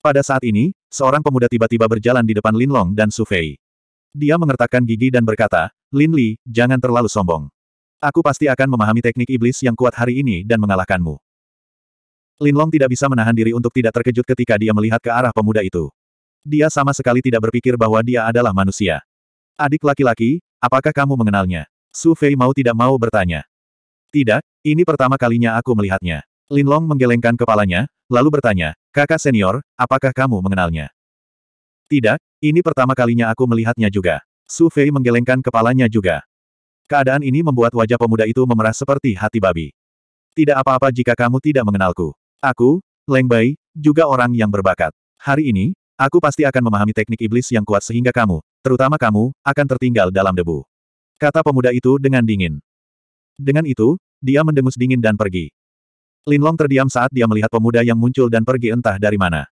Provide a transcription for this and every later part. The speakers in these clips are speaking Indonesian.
Pada saat ini, seorang pemuda tiba-tiba berjalan di depan Lin Long dan Su Fei. Dia mengertakkan gigi dan berkata, Lin Li, jangan terlalu sombong. Aku pasti akan memahami teknik iblis yang kuat hari ini dan mengalahkanmu. Lin Long tidak bisa menahan diri untuk tidak terkejut ketika dia melihat ke arah pemuda itu. Dia sama sekali tidak berpikir bahwa dia adalah manusia. Adik laki-laki, apakah kamu mengenalnya? Su Fei mau tidak mau bertanya. Tidak, ini pertama kalinya aku melihatnya. Lin Long menggelengkan kepalanya, lalu bertanya, kakak senior, apakah kamu mengenalnya? Tidak, ini pertama kalinya aku melihatnya juga. Su Fei menggelengkan kepalanya juga. Keadaan ini membuat wajah pemuda itu memerah seperti hati babi. Tidak apa-apa jika kamu tidak mengenalku. Aku, Leng Bai, juga orang yang berbakat. Hari ini, aku pasti akan memahami teknik iblis yang kuat sehingga kamu, terutama kamu, akan tertinggal dalam debu. Kata pemuda itu dengan dingin. Dengan itu, dia mendengus dingin dan pergi. Linlong terdiam saat dia melihat pemuda yang muncul dan pergi entah dari mana.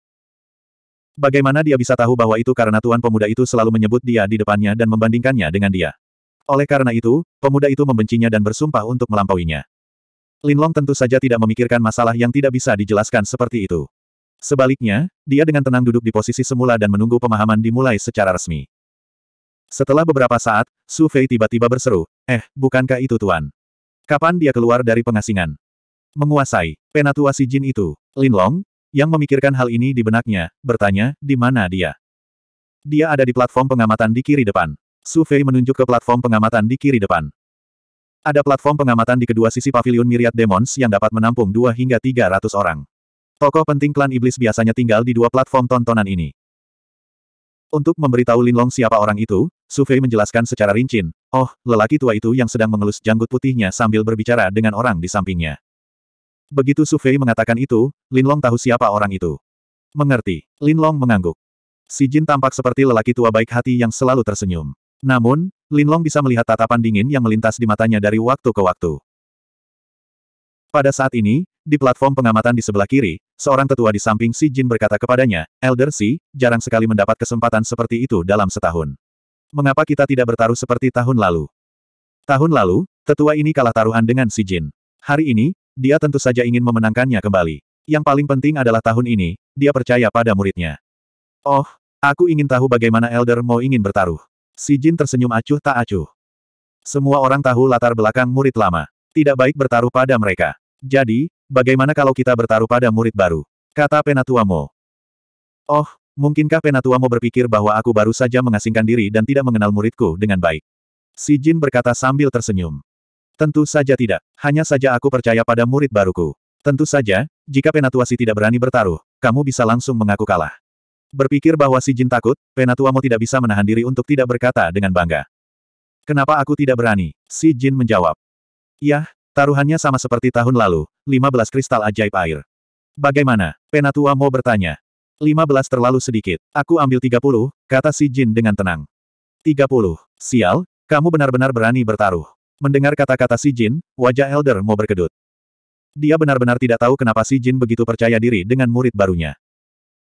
Bagaimana dia bisa tahu bahwa itu karena tuan pemuda itu selalu menyebut dia di depannya dan membandingkannya dengan dia. Oleh karena itu, pemuda itu membencinya dan bersumpah untuk melampauinya. Linlong tentu saja tidak memikirkan masalah yang tidak bisa dijelaskan seperti itu. Sebaliknya, dia dengan tenang duduk di posisi semula dan menunggu pemahaman dimulai secara resmi. Setelah beberapa saat, Su Fei tiba-tiba berseru, Eh, bukankah itu Tuan? Kapan dia keluar dari pengasingan? menguasai penatua si jin itu. Lin Long, yang memikirkan hal ini di benaknya, bertanya, di mana dia? Dia ada di platform pengamatan di kiri depan. Su Fei menunjuk ke platform pengamatan di kiri depan. Ada platform pengamatan di kedua sisi pavilion miriat demons yang dapat menampung 2 hingga 300 orang. Tokoh penting klan iblis biasanya tinggal di dua platform tontonan ini. Untuk memberitahu Lin Long siapa orang itu, Su Fei menjelaskan secara rinci. oh, lelaki tua itu yang sedang mengelus janggut putihnya sambil berbicara dengan orang di sampingnya. Begitu Su Fei mengatakan itu, Linlong tahu siapa orang itu. Mengerti. Linlong mengangguk. Si Jin tampak seperti lelaki tua baik hati yang selalu tersenyum. Namun, Linlong bisa melihat tatapan dingin yang melintas di matanya dari waktu ke waktu. Pada saat ini, di platform pengamatan di sebelah kiri, seorang tetua di samping Si Jin berkata kepadanya, Elder Si, jarang sekali mendapat kesempatan seperti itu dalam setahun. Mengapa kita tidak bertaruh seperti tahun lalu? Tahun lalu, tetua ini kalah taruhan dengan Si Jin. Hari ini, dia tentu saja ingin memenangkannya kembali. Yang paling penting adalah tahun ini, dia percaya pada muridnya. Oh, aku ingin tahu bagaimana Elder Mo ingin bertaruh. Si Jin tersenyum acuh tak acuh. Semua orang tahu latar belakang murid lama. Tidak baik bertaruh pada mereka. Jadi, bagaimana kalau kita bertaruh pada murid baru? Kata Penatua Mo. Oh, mungkinkah Penatua Mo berpikir bahwa aku baru saja mengasingkan diri dan tidak mengenal muridku dengan baik? Si Jin berkata sambil tersenyum. Tentu saja tidak. Hanya saja aku percaya pada murid baruku. Tentu saja, jika Penatuasi tidak berani bertaruh, kamu bisa langsung mengaku kalah. Berpikir bahwa si Jin takut, Penatuamo tidak bisa menahan diri untuk tidak berkata dengan bangga. Kenapa aku tidak berani? Si Jin menjawab. Yah, taruhannya sama seperti tahun lalu, 15 kristal ajaib air. Bagaimana? Penatuamo bertanya. 15 terlalu sedikit. Aku ambil 30, kata si Jin dengan tenang. 30. Sial, kamu benar-benar berani bertaruh. Mendengar kata-kata Si Jin, wajah Elder Mo berkedut. Dia benar-benar tidak tahu kenapa Si Jin begitu percaya diri dengan murid barunya.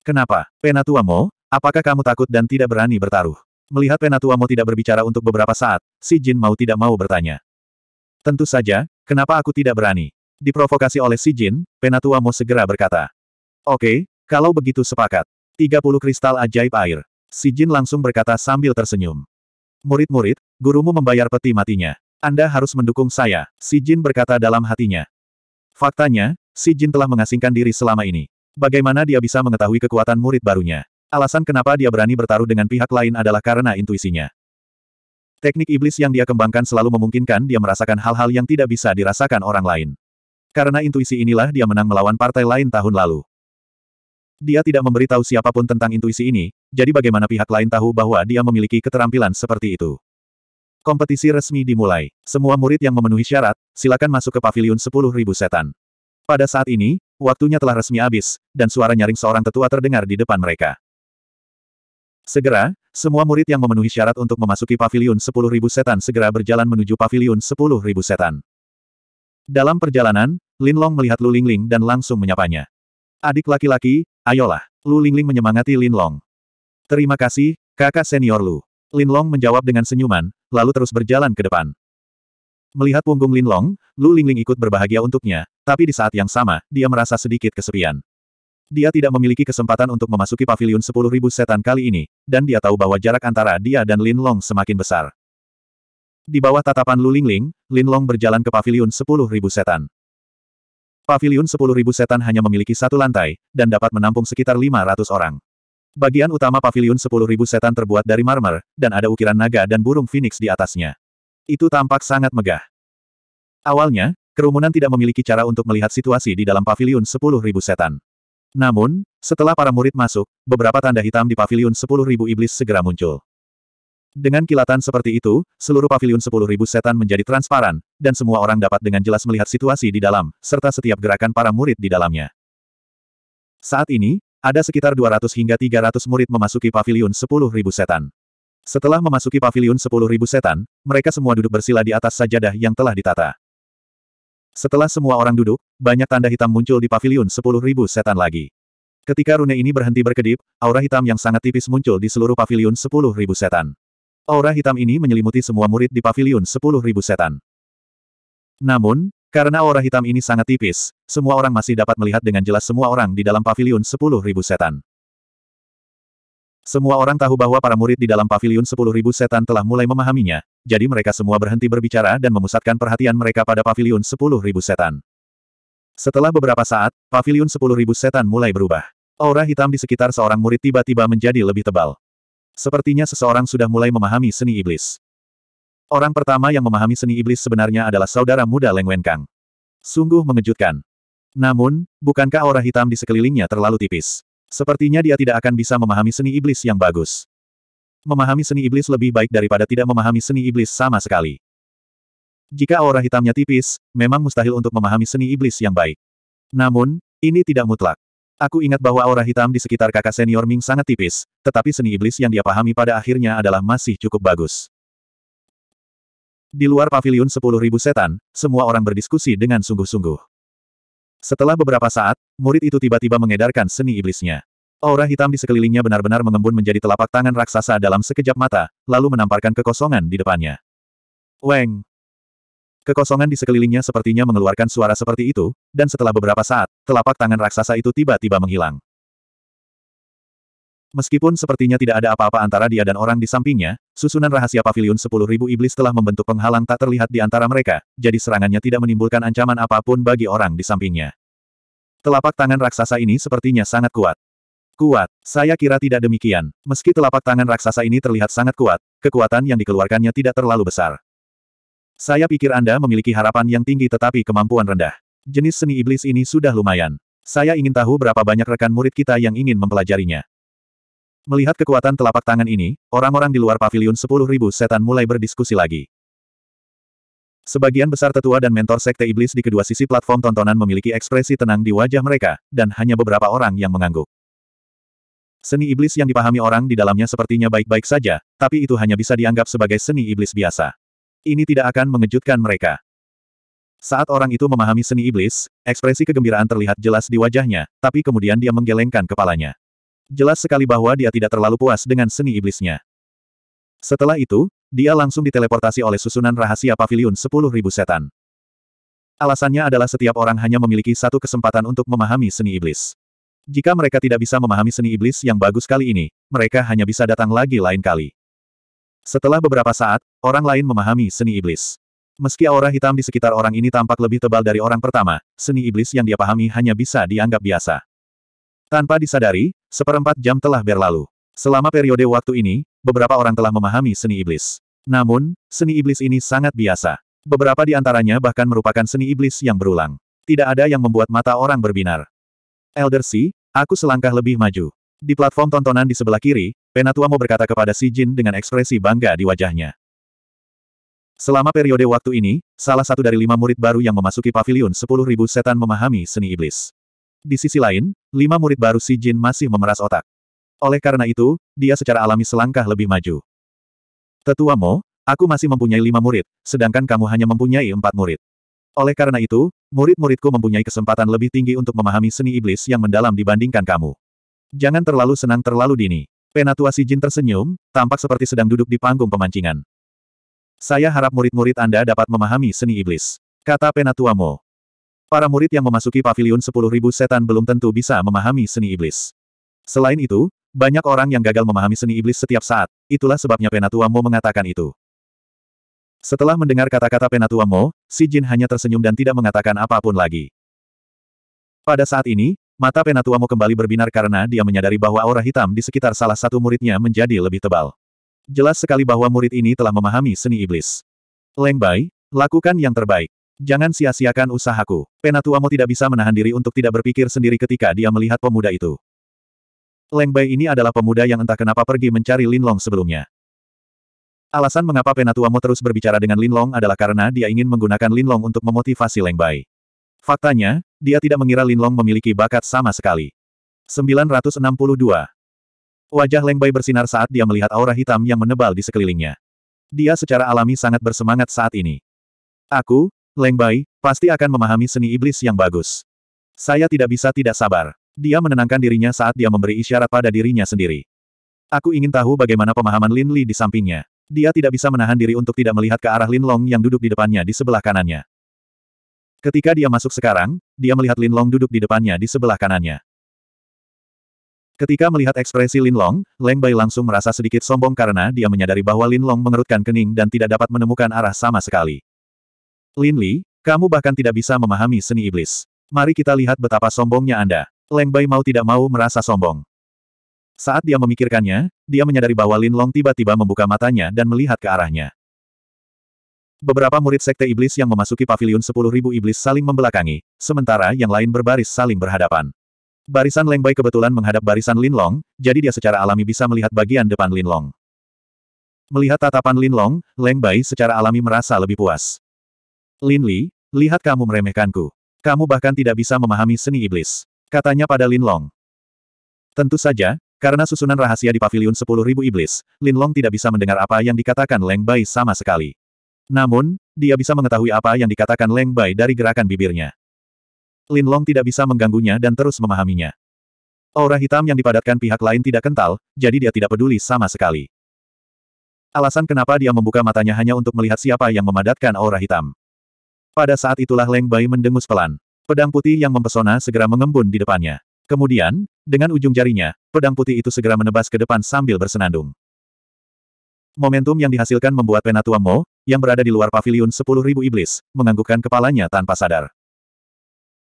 Kenapa, Penatua Mo, apakah kamu takut dan tidak berani bertaruh? Melihat Penatua Mo tidak berbicara untuk beberapa saat, Si Jin mau tidak mau bertanya. Tentu saja, kenapa aku tidak berani? Diprovokasi oleh Si Jin, Penatua Mo segera berkata. Oke, kalau begitu sepakat. 30 kristal ajaib air. Si Jin langsung berkata sambil tersenyum. Murid-murid, gurumu membayar peti matinya. Anda harus mendukung saya, Si Jin berkata dalam hatinya. Faktanya, Si Jin telah mengasingkan diri selama ini. Bagaimana dia bisa mengetahui kekuatan murid barunya? Alasan kenapa dia berani bertaruh dengan pihak lain adalah karena intuisinya. Teknik iblis yang dia kembangkan selalu memungkinkan dia merasakan hal-hal yang tidak bisa dirasakan orang lain. Karena intuisi inilah dia menang melawan partai lain tahun lalu. Dia tidak memberitahu siapapun tentang intuisi ini, jadi bagaimana pihak lain tahu bahwa dia memiliki keterampilan seperti itu? Kompetisi resmi dimulai. Semua murid yang memenuhi syarat, silakan masuk ke paviliun 10.000 setan. Pada saat ini, waktunya telah resmi habis, dan suara nyaring seorang tetua terdengar di depan mereka. Segera, semua murid yang memenuhi syarat untuk memasuki paviliun 10.000 setan segera berjalan menuju paviliun 10.000 setan. Dalam perjalanan, Lin Long melihat Lu Lingling dan langsung menyapanya. Adik laki-laki, ayolah. Lu Lingling menyemangati Lin Long. Terima kasih, kakak senior Lu. Lin Long menjawab dengan senyuman, lalu terus berjalan ke depan. Melihat punggung Linlong, Lu Lingling ikut berbahagia untuknya, tapi di saat yang sama, dia merasa sedikit kesepian. Dia tidak memiliki kesempatan untuk memasuki paviliun 10.000 setan kali ini, dan dia tahu bahwa jarak antara dia dan Lin Long semakin besar. Di bawah tatapan Lu Lingling, Long berjalan ke paviliun 10.000 setan. Paviliun 10.000 setan hanya memiliki satu lantai, dan dapat menampung sekitar 500 orang. Bagian utama pavilion 10.000 setan terbuat dari marmer, dan ada ukiran naga dan burung phoenix di atasnya. Itu tampak sangat megah. Awalnya, kerumunan tidak memiliki cara untuk melihat situasi di dalam pavilion 10.000 setan. Namun, setelah para murid masuk, beberapa tanda hitam di pavilion 10.000 iblis segera muncul. Dengan kilatan seperti itu, seluruh pavilion 10.000 setan menjadi transparan, dan semua orang dapat dengan jelas melihat situasi di dalam, serta setiap gerakan para murid di dalamnya. Saat ini, ada sekitar 200 hingga 300 murid memasuki paviliun 10.000 setan. Setelah memasuki paviliun 10.000 setan, mereka semua duduk bersila di atas sajadah yang telah ditata. Setelah semua orang duduk, banyak tanda hitam muncul di paviliun 10.000 setan lagi. Ketika rune ini berhenti berkedip, aura hitam yang sangat tipis muncul di seluruh paviliun 10.000 setan. Aura hitam ini menyelimuti semua murid di paviliun 10.000 setan. Namun, karena aura hitam ini sangat tipis, semua orang masih dapat melihat dengan jelas semua orang di dalam paviliun 10.000 setan. Semua orang tahu bahwa para murid di dalam paviliun 10.000 setan telah mulai memahaminya, jadi mereka semua berhenti berbicara dan memusatkan perhatian mereka pada paviliun 10.000 setan. Setelah beberapa saat, paviliun 10.000 setan mulai berubah. Aura hitam di sekitar seorang murid tiba-tiba menjadi lebih tebal. Sepertinya seseorang sudah mulai memahami seni iblis. Orang pertama yang memahami seni iblis sebenarnya adalah saudara muda Leng Wenkang. Sungguh mengejutkan. Namun, bukankah aura hitam di sekelilingnya terlalu tipis? Sepertinya dia tidak akan bisa memahami seni iblis yang bagus. Memahami seni iblis lebih baik daripada tidak memahami seni iblis sama sekali. Jika aura hitamnya tipis, memang mustahil untuk memahami seni iblis yang baik. Namun, ini tidak mutlak. Aku ingat bahwa aura hitam di sekitar kakak senior Ming sangat tipis, tetapi seni iblis yang dia pahami pada akhirnya adalah masih cukup bagus. Di luar paviliun 10.000 setan, semua orang berdiskusi dengan sungguh-sungguh. Setelah beberapa saat, murid itu tiba-tiba mengedarkan seni iblisnya. Aura hitam di sekelilingnya benar-benar mengembun menjadi telapak tangan raksasa dalam sekejap mata, lalu menamparkan kekosongan di depannya. Weng! Kekosongan di sekelilingnya sepertinya mengeluarkan suara seperti itu, dan setelah beberapa saat, telapak tangan raksasa itu tiba-tiba menghilang. Meskipun sepertinya tidak ada apa-apa antara dia dan orang di sampingnya, susunan rahasia paviliun Ribu iblis telah membentuk penghalang tak terlihat di antara mereka, jadi serangannya tidak menimbulkan ancaman apapun bagi orang di sampingnya. Telapak tangan raksasa ini sepertinya sangat kuat. Kuat, saya kira tidak demikian. Meski telapak tangan raksasa ini terlihat sangat kuat, kekuatan yang dikeluarkannya tidak terlalu besar. Saya pikir Anda memiliki harapan yang tinggi tetapi kemampuan rendah. Jenis seni iblis ini sudah lumayan. Saya ingin tahu berapa banyak rekan murid kita yang ingin mempelajarinya. Melihat kekuatan telapak tangan ini, orang-orang di luar pavilion 10.000 setan mulai berdiskusi lagi. Sebagian besar tetua dan mentor sekte iblis di kedua sisi platform tontonan memiliki ekspresi tenang di wajah mereka, dan hanya beberapa orang yang mengangguk. Seni iblis yang dipahami orang di dalamnya sepertinya baik-baik saja, tapi itu hanya bisa dianggap sebagai seni iblis biasa. Ini tidak akan mengejutkan mereka. Saat orang itu memahami seni iblis, ekspresi kegembiraan terlihat jelas di wajahnya, tapi kemudian dia menggelengkan kepalanya. Jelas sekali bahwa dia tidak terlalu puas dengan seni iblisnya. Setelah itu, dia langsung diteleportasi oleh susunan rahasia pavilion 10.000 setan. Alasannya adalah setiap orang hanya memiliki satu kesempatan untuk memahami seni iblis. Jika mereka tidak bisa memahami seni iblis yang bagus kali ini, mereka hanya bisa datang lagi lain kali. Setelah beberapa saat, orang lain memahami seni iblis. Meski aura hitam di sekitar orang ini tampak lebih tebal dari orang pertama, seni iblis yang dia pahami hanya bisa dianggap biasa. Tanpa disadari, seperempat jam telah berlalu. Selama periode waktu ini, beberapa orang telah memahami seni iblis. Namun, seni iblis ini sangat biasa. Beberapa di antaranya bahkan merupakan seni iblis yang berulang. Tidak ada yang membuat mata orang berbinar. Elder Si, aku selangkah lebih maju. Di platform tontonan di sebelah kiri, Penatua mau berkata kepada Si Jin dengan ekspresi bangga di wajahnya. Selama periode waktu ini, salah satu dari lima murid baru yang memasuki pavilion 10.000 setan memahami seni iblis. Di sisi lain, lima murid baru Si Jin masih memeras otak. Oleh karena itu, dia secara alami selangkah lebih maju. Tetua Mo, aku masih mempunyai lima murid, sedangkan kamu hanya mempunyai empat murid. Oleh karena itu, murid-muridku mempunyai kesempatan lebih tinggi untuk memahami seni iblis yang mendalam dibandingkan kamu. Jangan terlalu senang terlalu dini. Penatua Si Jin tersenyum, tampak seperti sedang duduk di panggung pemancingan. Saya harap murid-murid Anda dapat memahami seni iblis. Kata Penatua Mo. Para murid yang memasuki paviliun 10.000 setan belum tentu bisa memahami seni iblis. Selain itu, banyak orang yang gagal memahami seni iblis setiap saat, itulah sebabnya Penatua Mo mengatakan itu. Setelah mendengar kata-kata Penatua Mo, si Jin hanya tersenyum dan tidak mengatakan apapun lagi. Pada saat ini, mata Penatua Mo kembali berbinar karena dia menyadari bahwa aura hitam di sekitar salah satu muridnya menjadi lebih tebal. Jelas sekali bahwa murid ini telah memahami seni iblis. Leng Bai, lakukan yang terbaik. Jangan sia-siakan usahaku. Penatuamo tidak bisa menahan diri untuk tidak berpikir sendiri ketika dia melihat pemuda itu. Leng Bai ini adalah pemuda yang entah kenapa pergi mencari Lin Long sebelumnya. Alasan mengapa Penatuamo terus berbicara dengan Lin Long adalah karena dia ingin menggunakan Lin Long untuk memotivasi Leng Bai. Faktanya, dia tidak mengira Lin Long memiliki bakat sama sekali. 962. Wajah Leng Bai bersinar saat dia melihat aura hitam yang menebal di sekelilingnya. Dia secara alami sangat bersemangat saat ini. Aku, Leng Bai, pasti akan memahami seni iblis yang bagus. Saya tidak bisa tidak sabar. Dia menenangkan dirinya saat dia memberi isyarat pada dirinya sendiri. Aku ingin tahu bagaimana pemahaman Lin Li di sampingnya. Dia tidak bisa menahan diri untuk tidak melihat ke arah Lin Long yang duduk di depannya di sebelah kanannya. Ketika dia masuk sekarang, dia melihat Lin Long duduk di depannya di sebelah kanannya. Ketika melihat ekspresi Lin Long, Leng Bai langsung merasa sedikit sombong karena dia menyadari bahwa Lin Long mengerutkan kening dan tidak dapat menemukan arah sama sekali. Lin Li, kamu bahkan tidak bisa memahami seni iblis. Mari kita lihat betapa sombongnya Anda. Leng Bai mau tidak mau merasa sombong. Saat dia memikirkannya, dia menyadari bahwa Lin Long tiba-tiba membuka matanya dan melihat ke arahnya. Beberapa murid sekte iblis yang memasuki paviliun 10.000 iblis saling membelakangi, sementara yang lain berbaris saling berhadapan. Barisan Leng Bai kebetulan menghadap barisan Lin Long, jadi dia secara alami bisa melihat bagian depan Lin Long. Melihat tatapan Lin Long, Leng Bai secara alami merasa lebih puas. Lin Li, lihat kamu meremehkanku. Kamu bahkan tidak bisa memahami seni iblis. Katanya pada Lin Long. Tentu saja, karena susunan rahasia di pavilion 10.000 iblis, Lin Long tidak bisa mendengar apa yang dikatakan Leng Bai sama sekali. Namun, dia bisa mengetahui apa yang dikatakan Leng Bai dari gerakan bibirnya. Lin Long tidak bisa mengganggunya dan terus memahaminya. Aura hitam yang dipadatkan pihak lain tidak kental, jadi dia tidak peduli sama sekali. Alasan kenapa dia membuka matanya hanya untuk melihat siapa yang memadatkan aura hitam. Pada saat itulah Leng Bai mendengus pelan. Pedang putih yang mempesona segera mengembun di depannya. Kemudian, dengan ujung jarinya, pedang putih itu segera menebas ke depan sambil bersenandung. Momentum yang dihasilkan membuat Penatua Mo, yang berada di luar paviliun 10.000 iblis, menganggukkan kepalanya tanpa sadar.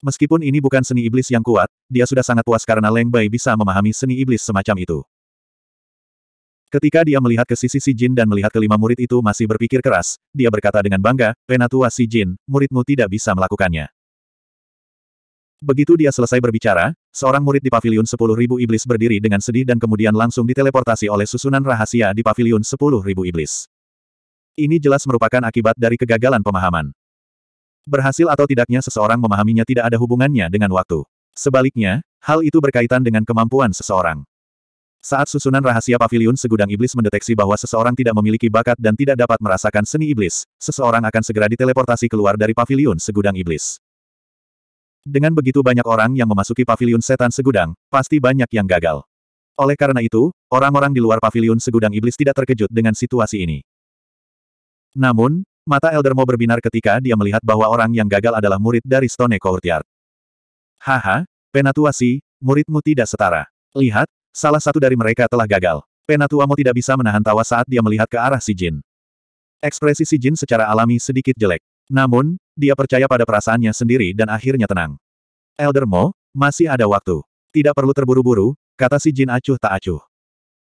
Meskipun ini bukan seni iblis yang kuat, dia sudah sangat puas karena Leng Bai bisa memahami seni iblis semacam itu. Ketika dia melihat ke sisi Si Jin dan melihat kelima murid itu masih berpikir keras, dia berkata dengan bangga, Penatua Si Jin, muridmu tidak bisa melakukannya. Begitu dia selesai berbicara, seorang murid di paviliun 10.000 iblis berdiri dengan sedih dan kemudian langsung diteleportasi oleh susunan rahasia di paviliun 10.000 iblis. Ini jelas merupakan akibat dari kegagalan pemahaman. Berhasil atau tidaknya seseorang memahaminya tidak ada hubungannya dengan waktu. Sebaliknya, hal itu berkaitan dengan kemampuan seseorang. Saat susunan rahasia pavilion segudang iblis mendeteksi bahwa seseorang tidak memiliki bakat dan tidak dapat merasakan seni iblis, seseorang akan segera diteleportasi keluar dari pavilion segudang iblis. Dengan begitu banyak orang yang memasuki pavilion setan segudang, pasti banyak yang gagal. Oleh karena itu, orang-orang di luar pavilion segudang iblis tidak terkejut dengan situasi ini. Namun, mata Eldermo berbinar ketika dia melihat bahwa orang yang gagal adalah murid dari Stone Courtyard. Haha, Penatuasi, muridmu tidak setara. Lihat, Salah satu dari mereka telah gagal. Penatuamo tidak bisa menahan tawa saat dia melihat ke arah si Jin. Ekspresi si Jin secara alami sedikit jelek. Namun, dia percaya pada perasaannya sendiri dan akhirnya tenang. Elder Mo, masih ada waktu. Tidak perlu terburu-buru, kata si Jin acuh tak acuh.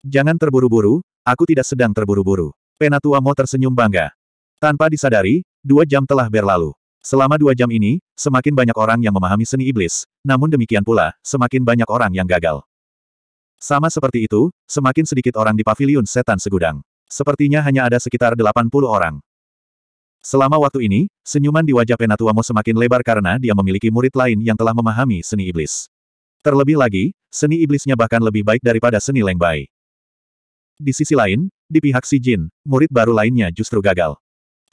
Jangan terburu-buru, aku tidak sedang terburu-buru. Penatua Mo tersenyum bangga. Tanpa disadari, dua jam telah berlalu. Selama dua jam ini, semakin banyak orang yang memahami seni iblis, namun demikian pula, semakin banyak orang yang gagal. Sama seperti itu, semakin sedikit orang di paviliun setan segudang. Sepertinya hanya ada sekitar 80 orang. Selama waktu ini, senyuman di wajah Penatuamo semakin lebar karena dia memiliki murid lain yang telah memahami seni iblis. Terlebih lagi, seni iblisnya bahkan lebih baik daripada seni lengbai. Di sisi lain, di pihak Si Jin, murid baru lainnya justru gagal.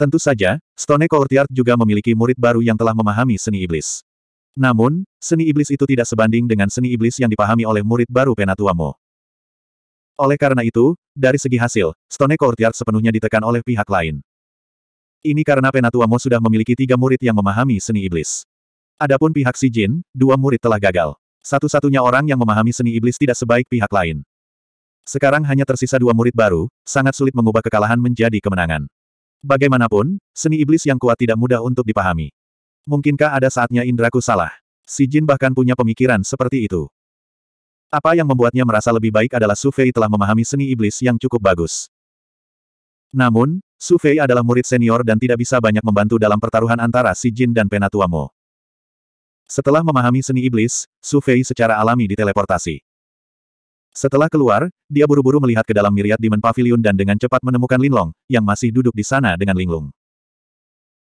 Tentu saja, Stone Courtyard juga memiliki murid baru yang telah memahami seni iblis. Namun, seni iblis itu tidak sebanding dengan seni iblis yang dipahami oleh murid baru Penatuamo. Oleh karena itu, dari segi hasil, Stone Courtyard sepenuhnya ditekan oleh pihak lain. Ini karena Penatuamo sudah memiliki tiga murid yang memahami seni iblis. Adapun pihak Si Jin, dua murid telah gagal. Satu-satunya orang yang memahami seni iblis tidak sebaik pihak lain. Sekarang hanya tersisa dua murid baru, sangat sulit mengubah kekalahan menjadi kemenangan. Bagaimanapun, seni iblis yang kuat tidak mudah untuk dipahami mungkinkah ada saatnya indraku salah? Si Jin bahkan punya pemikiran seperti itu. Apa yang membuatnya merasa lebih baik adalah Su Fei telah memahami seni iblis yang cukup bagus. Namun, Su Fei adalah murid senior dan tidak bisa banyak membantu dalam pertaruhan antara Si Jin dan Penatuamo. Setelah memahami seni iblis, Su Fei secara alami diteleportasi. Setelah keluar, dia buru-buru melihat ke dalam miriat Demon Pavilion dan dengan cepat menemukan Linglong, yang masih duduk di sana dengan linglung.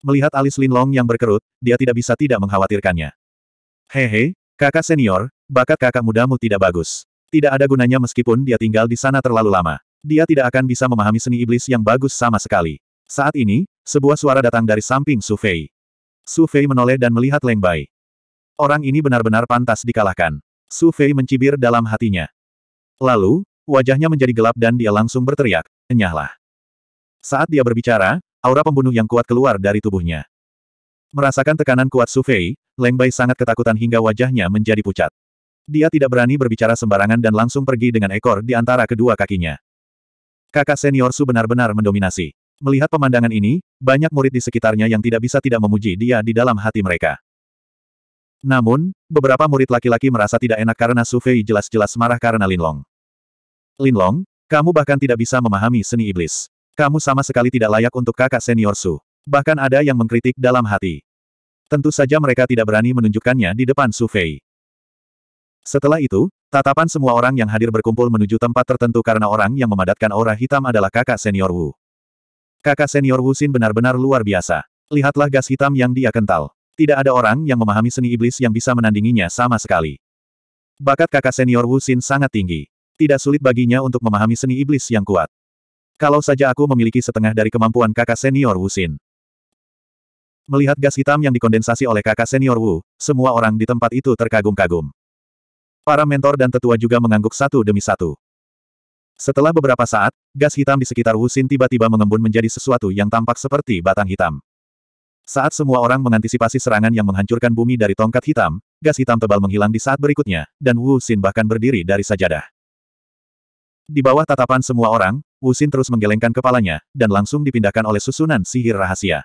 Melihat alis Linlong yang berkerut, dia tidak bisa tidak mengkhawatirkannya. Hehe, kakak senior, bakat kakak mudamu tidak bagus. Tidak ada gunanya meskipun dia tinggal di sana terlalu lama. Dia tidak akan bisa memahami seni iblis yang bagus sama sekali. Saat ini, sebuah suara datang dari samping Su Fei. Su Fei menoleh dan melihat Leng Bai. Orang ini benar-benar pantas dikalahkan. Su Fei mencibir dalam hatinya. Lalu, wajahnya menjadi gelap dan dia langsung berteriak, enyahlah. Saat dia berbicara, aura pembunuh yang kuat keluar dari tubuhnya. Merasakan tekanan kuat Sufei, Leng Bai sangat ketakutan hingga wajahnya menjadi pucat. Dia tidak berani berbicara sembarangan dan langsung pergi dengan ekor di antara kedua kakinya. Kakak senior Su benar-benar mendominasi. Melihat pemandangan ini, banyak murid di sekitarnya yang tidak bisa tidak memuji dia di dalam hati mereka. Namun, beberapa murid laki-laki merasa tidak enak karena Su Fei jelas-jelas marah karena Linlong. Linlong, kamu bahkan tidak bisa memahami seni iblis. Kamu sama sekali tidak layak untuk kakak senior Su. Bahkan ada yang mengkritik dalam hati. Tentu saja mereka tidak berani menunjukkannya di depan Su Fei. Setelah itu, tatapan semua orang yang hadir berkumpul menuju tempat tertentu karena orang yang memadatkan aura hitam adalah kakak senior Wu. Kakak senior Wu Xin benar-benar luar biasa. Lihatlah gas hitam yang dia kental. Tidak ada orang yang memahami seni iblis yang bisa menandinginya sama sekali. Bakat kakak senior Wu Xin sangat tinggi. Tidak sulit baginya untuk memahami seni iblis yang kuat. Kalau saja aku memiliki setengah dari kemampuan kakak senior Wu Xin. Melihat gas hitam yang dikondensasi oleh kakak senior Wu, semua orang di tempat itu terkagum-kagum. Para mentor dan tetua juga mengangguk satu demi satu. Setelah beberapa saat, gas hitam di sekitar Wu Xin tiba-tiba mengembun menjadi sesuatu yang tampak seperti batang hitam. Saat semua orang mengantisipasi serangan yang menghancurkan bumi dari tongkat hitam, gas hitam tebal menghilang di saat berikutnya, dan Wu Xin bahkan berdiri dari sajadah. Di bawah tatapan semua orang, Wusin terus menggelengkan kepalanya, dan langsung dipindahkan oleh susunan sihir rahasia.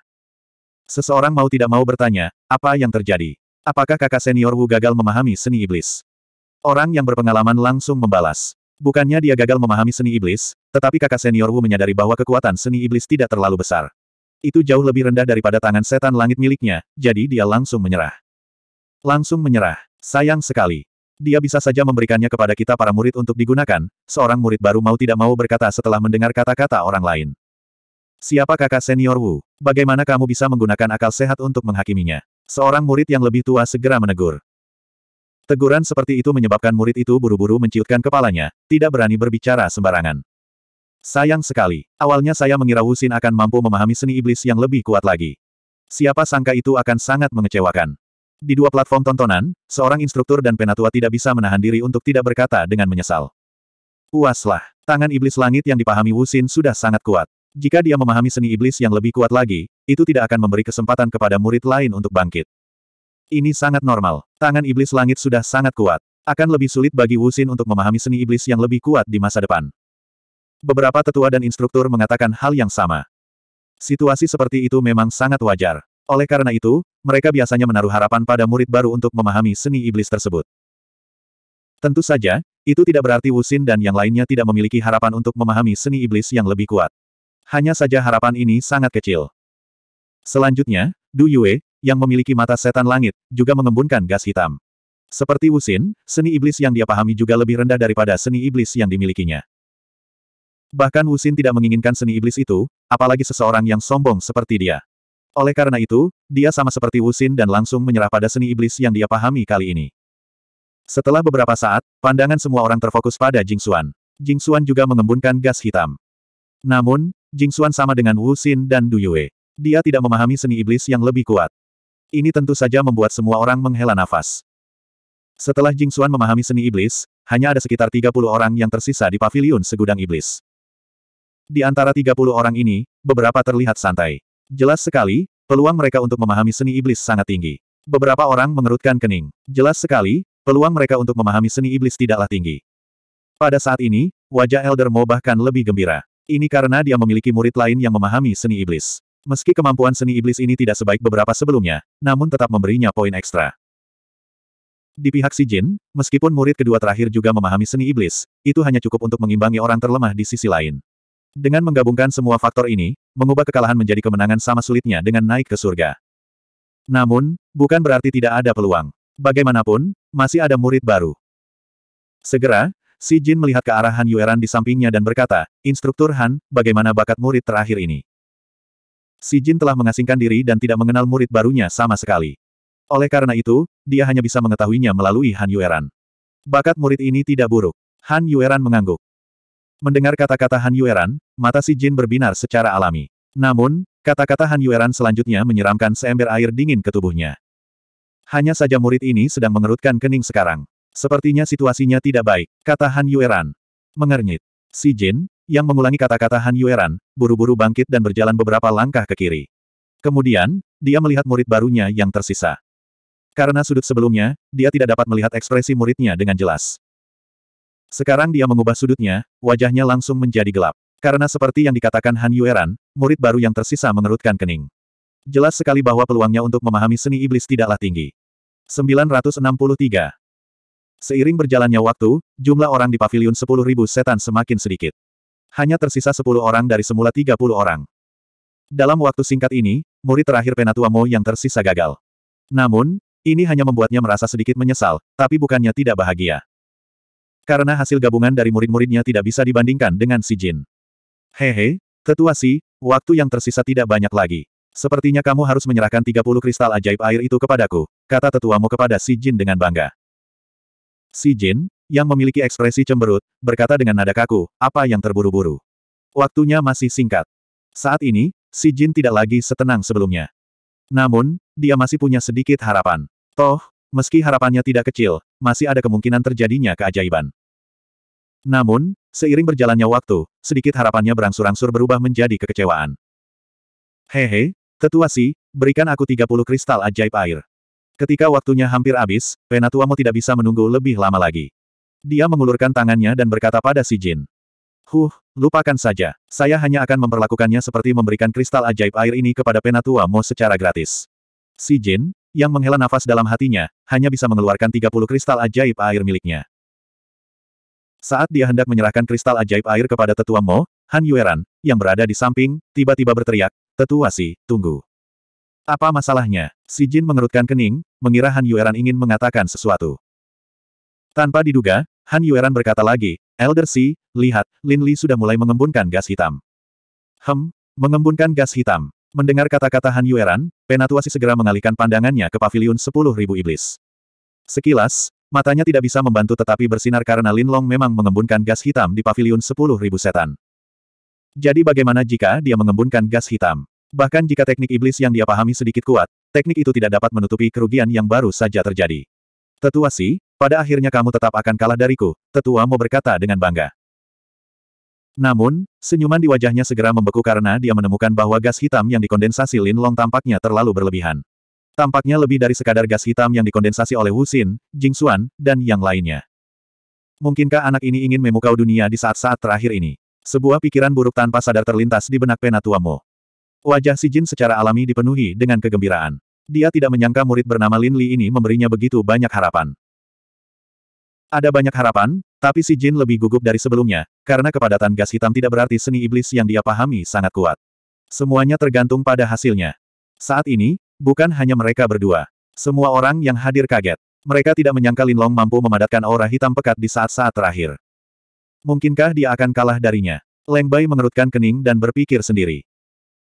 Seseorang mau tidak mau bertanya, apa yang terjadi? Apakah kakak senior Wu gagal memahami seni iblis? Orang yang berpengalaman langsung membalas. Bukannya dia gagal memahami seni iblis, tetapi kakak senior Wu menyadari bahwa kekuatan seni iblis tidak terlalu besar. Itu jauh lebih rendah daripada tangan setan langit miliknya, jadi dia langsung menyerah. Langsung menyerah. Sayang sekali. Dia bisa saja memberikannya kepada kita para murid untuk digunakan, seorang murid baru mau tidak mau berkata setelah mendengar kata-kata orang lain. Siapa kakak senior Wu? Bagaimana kamu bisa menggunakan akal sehat untuk menghakiminya? Seorang murid yang lebih tua segera menegur. Teguran seperti itu menyebabkan murid itu buru-buru menciutkan kepalanya, tidak berani berbicara sembarangan. Sayang sekali, awalnya saya mengira Wu Xin akan mampu memahami seni iblis yang lebih kuat lagi. Siapa sangka itu akan sangat mengecewakan. Di dua platform tontonan, seorang instruktur dan penatua tidak bisa menahan diri untuk tidak berkata dengan menyesal. Puaslah. Tangan iblis langit yang dipahami Wusin sudah sangat kuat. Jika dia memahami seni iblis yang lebih kuat lagi, itu tidak akan memberi kesempatan kepada murid lain untuk bangkit. Ini sangat normal. Tangan iblis langit sudah sangat kuat. Akan lebih sulit bagi Wusin untuk memahami seni iblis yang lebih kuat di masa depan. Beberapa tetua dan instruktur mengatakan hal yang sama. Situasi seperti itu memang sangat wajar. Oleh karena itu, mereka biasanya menaruh harapan pada murid baru untuk memahami seni iblis tersebut. Tentu saja, itu tidak berarti Wusin dan yang lainnya tidak memiliki harapan untuk memahami seni iblis yang lebih kuat. Hanya saja harapan ini sangat kecil. Selanjutnya, Du Yue, yang memiliki mata setan langit, juga mengembunkan gas hitam. Seperti Wusin, seni iblis yang dia pahami juga lebih rendah daripada seni iblis yang dimilikinya. Bahkan Wusin tidak menginginkan seni iblis itu, apalagi seseorang yang sombong seperti dia. Oleh karena itu, dia sama seperti Wusin dan langsung menyerah pada seni iblis yang dia pahami kali ini. Setelah beberapa saat, pandangan semua orang terfokus pada Jing Xuan. Jing Xuan juga mengembunkan gas hitam. Namun, Jing Xuan sama dengan Wu Xin dan Du Yue. Dia tidak memahami seni iblis yang lebih kuat. Ini tentu saja membuat semua orang menghela nafas. Setelah Jing Xuan memahami seni iblis, hanya ada sekitar 30 orang yang tersisa di paviliun segudang iblis. Di antara 30 orang ini, beberapa terlihat santai. Jelas sekali, peluang mereka untuk memahami seni iblis sangat tinggi. Beberapa orang mengerutkan kening. Jelas sekali, peluang mereka untuk memahami seni iblis tidaklah tinggi. Pada saat ini, wajah Elder Mo bahkan lebih gembira. Ini karena dia memiliki murid lain yang memahami seni iblis. Meski kemampuan seni iblis ini tidak sebaik beberapa sebelumnya, namun tetap memberinya poin ekstra. Di pihak Si Jin, meskipun murid kedua terakhir juga memahami seni iblis, itu hanya cukup untuk mengimbangi orang terlemah di sisi lain. Dengan menggabungkan semua faktor ini, mengubah kekalahan menjadi kemenangan sama sulitnya dengan naik ke surga. Namun, bukan berarti tidak ada peluang. Bagaimanapun, masih ada murid baru. Segera, Si Jin melihat ke arah Han Yueran di sampingnya dan berkata, Instruktur Han, bagaimana bakat murid terakhir ini? Si Jin telah mengasingkan diri dan tidak mengenal murid barunya sama sekali. Oleh karena itu, dia hanya bisa mengetahuinya melalui Han Yueran. Bakat murid ini tidak buruk. Han Yueran mengangguk. Mendengar kata-kata Han Yueran, mata si Jin berbinar secara alami. Namun, kata-kata Han Yueran selanjutnya menyeramkan seember air dingin ke tubuhnya. Hanya saja murid ini sedang mengerutkan kening sekarang. Sepertinya situasinya tidak baik, kata Han Yueran. Mengernyit. Si Jin, yang mengulangi kata-kata Han Yueran, buru-buru bangkit dan berjalan beberapa langkah ke kiri. Kemudian, dia melihat murid barunya yang tersisa. Karena sudut sebelumnya, dia tidak dapat melihat ekspresi muridnya dengan jelas. Sekarang dia mengubah sudutnya, wajahnya langsung menjadi gelap. Karena seperti yang dikatakan Han Yueran, murid baru yang tersisa mengerutkan kening. Jelas sekali bahwa peluangnya untuk memahami seni iblis tidaklah tinggi. 963. Seiring berjalannya waktu, jumlah orang di paviliun 10.000 setan semakin sedikit. Hanya tersisa 10 orang dari semula 30 orang. Dalam waktu singkat ini, murid terakhir Penatua Mo yang tersisa gagal. Namun, ini hanya membuatnya merasa sedikit menyesal, tapi bukannya tidak bahagia. Karena hasil gabungan dari murid-muridnya tidak bisa dibandingkan dengan si Jin. Hehe, Tetua Si, waktu yang tersisa tidak banyak lagi. Sepertinya kamu harus menyerahkan 30 kristal ajaib air itu kepadaku, kata tetuamu kepada si Jin dengan bangga. Si Jin, yang memiliki ekspresi cemberut, berkata dengan nada kaku, apa yang terburu-buru. Waktunya masih singkat. Saat ini, si Jin tidak lagi setenang sebelumnya. Namun, dia masih punya sedikit harapan. Toh, meski harapannya tidak kecil, masih ada kemungkinan terjadinya keajaiban. Namun, seiring berjalannya waktu, sedikit harapannya berangsur-angsur berubah menjadi kekecewaan. Hehe, tetua si, berikan aku 30 kristal ajaib air. Ketika waktunya hampir habis, Penatuamo tidak bisa menunggu lebih lama lagi. Dia mengulurkan tangannya dan berkata pada si Jin. Huh, lupakan saja. Saya hanya akan memperlakukannya seperti memberikan kristal ajaib air ini kepada Penatuamo secara gratis. Si Jin, yang menghela nafas dalam hatinya, hanya bisa mengeluarkan 30 kristal ajaib air miliknya. Saat dia hendak menyerahkan kristal ajaib air kepada tetua Mo, Han Yueran, yang berada di samping, tiba-tiba berteriak, Tetua Si, tunggu. Apa masalahnya? Si Jin mengerutkan kening, mengira Han Yueran ingin mengatakan sesuatu. Tanpa diduga, Han Yueran berkata lagi, Elder Si, lihat, Lin Li sudah mulai mengembunkan gas hitam. Hem, mengembunkan gas hitam. Mendengar kata-kata Han Yueran, Penatua Si segera mengalihkan pandangannya ke pavilion 10.000 iblis. Sekilas, Matanya tidak bisa membantu tetapi bersinar karena Lin Long memang mengembunkan gas hitam di pavilion 10.000 setan. Jadi bagaimana jika dia mengembunkan gas hitam? Bahkan jika teknik iblis yang dia pahami sedikit kuat, teknik itu tidak dapat menutupi kerugian yang baru saja terjadi. Tetua Si, pada akhirnya kamu tetap akan kalah dariku, Tetua mau berkata dengan bangga. Namun, senyuman di wajahnya segera membeku karena dia menemukan bahwa gas hitam yang dikondensasi Lin Long tampaknya terlalu berlebihan. Tampaknya lebih dari sekadar gas hitam yang dikondensasi oleh Wuxin, Jing Xuan, dan yang lainnya. Mungkinkah anak ini ingin memukau dunia di saat-saat terakhir ini? Sebuah pikiran buruk tanpa sadar terlintas di benak penatua Mo. Wajah si Jin secara alami dipenuhi dengan kegembiraan. Dia tidak menyangka murid bernama Lin Li ini memberinya begitu banyak harapan. Ada banyak harapan, tapi si Jin lebih gugup dari sebelumnya, karena kepadatan gas hitam tidak berarti seni iblis yang dia pahami sangat kuat. Semuanya tergantung pada hasilnya. Saat ini, Bukan hanya mereka berdua. Semua orang yang hadir kaget. Mereka tidak menyangka Linlong mampu memadatkan aura hitam pekat di saat-saat terakhir. Mungkinkah dia akan kalah darinya? Leng Bai mengerutkan kening dan berpikir sendiri.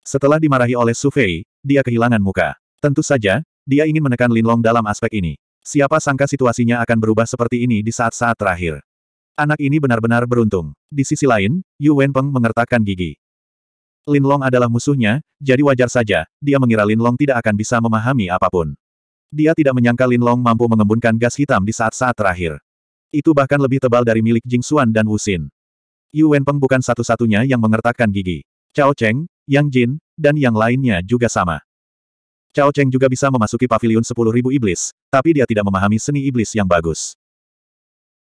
Setelah dimarahi oleh Su Fei, dia kehilangan muka. Tentu saja, dia ingin menekan Linlong dalam aspek ini. Siapa sangka situasinya akan berubah seperti ini di saat-saat terakhir. Anak ini benar-benar beruntung. Di sisi lain, Yu Wenpeng mengertakkan gigi. Linlong adalah musuhnya, jadi wajar saja, dia mengira Linlong tidak akan bisa memahami apapun. Dia tidak menyangka Linlong mampu mengembunkan gas hitam di saat-saat terakhir. Itu bahkan lebih tebal dari milik Jing Xuan dan Wu Xin. Yu Wenpeng bukan satu-satunya yang mengertakkan gigi. Cao Cheng, Yang Jin, dan yang lainnya juga sama. Cao Cheng juga bisa memasuki pavilion 10.000 iblis, tapi dia tidak memahami seni iblis yang bagus.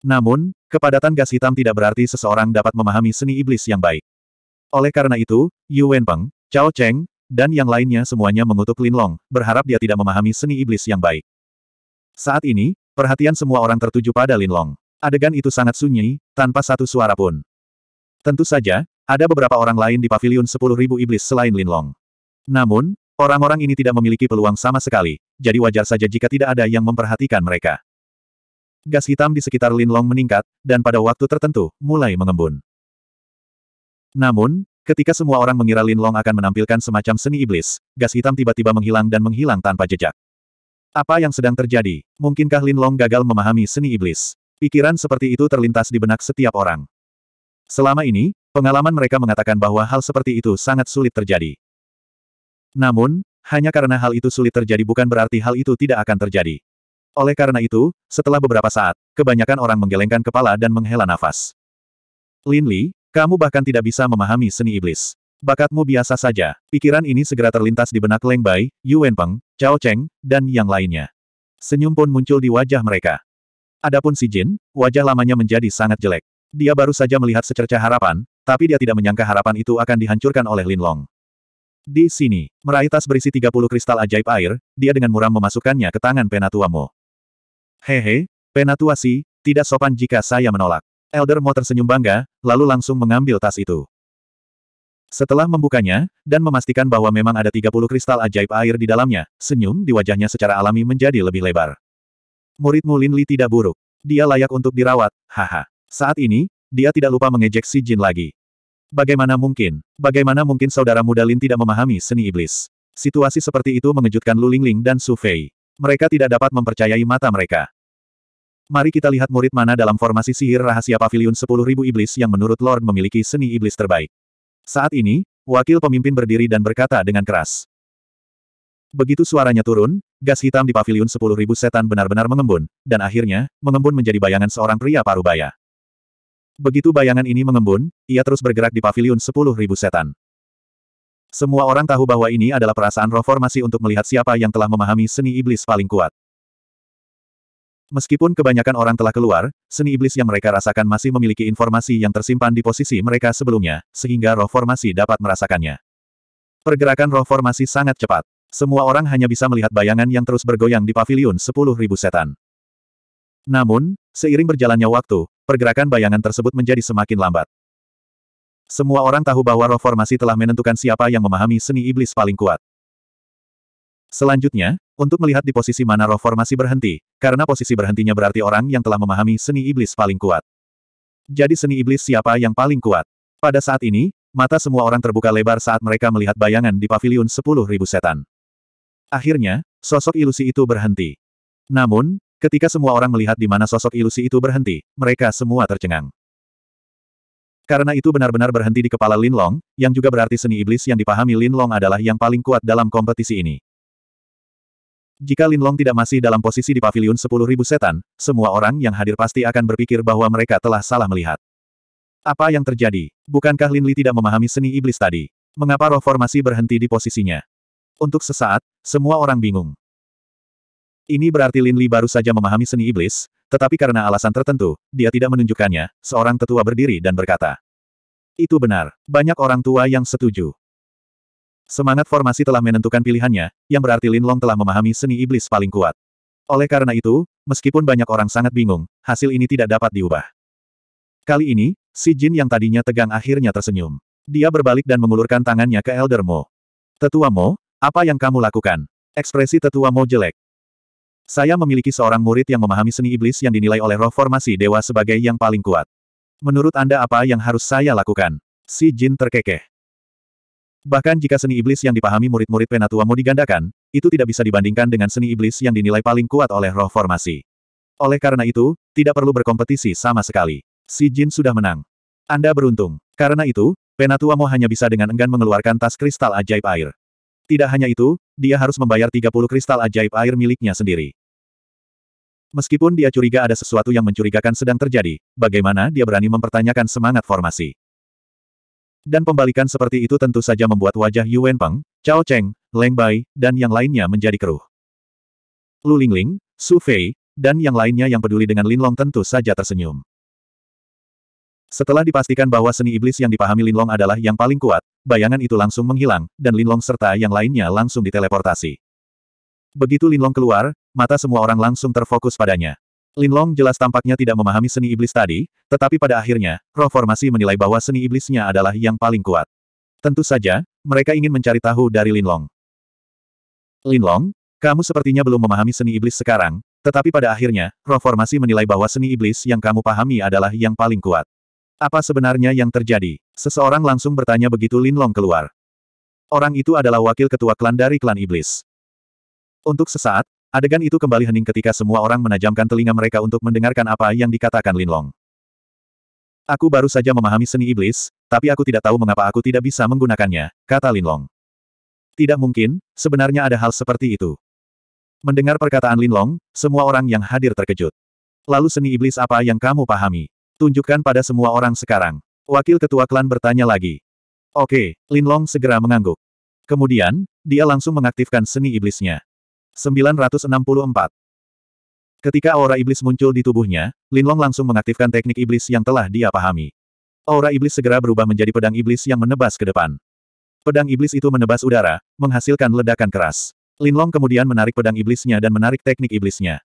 Namun, kepadatan gas hitam tidak berarti seseorang dapat memahami seni iblis yang baik. Oleh karena itu, Yu Wenpeng, Cao Cheng, dan yang lainnya semuanya mengutuk Lin Long, berharap dia tidak memahami seni iblis yang baik. Saat ini, perhatian semua orang tertuju pada Lin Long. Adegan itu sangat sunyi, tanpa satu suara pun. Tentu saja, ada beberapa orang lain di pavilion 10.000 iblis selain Lin Long. Namun, orang-orang ini tidak memiliki peluang sama sekali, jadi wajar saja jika tidak ada yang memperhatikan mereka. Gas hitam di sekitar Lin Long meningkat, dan pada waktu tertentu, mulai mengembun. Namun, ketika semua orang mengira Lin Long akan menampilkan semacam seni iblis, gas hitam tiba-tiba menghilang dan menghilang tanpa jejak. Apa yang sedang terjadi? Mungkinkah Lin Long gagal memahami seni iblis? Pikiran seperti itu terlintas di benak setiap orang. Selama ini, pengalaman mereka mengatakan bahwa hal seperti itu sangat sulit terjadi. Namun, hanya karena hal itu sulit terjadi bukan berarti hal itu tidak akan terjadi. Oleh karena itu, setelah beberapa saat, kebanyakan orang menggelengkan kepala dan menghela nafas. Lin Li, kamu bahkan tidak bisa memahami seni iblis. Bakatmu biasa saja. Pikiran ini segera terlintas di benak Leng Bai, Yuan Peng, Cao Cheng, dan yang lainnya. Senyum pun muncul di wajah mereka. Adapun si Jin, wajah lamanya menjadi sangat jelek. Dia baru saja melihat secerca harapan, tapi dia tidak menyangka harapan itu akan dihancurkan oleh Lin Long. Di sini, meraih tas berisi 30 kristal ajaib air, dia dengan muram memasukkannya ke tangan penatuamu. Hehe, penatua si, tidak sopan jika saya menolak. Elder Mo tersenyum bangga, lalu langsung mengambil tas itu. Setelah membukanya, dan memastikan bahwa memang ada 30 kristal ajaib air di dalamnya, senyum di wajahnya secara alami menjadi lebih lebar. Murid Lin Li tidak buruk. Dia layak untuk dirawat, haha. Saat ini, dia tidak lupa mengejek si Jin lagi. Bagaimana mungkin? Bagaimana mungkin saudara muda Lin tidak memahami seni iblis? Situasi seperti itu mengejutkan Lu Lingling dan Su Fei. Mereka tidak dapat mempercayai mata mereka. Mari kita lihat murid mana dalam formasi sihir rahasia pavilion 10.000 iblis yang menurut Lord memiliki seni iblis terbaik. Saat ini, wakil pemimpin berdiri dan berkata dengan keras. Begitu suaranya turun, gas hitam di pavilion 10.000 setan benar-benar mengembun, dan akhirnya, mengembun menjadi bayangan seorang pria paruh baya. Begitu bayangan ini mengembun, ia terus bergerak di pavilion 10.000 setan. Semua orang tahu bahwa ini adalah perasaan roh formasi untuk melihat siapa yang telah memahami seni iblis paling kuat. Meskipun kebanyakan orang telah keluar, seni iblis yang mereka rasakan masih memiliki informasi yang tersimpan di posisi mereka sebelumnya, sehingga roh formasi dapat merasakannya. Pergerakan roh formasi sangat cepat. Semua orang hanya bisa melihat bayangan yang terus bergoyang di paviliun 10.000 setan. Namun, seiring berjalannya waktu, pergerakan bayangan tersebut menjadi semakin lambat. Semua orang tahu bahwa roh formasi telah menentukan siapa yang memahami seni iblis paling kuat. Selanjutnya, untuk melihat di posisi mana roh formasi berhenti, karena posisi berhentinya berarti orang yang telah memahami seni iblis paling kuat. Jadi seni iblis siapa yang paling kuat? Pada saat ini, mata semua orang terbuka lebar saat mereka melihat bayangan di paviliun 10.000 setan. Akhirnya, sosok ilusi itu berhenti. Namun, ketika semua orang melihat di mana sosok ilusi itu berhenti, mereka semua tercengang. Karena itu benar-benar berhenti di kepala Lin Long, yang juga berarti seni iblis yang dipahami Lin Long adalah yang paling kuat dalam kompetisi ini. Jika Linlong tidak masih dalam posisi di pavilion 10.000 setan, semua orang yang hadir pasti akan berpikir bahwa mereka telah salah melihat. Apa yang terjadi? Bukankah Lin Li tidak memahami seni iblis tadi? Mengapa roh formasi berhenti di posisinya? Untuk sesaat, semua orang bingung. Ini berarti Lin Li baru saja memahami seni iblis, tetapi karena alasan tertentu, dia tidak menunjukkannya, seorang tetua berdiri dan berkata. Itu benar, banyak orang tua yang setuju. Semangat formasi telah menentukan pilihannya, yang berarti Lin Long telah memahami seni iblis paling kuat. Oleh karena itu, meskipun banyak orang sangat bingung, hasil ini tidak dapat diubah. Kali ini, si Jin yang tadinya tegang akhirnya tersenyum. Dia berbalik dan mengulurkan tangannya ke Elder Mo. Tetua Mo, apa yang kamu lakukan? Ekspresi Tetua Mo jelek. Saya memiliki seorang murid yang memahami seni iblis yang dinilai oleh roh formasi dewa sebagai yang paling kuat. Menurut Anda apa yang harus saya lakukan? Si Jin terkekeh. Bahkan jika seni iblis yang dipahami murid-murid Penatua mau digandakan, itu tidak bisa dibandingkan dengan seni iblis yang dinilai paling kuat oleh roh formasi. Oleh karena itu, tidak perlu berkompetisi sama sekali. Si Jin sudah menang. Anda beruntung. Karena itu, penatua Mo hanya bisa dengan enggan mengeluarkan tas kristal ajaib air. Tidak hanya itu, dia harus membayar 30 kristal ajaib air miliknya sendiri. Meskipun dia curiga ada sesuatu yang mencurigakan sedang terjadi, bagaimana dia berani mempertanyakan semangat formasi? Dan pembalikan seperti itu tentu saja membuat wajah Yu Wenpeng, Cao Cheng, Leng Bai, dan yang lainnya menjadi keruh. Lu Lingling, Su Fei, dan yang lainnya yang peduli dengan Lin Long tentu saja tersenyum. Setelah dipastikan bahwa seni iblis yang dipahami Lin Long adalah yang paling kuat, bayangan itu langsung menghilang, dan Lin Long serta yang lainnya langsung diteleportasi. Begitu Lin Long keluar, mata semua orang langsung terfokus padanya. Linlong jelas tampaknya tidak memahami seni iblis tadi, tetapi pada akhirnya, roh formasi menilai bahwa seni iblisnya adalah yang paling kuat. Tentu saja, mereka ingin mencari tahu dari Linlong. Linlong, kamu sepertinya belum memahami seni iblis sekarang, tetapi pada akhirnya, roh formasi menilai bahwa seni iblis yang kamu pahami adalah yang paling kuat. Apa sebenarnya yang terjadi? Seseorang langsung bertanya begitu Linlong keluar. Orang itu adalah wakil ketua klan dari klan iblis. Untuk sesaat, Adegan itu kembali hening ketika semua orang menajamkan telinga mereka untuk mendengarkan apa yang dikatakan Linlong. Aku baru saja memahami seni iblis, tapi aku tidak tahu mengapa aku tidak bisa menggunakannya, kata Linlong. Tidak mungkin, sebenarnya ada hal seperti itu. Mendengar perkataan Linlong, semua orang yang hadir terkejut. Lalu seni iblis apa yang kamu pahami? Tunjukkan pada semua orang sekarang. Wakil ketua klan bertanya lagi. Oke, Linlong segera mengangguk. Kemudian, dia langsung mengaktifkan seni iblisnya. 964. Ketika aura iblis muncul di tubuhnya, Linlong langsung mengaktifkan teknik iblis yang telah dia pahami. Aura iblis segera berubah menjadi pedang iblis yang menebas ke depan. Pedang iblis itu menebas udara, menghasilkan ledakan keras. Linlong kemudian menarik pedang iblisnya dan menarik teknik iblisnya.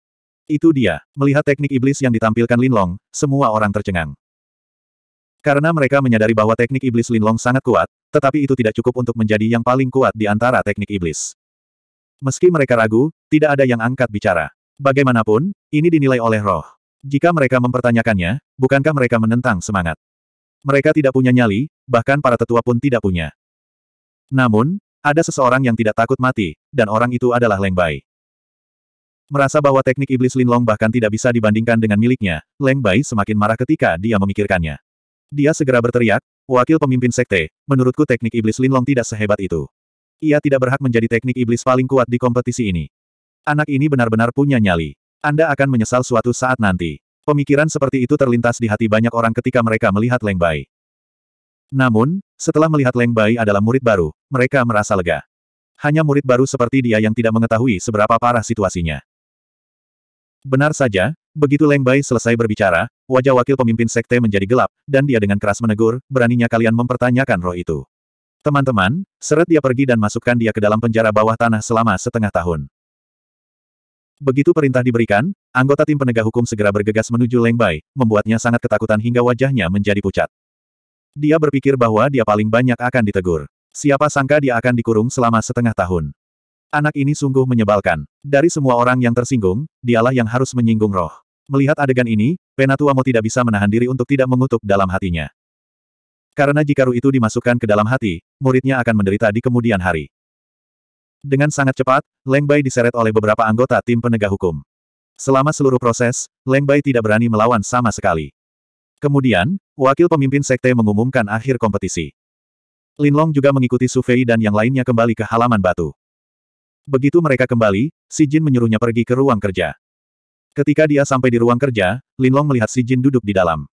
Itu dia, melihat teknik iblis yang ditampilkan Linlong, semua orang tercengang. Karena mereka menyadari bahwa teknik iblis Linlong sangat kuat, tetapi itu tidak cukup untuk menjadi yang paling kuat di antara teknik iblis. Meski mereka ragu, tidak ada yang angkat bicara. Bagaimanapun, ini dinilai oleh roh. Jika mereka mempertanyakannya, bukankah mereka menentang semangat? Mereka tidak punya nyali, bahkan para tetua pun tidak punya. Namun, ada seseorang yang tidak takut mati, dan orang itu adalah Leng Bai. Merasa bahwa teknik iblis Linlong bahkan tidak bisa dibandingkan dengan miliknya, Leng Bai semakin marah ketika dia memikirkannya. Dia segera berteriak, wakil pemimpin sekte, menurutku teknik iblis Linlong tidak sehebat itu. Ia tidak berhak menjadi teknik iblis paling kuat di kompetisi ini. Anak ini benar-benar punya nyali. Anda akan menyesal suatu saat nanti. Pemikiran seperti itu terlintas di hati banyak orang ketika mereka melihat Leng Bai. Namun, setelah melihat Leng Bai adalah murid baru, mereka merasa lega. Hanya murid baru seperti dia yang tidak mengetahui seberapa parah situasinya. Benar saja, begitu Leng Bai selesai berbicara, wajah wakil pemimpin sekte menjadi gelap, dan dia dengan keras menegur, beraninya kalian mempertanyakan roh itu. Teman-teman, seret dia pergi dan masukkan dia ke dalam penjara bawah tanah selama setengah tahun. Begitu perintah diberikan, anggota tim penegak hukum segera bergegas menuju Leng Bai, membuatnya sangat ketakutan hingga wajahnya menjadi pucat. Dia berpikir bahwa dia paling banyak akan ditegur. Siapa sangka dia akan dikurung selama setengah tahun. Anak ini sungguh menyebalkan. Dari semua orang yang tersinggung, dialah yang harus menyinggung roh. Melihat adegan ini, Penatua Mo tidak bisa menahan diri untuk tidak mengutuk dalam hatinya. Karena jika ruh itu dimasukkan ke dalam hati, muridnya akan menderita di kemudian hari. Dengan sangat cepat, Leng Bai diseret oleh beberapa anggota tim penegak hukum. Selama seluruh proses, Leng Bai tidak berani melawan sama sekali. Kemudian, wakil pemimpin sekte mengumumkan akhir kompetisi. Lin Long juga mengikuti Su Fei dan yang lainnya kembali ke halaman batu. Begitu mereka kembali, Si Jin menyuruhnya pergi ke ruang kerja. Ketika dia sampai di ruang kerja, Lin Long melihat Si Jin duduk di dalam.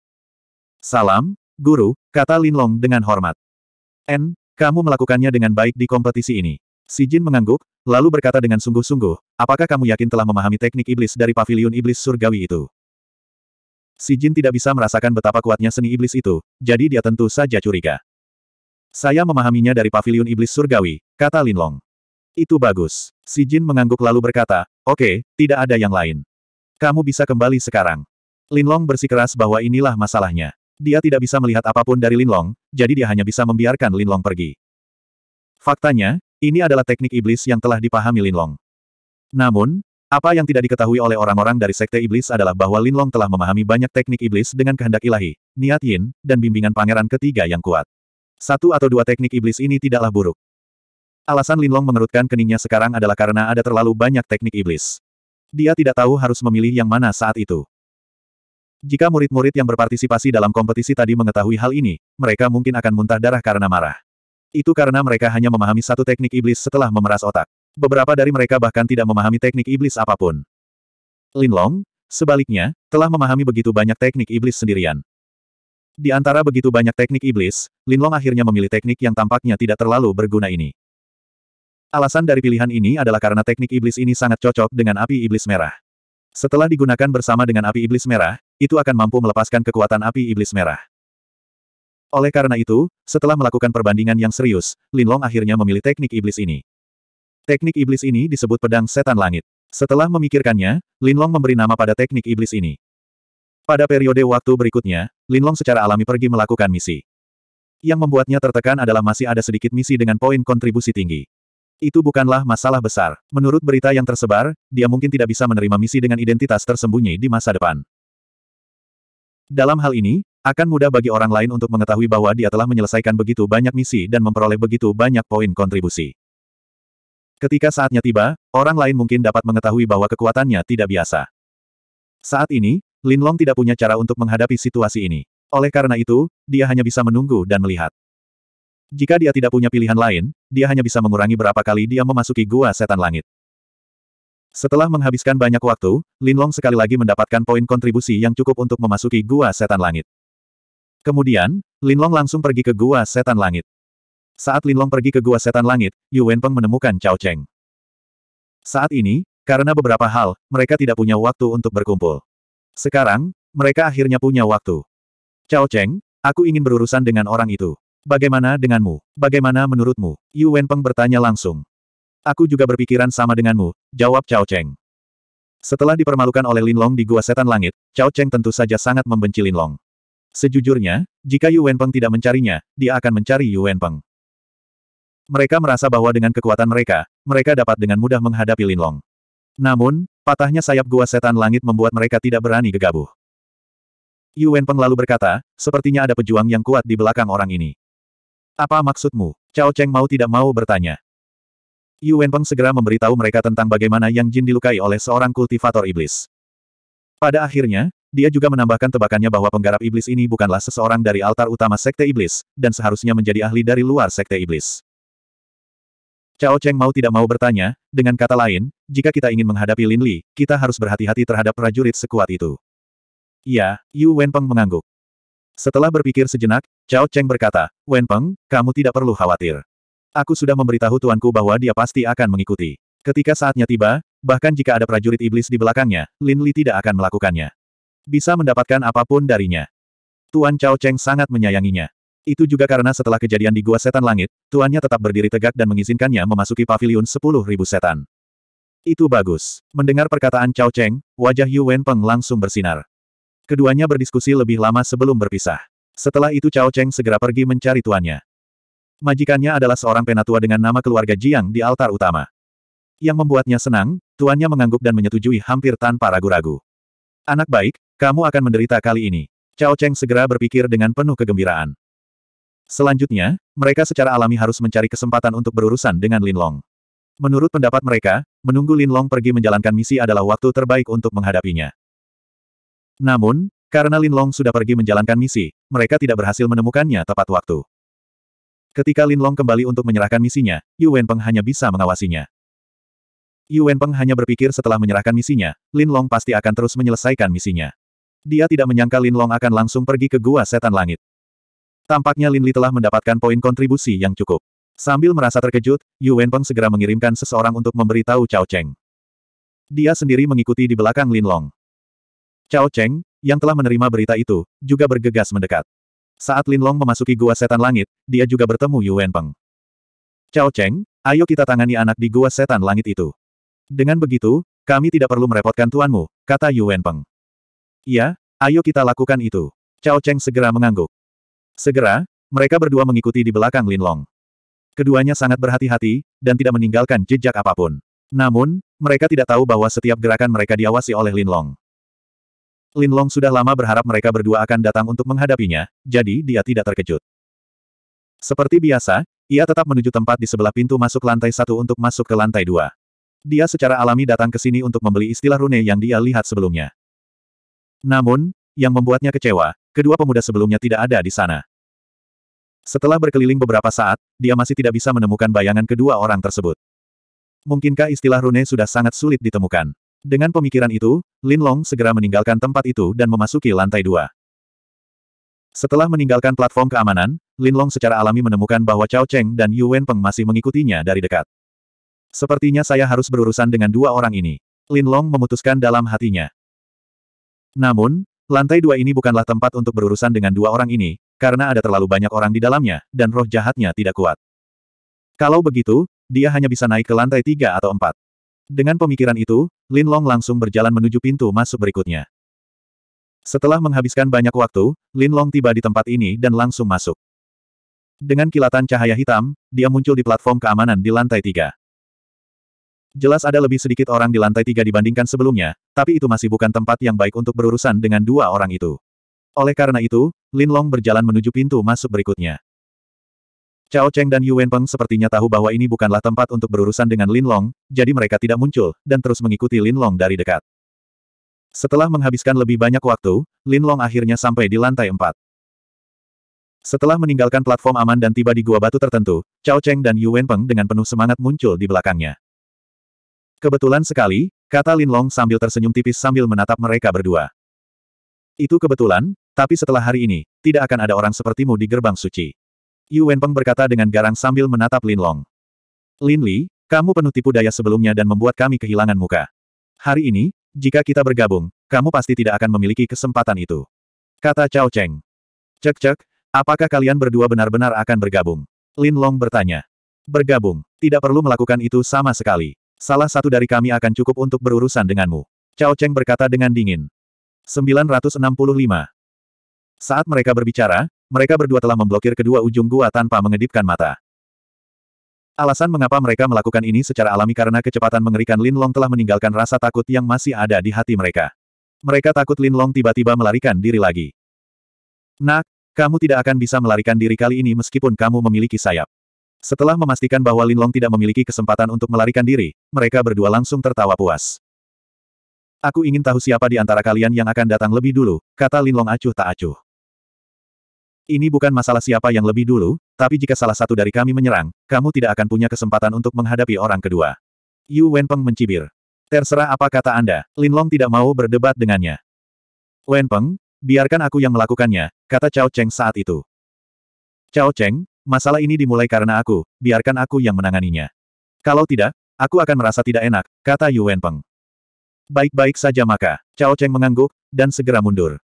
Salam, Guru, kata Linlong dengan hormat. N, kamu melakukannya dengan baik di kompetisi ini. Si Jin mengangguk, lalu berkata dengan sungguh-sungguh, apakah kamu yakin telah memahami teknik iblis dari pavilion iblis surgawi itu? Si Jin tidak bisa merasakan betapa kuatnya seni iblis itu, jadi dia tentu saja curiga. Saya memahaminya dari pavilion iblis surgawi, kata Linlong. Itu bagus. Si Jin mengangguk lalu berkata, oke, okay, tidak ada yang lain. Kamu bisa kembali sekarang. Linlong bersikeras bahwa inilah masalahnya. Dia tidak bisa melihat apapun dari Linlong, jadi dia hanya bisa membiarkan Linlong pergi. Faktanya, ini adalah teknik iblis yang telah dipahami Linlong. Namun, apa yang tidak diketahui oleh orang-orang dari Sekte Iblis adalah bahwa Linlong telah memahami banyak teknik iblis dengan kehendak ilahi, niat yin, dan bimbingan pangeran ketiga yang kuat. Satu atau dua teknik iblis ini tidaklah buruk. Alasan Linlong mengerutkan keningnya sekarang adalah karena ada terlalu banyak teknik iblis. Dia tidak tahu harus memilih yang mana saat itu. Jika murid-murid yang berpartisipasi dalam kompetisi tadi mengetahui hal ini, mereka mungkin akan muntah darah karena marah. Itu karena mereka hanya memahami satu teknik iblis setelah memeras otak. Beberapa dari mereka bahkan tidak memahami teknik iblis apapun. Lin Long, sebaliknya, telah memahami begitu banyak teknik iblis sendirian. Di antara begitu banyak teknik iblis, Lin Long akhirnya memilih teknik yang tampaknya tidak terlalu berguna ini. Alasan dari pilihan ini adalah karena teknik iblis ini sangat cocok dengan api iblis merah. Setelah digunakan bersama dengan api iblis merah, itu akan mampu melepaskan kekuatan api iblis merah. Oleh karena itu, setelah melakukan perbandingan yang serius, Linlong akhirnya memilih teknik iblis ini. Teknik iblis ini disebut pedang setan langit. Setelah memikirkannya, Linlong memberi nama pada teknik iblis ini. Pada periode waktu berikutnya, Linlong secara alami pergi melakukan misi. Yang membuatnya tertekan adalah masih ada sedikit misi dengan poin kontribusi tinggi. Itu bukanlah masalah besar. Menurut berita yang tersebar, dia mungkin tidak bisa menerima misi dengan identitas tersembunyi di masa depan. Dalam hal ini, akan mudah bagi orang lain untuk mengetahui bahwa dia telah menyelesaikan begitu banyak misi dan memperoleh begitu banyak poin kontribusi. Ketika saatnya tiba, orang lain mungkin dapat mengetahui bahwa kekuatannya tidak biasa. Saat ini, Lin Long tidak punya cara untuk menghadapi situasi ini. Oleh karena itu, dia hanya bisa menunggu dan melihat. Jika dia tidak punya pilihan lain, dia hanya bisa mengurangi berapa kali dia memasuki gua setan langit. Setelah menghabiskan banyak waktu, Linlong sekali lagi mendapatkan poin kontribusi yang cukup untuk memasuki gua setan langit. Kemudian, Linlong langsung pergi ke gua setan langit. Saat Linlong pergi ke gua setan langit, Yu Wenpeng menemukan Cao Cheng. Saat ini, karena beberapa hal, mereka tidak punya waktu untuk berkumpul. Sekarang, mereka akhirnya punya waktu. Cao Cheng, aku ingin berurusan dengan orang itu. Bagaimana denganmu? Bagaimana menurutmu? Yu Wenpeng bertanya langsung. Aku juga berpikiran sama denganmu, jawab Cao Cheng. Setelah dipermalukan oleh Lin Long di Gua Setan Langit, Cao Cheng tentu saja sangat membenci Lin Long. Sejujurnya, jika Yu Wenpeng tidak mencarinya, dia akan mencari Yu Wenpeng. Mereka merasa bahwa dengan kekuatan mereka, mereka dapat dengan mudah menghadapi Lin Long. Namun, patahnya sayap Gua Setan Langit membuat mereka tidak berani gegabah. Yu Wenpeng lalu berkata, sepertinya ada pejuang yang kuat di belakang orang ini. Apa maksudmu? Cao Cheng mau tidak mau bertanya. Yu Wenpeng segera memberitahu mereka tentang bagaimana Yang Jin dilukai oleh seorang kultivator iblis. Pada akhirnya, dia juga menambahkan tebakannya bahwa penggarap iblis ini bukanlah seseorang dari altar utama sekte iblis, dan seharusnya menjadi ahli dari luar sekte iblis. Cao Cheng mau tidak mau bertanya, dengan kata lain, jika kita ingin menghadapi Lin Li, kita harus berhati-hati terhadap prajurit sekuat itu. Ya, Yu Wenpeng mengangguk. Setelah berpikir sejenak, Cao Cheng berkata, Wen Peng, kamu tidak perlu khawatir. Aku sudah memberitahu tuanku bahwa dia pasti akan mengikuti. Ketika saatnya tiba, bahkan jika ada prajurit iblis di belakangnya, Lin Li tidak akan melakukannya. Bisa mendapatkan apapun darinya. Tuan Cao Cheng sangat menyayanginya. Itu juga karena setelah kejadian di Gua Setan Langit, tuannya tetap berdiri tegak dan mengizinkannya memasuki paviliun 10.000 setan. Itu bagus. Mendengar perkataan Cao Cheng, wajah Yu Wen Peng langsung bersinar. Keduanya berdiskusi lebih lama sebelum berpisah. Setelah itu Cao Cheng segera pergi mencari tuannya. Majikannya adalah seorang penatua dengan nama keluarga Jiang di altar utama. Yang membuatnya senang, tuannya mengangguk dan menyetujui hampir tanpa ragu-ragu. Anak baik, kamu akan menderita kali ini. Cao Cheng segera berpikir dengan penuh kegembiraan. Selanjutnya, mereka secara alami harus mencari kesempatan untuk berurusan dengan Lin Long. Menurut pendapat mereka, menunggu Lin Long pergi menjalankan misi adalah waktu terbaik untuk menghadapinya. Namun, karena Lin Long sudah pergi menjalankan misi, mereka tidak berhasil menemukannya tepat waktu. Ketika Lin Long kembali untuk menyerahkan misinya, Yu Peng hanya bisa mengawasinya. Yu Peng hanya berpikir setelah menyerahkan misinya, Lin Long pasti akan terus menyelesaikan misinya. Dia tidak menyangka Lin Long akan langsung pergi ke Gua Setan Langit. Tampaknya Lin Li telah mendapatkan poin kontribusi yang cukup. Sambil merasa terkejut, Yu Peng segera mengirimkan seseorang untuk memberitahu Cao Cheng. Dia sendiri mengikuti di belakang Lin Long. Cao Cheng, yang telah menerima berita itu, juga bergegas mendekat. Saat Lin Long memasuki Gua Setan Langit, dia juga bertemu Yu Wenpeng. Cao Cheng, ayo kita tangani anak di Gua Setan Langit itu. Dengan begitu, kami tidak perlu merepotkan tuanmu, kata Yu Wenpeng. Iya, ayo kita lakukan itu. Cao Cheng segera mengangguk. Segera, mereka berdua mengikuti di belakang Lin Long. Keduanya sangat berhati-hati, dan tidak meninggalkan jejak apapun. Namun, mereka tidak tahu bahwa setiap gerakan mereka diawasi oleh Lin Long. Lin Long sudah lama berharap mereka berdua akan datang untuk menghadapinya, jadi dia tidak terkejut. Seperti biasa, ia tetap menuju tempat di sebelah pintu masuk lantai satu untuk masuk ke lantai dua. Dia secara alami datang ke sini untuk membeli istilah rune yang dia lihat sebelumnya. Namun, yang membuatnya kecewa, kedua pemuda sebelumnya tidak ada di sana. Setelah berkeliling beberapa saat, dia masih tidak bisa menemukan bayangan kedua orang tersebut. Mungkinkah istilah rune sudah sangat sulit ditemukan? Dengan pemikiran itu, Lin Long segera meninggalkan tempat itu dan memasuki lantai dua. Setelah meninggalkan platform keamanan, Lin Long secara alami menemukan bahwa Cao Cheng dan Yu Peng masih mengikutinya dari dekat. Sepertinya saya harus berurusan dengan dua orang ini. Lin Long memutuskan dalam hatinya. Namun, lantai dua ini bukanlah tempat untuk berurusan dengan dua orang ini, karena ada terlalu banyak orang di dalamnya, dan roh jahatnya tidak kuat. Kalau begitu, dia hanya bisa naik ke lantai tiga atau empat. Dengan pemikiran itu, Lin Long langsung berjalan menuju pintu masuk berikutnya. Setelah menghabiskan banyak waktu, Lin Long tiba di tempat ini dan langsung masuk. Dengan kilatan cahaya hitam, dia muncul di platform keamanan di lantai tiga. Jelas ada lebih sedikit orang di lantai tiga dibandingkan sebelumnya, tapi itu masih bukan tempat yang baik untuk berurusan dengan dua orang itu. Oleh karena itu, Lin Long berjalan menuju pintu masuk berikutnya. Cao Cheng dan Yu Wenpeng sepertinya tahu bahwa ini bukanlah tempat untuk berurusan dengan Lin Long, jadi mereka tidak muncul, dan terus mengikuti Lin Long dari dekat. Setelah menghabiskan lebih banyak waktu, Lin Long akhirnya sampai di lantai empat. Setelah meninggalkan platform aman dan tiba di gua batu tertentu, Cao Cheng dan Yu Wenpeng dengan penuh semangat muncul di belakangnya. Kebetulan sekali, kata Lin Long sambil tersenyum tipis sambil menatap mereka berdua. Itu kebetulan, tapi setelah hari ini, tidak akan ada orang sepertimu di gerbang suci. Yu Wenpeng berkata dengan garang sambil menatap Lin Long. Lin Li, kamu penuh tipu daya sebelumnya dan membuat kami kehilangan muka. Hari ini, jika kita bergabung, kamu pasti tidak akan memiliki kesempatan itu. Kata Cao Cheng. Cek-cek, apakah kalian berdua benar-benar akan bergabung? Lin Long bertanya. Bergabung, tidak perlu melakukan itu sama sekali. Salah satu dari kami akan cukup untuk berurusan denganmu. Cao Cheng berkata dengan dingin. 965. Saat mereka berbicara, mereka berdua telah memblokir kedua ujung gua tanpa mengedipkan mata. Alasan mengapa mereka melakukan ini secara alami karena kecepatan mengerikan Lin Long telah meninggalkan rasa takut yang masih ada di hati mereka. Mereka takut Lin Long tiba-tiba melarikan diri lagi. Nak, kamu tidak akan bisa melarikan diri kali ini meskipun kamu memiliki sayap. Setelah memastikan bahwa Lin Long tidak memiliki kesempatan untuk melarikan diri, mereka berdua langsung tertawa puas. Aku ingin tahu siapa di antara kalian yang akan datang lebih dulu, kata Lin Long acuh tak acuh. Ini bukan masalah siapa yang lebih dulu, tapi jika salah satu dari kami menyerang, kamu tidak akan punya kesempatan untuk menghadapi orang kedua. Yu Wenpeng mencibir. Terserah apa kata Anda, Linlong tidak mau berdebat dengannya. Wenpeng, biarkan aku yang melakukannya, kata Cao Cheng saat itu. Cao Cheng, masalah ini dimulai karena aku, biarkan aku yang menanganinya. Kalau tidak, aku akan merasa tidak enak, kata Yu Wenpeng. Baik-baik saja maka, Cao Cheng mengangguk, dan segera mundur.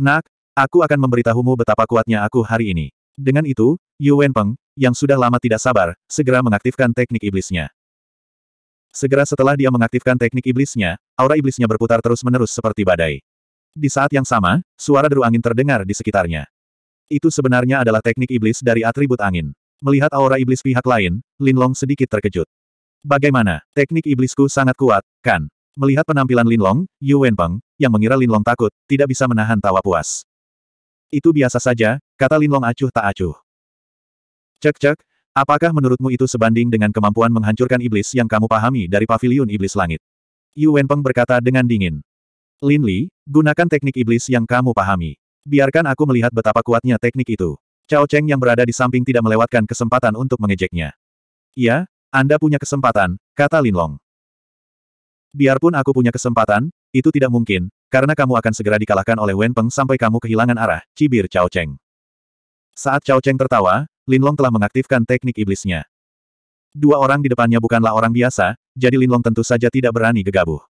Nak, Aku akan memberitahumu betapa kuatnya aku hari ini. Dengan itu, Yu Wenpeng, yang sudah lama tidak sabar, segera mengaktifkan teknik iblisnya. Segera setelah dia mengaktifkan teknik iblisnya, aura iblisnya berputar terus-menerus seperti badai. Di saat yang sama, suara deru angin terdengar di sekitarnya. Itu sebenarnya adalah teknik iblis dari atribut angin. Melihat aura iblis pihak lain, Lin Long sedikit terkejut. Bagaimana, teknik iblisku sangat kuat, kan? Melihat penampilan Lin Long, Yu Wenpeng, yang mengira Lin Long takut, tidak bisa menahan tawa puas. Itu biasa saja, kata Linlong acuh tak acuh. Cek-cek, apakah menurutmu itu sebanding dengan kemampuan menghancurkan iblis yang kamu pahami dari paviliun iblis langit? Yu Wenpeng berkata dengan dingin. Lin Li, gunakan teknik iblis yang kamu pahami. Biarkan aku melihat betapa kuatnya teknik itu. Cao Cheng yang berada di samping tidak melewatkan kesempatan untuk mengejeknya. Iya, Anda punya kesempatan, kata Lin Long. Biarpun aku punya kesempatan, itu tidak mungkin, karena kamu akan segera dikalahkan oleh Wen Peng sampai kamu kehilangan arah, cibir Cao Cheng. Saat Cao Cheng tertawa, Lin Long telah mengaktifkan teknik iblisnya. Dua orang di depannya bukanlah orang biasa, jadi Lin Long tentu saja tidak berani gegabah.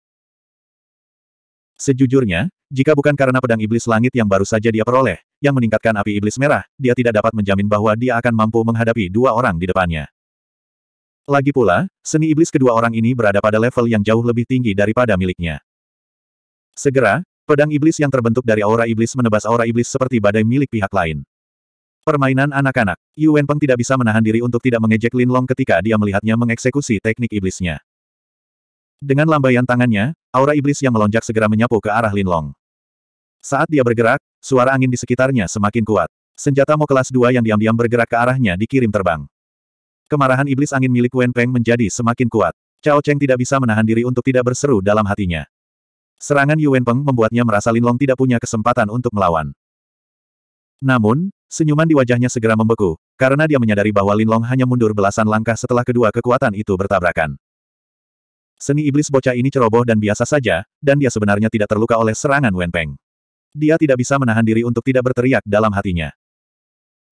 Sejujurnya, jika bukan karena pedang iblis langit yang baru saja dia peroleh, yang meningkatkan api iblis merah, dia tidak dapat menjamin bahwa dia akan mampu menghadapi dua orang di depannya. Lagi pula, seni iblis kedua orang ini berada pada level yang jauh lebih tinggi daripada miliknya. Segera, pedang iblis yang terbentuk dari aura iblis menebas aura iblis seperti badai milik pihak lain. Permainan anak-anak, Yu Wenpeng tidak bisa menahan diri untuk tidak mengejek Lin Long ketika dia melihatnya mengeksekusi teknik iblisnya. Dengan lambaian tangannya, aura iblis yang melonjak segera menyapu ke arah Lin Long. Saat dia bergerak, suara angin di sekitarnya semakin kuat. Senjata Mo kelas 2 yang diam-diam bergerak ke arahnya dikirim terbang. Kemarahan iblis angin milik Wen Peng menjadi semakin kuat. Cao Cheng tidak bisa menahan diri untuk tidak berseru dalam hatinya. Serangan Yuen Peng membuatnya merasa Linlong tidak punya kesempatan untuk melawan. Namun, senyuman di wajahnya segera membeku, karena dia menyadari bahwa Linlong hanya mundur belasan langkah setelah kedua kekuatan itu bertabrakan. Seni iblis bocah ini ceroboh dan biasa saja, dan dia sebenarnya tidak terluka oleh serangan Wen Peng. Dia tidak bisa menahan diri untuk tidak berteriak dalam hatinya.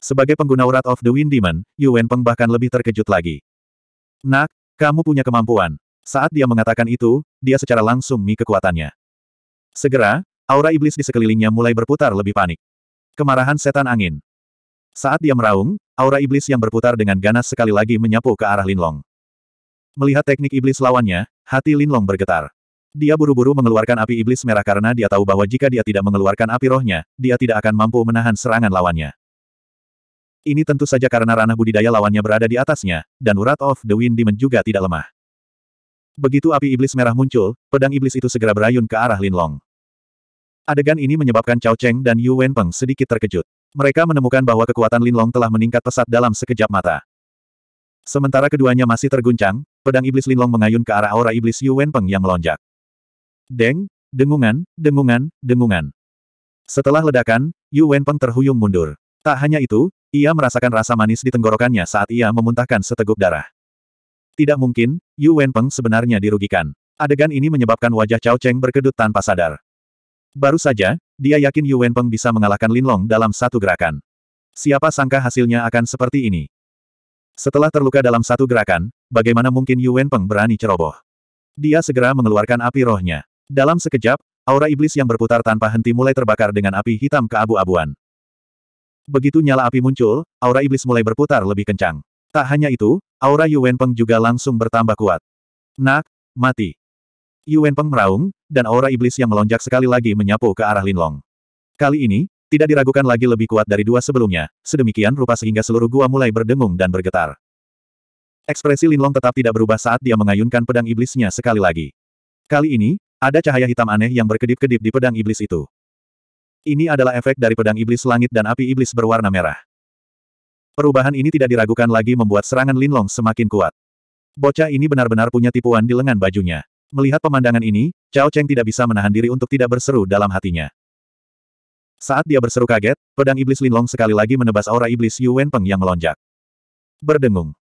Sebagai pengguna urat of the Wind Demon, Yu Wen Peng bahkan lebih terkejut lagi. Nak, kamu punya kemampuan, saat dia mengatakan itu, dia secara langsung mi kekuatannya. Segera, aura iblis di sekelilingnya mulai berputar lebih panik. Kemarahan setan angin. Saat dia meraung, aura iblis yang berputar dengan ganas sekali lagi menyapu ke arah Linlong. Melihat teknik iblis lawannya, hati Linlong bergetar. Dia buru-buru mengeluarkan api iblis merah karena dia tahu bahwa jika dia tidak mengeluarkan api rohnya, dia tidak akan mampu menahan serangan lawannya. Ini tentu saja karena ranah budidaya lawannya berada di atasnya, dan urat of the Wind Demon juga tidak lemah. Begitu api iblis merah muncul, pedang iblis itu segera berayun ke arah Linlong. Adegan ini menyebabkan Cao Cheng dan Yu Wenpeng sedikit terkejut. Mereka menemukan bahwa kekuatan Linlong telah meningkat pesat dalam sekejap mata. Sementara keduanya masih terguncang, pedang iblis Linlong mengayun ke arah aura iblis Yu Wenpeng yang melonjak. Deng, dengungan, dengungan, dengungan. Setelah ledakan, Yu Wenpeng terhuyung mundur. Tak hanya itu, ia merasakan rasa manis di tenggorokannya saat ia memuntahkan seteguk darah. Tidak mungkin, Yu Wenpeng sebenarnya dirugikan. Adegan ini menyebabkan wajah Cao Cheng berkedut tanpa sadar. Baru saja, dia yakin Yu Wenpeng bisa mengalahkan Lin Long dalam satu gerakan. Siapa sangka hasilnya akan seperti ini. Setelah terluka dalam satu gerakan, bagaimana mungkin Yu Wenpeng berani ceroboh? Dia segera mengeluarkan api rohnya. Dalam sekejap, aura iblis yang berputar tanpa henti mulai terbakar dengan api hitam keabu-abuan. Begitu nyala api muncul, aura iblis mulai berputar lebih kencang. Tak hanya itu, aura Yu Peng juga langsung bertambah kuat. Nak, mati. Yu Peng meraung, dan aura iblis yang melonjak sekali lagi menyapu ke arah Linlong. Kali ini, tidak diragukan lagi lebih kuat dari dua sebelumnya, sedemikian rupa sehingga seluruh gua mulai berdengung dan bergetar. Ekspresi Linlong tetap tidak berubah saat dia mengayunkan pedang iblisnya sekali lagi. Kali ini, ada cahaya hitam aneh yang berkedip-kedip di pedang iblis itu. Ini adalah efek dari pedang iblis langit dan api iblis berwarna merah. Perubahan ini tidak diragukan lagi membuat serangan Linlong semakin kuat. Bocah ini benar-benar punya tipuan di lengan bajunya. Melihat pemandangan ini, Cao Cheng tidak bisa menahan diri untuk tidak berseru dalam hatinya. Saat dia berseru kaget, pedang iblis Linlong sekali lagi menebas aura iblis Yu Peng yang melonjak. Berdengung.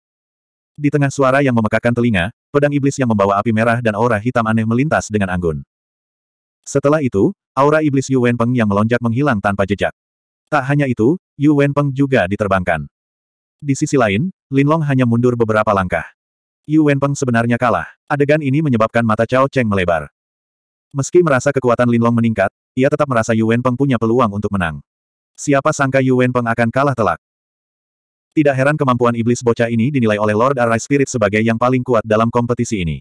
Di tengah suara yang memekakan telinga, pedang iblis yang membawa api merah dan aura hitam aneh melintas dengan anggun. Setelah itu, aura iblis Yu Peng yang melonjak menghilang tanpa jejak. Tak hanya itu, Yu Peng juga diterbangkan. Di sisi lain, Linlong hanya mundur beberapa langkah. Yu Wenpeng sebenarnya kalah. Adegan ini menyebabkan mata Cao Cheng melebar. Meski merasa kekuatan Linlong meningkat, ia tetap merasa Yu Wenpeng punya peluang untuk menang. Siapa sangka Yu Wenpeng akan kalah telak. Tidak heran kemampuan iblis bocah ini dinilai oleh Lord Arai Spirit sebagai yang paling kuat dalam kompetisi ini.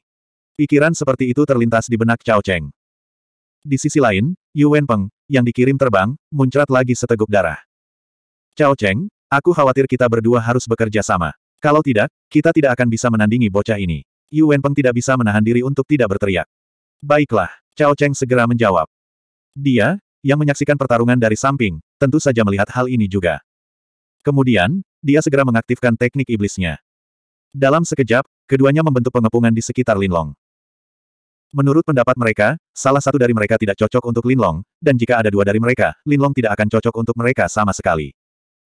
Pikiran seperti itu terlintas di benak Cao Cheng. Di sisi lain, Yu Wenpeng, yang dikirim terbang, muncrat lagi seteguk darah. Cao Cheng, Aku khawatir kita berdua harus bekerja sama. Kalau tidak, kita tidak akan bisa menandingi bocah ini. Yu Wenpeng tidak bisa menahan diri untuk tidak berteriak. Baiklah, Cao Cheng segera menjawab. Dia, yang menyaksikan pertarungan dari samping, tentu saja melihat hal ini juga. Kemudian, dia segera mengaktifkan teknik iblisnya. Dalam sekejap, keduanya membentuk pengepungan di sekitar Linlong. Menurut pendapat mereka, salah satu dari mereka tidak cocok untuk Linlong, dan jika ada dua dari mereka, Linlong tidak akan cocok untuk mereka sama sekali.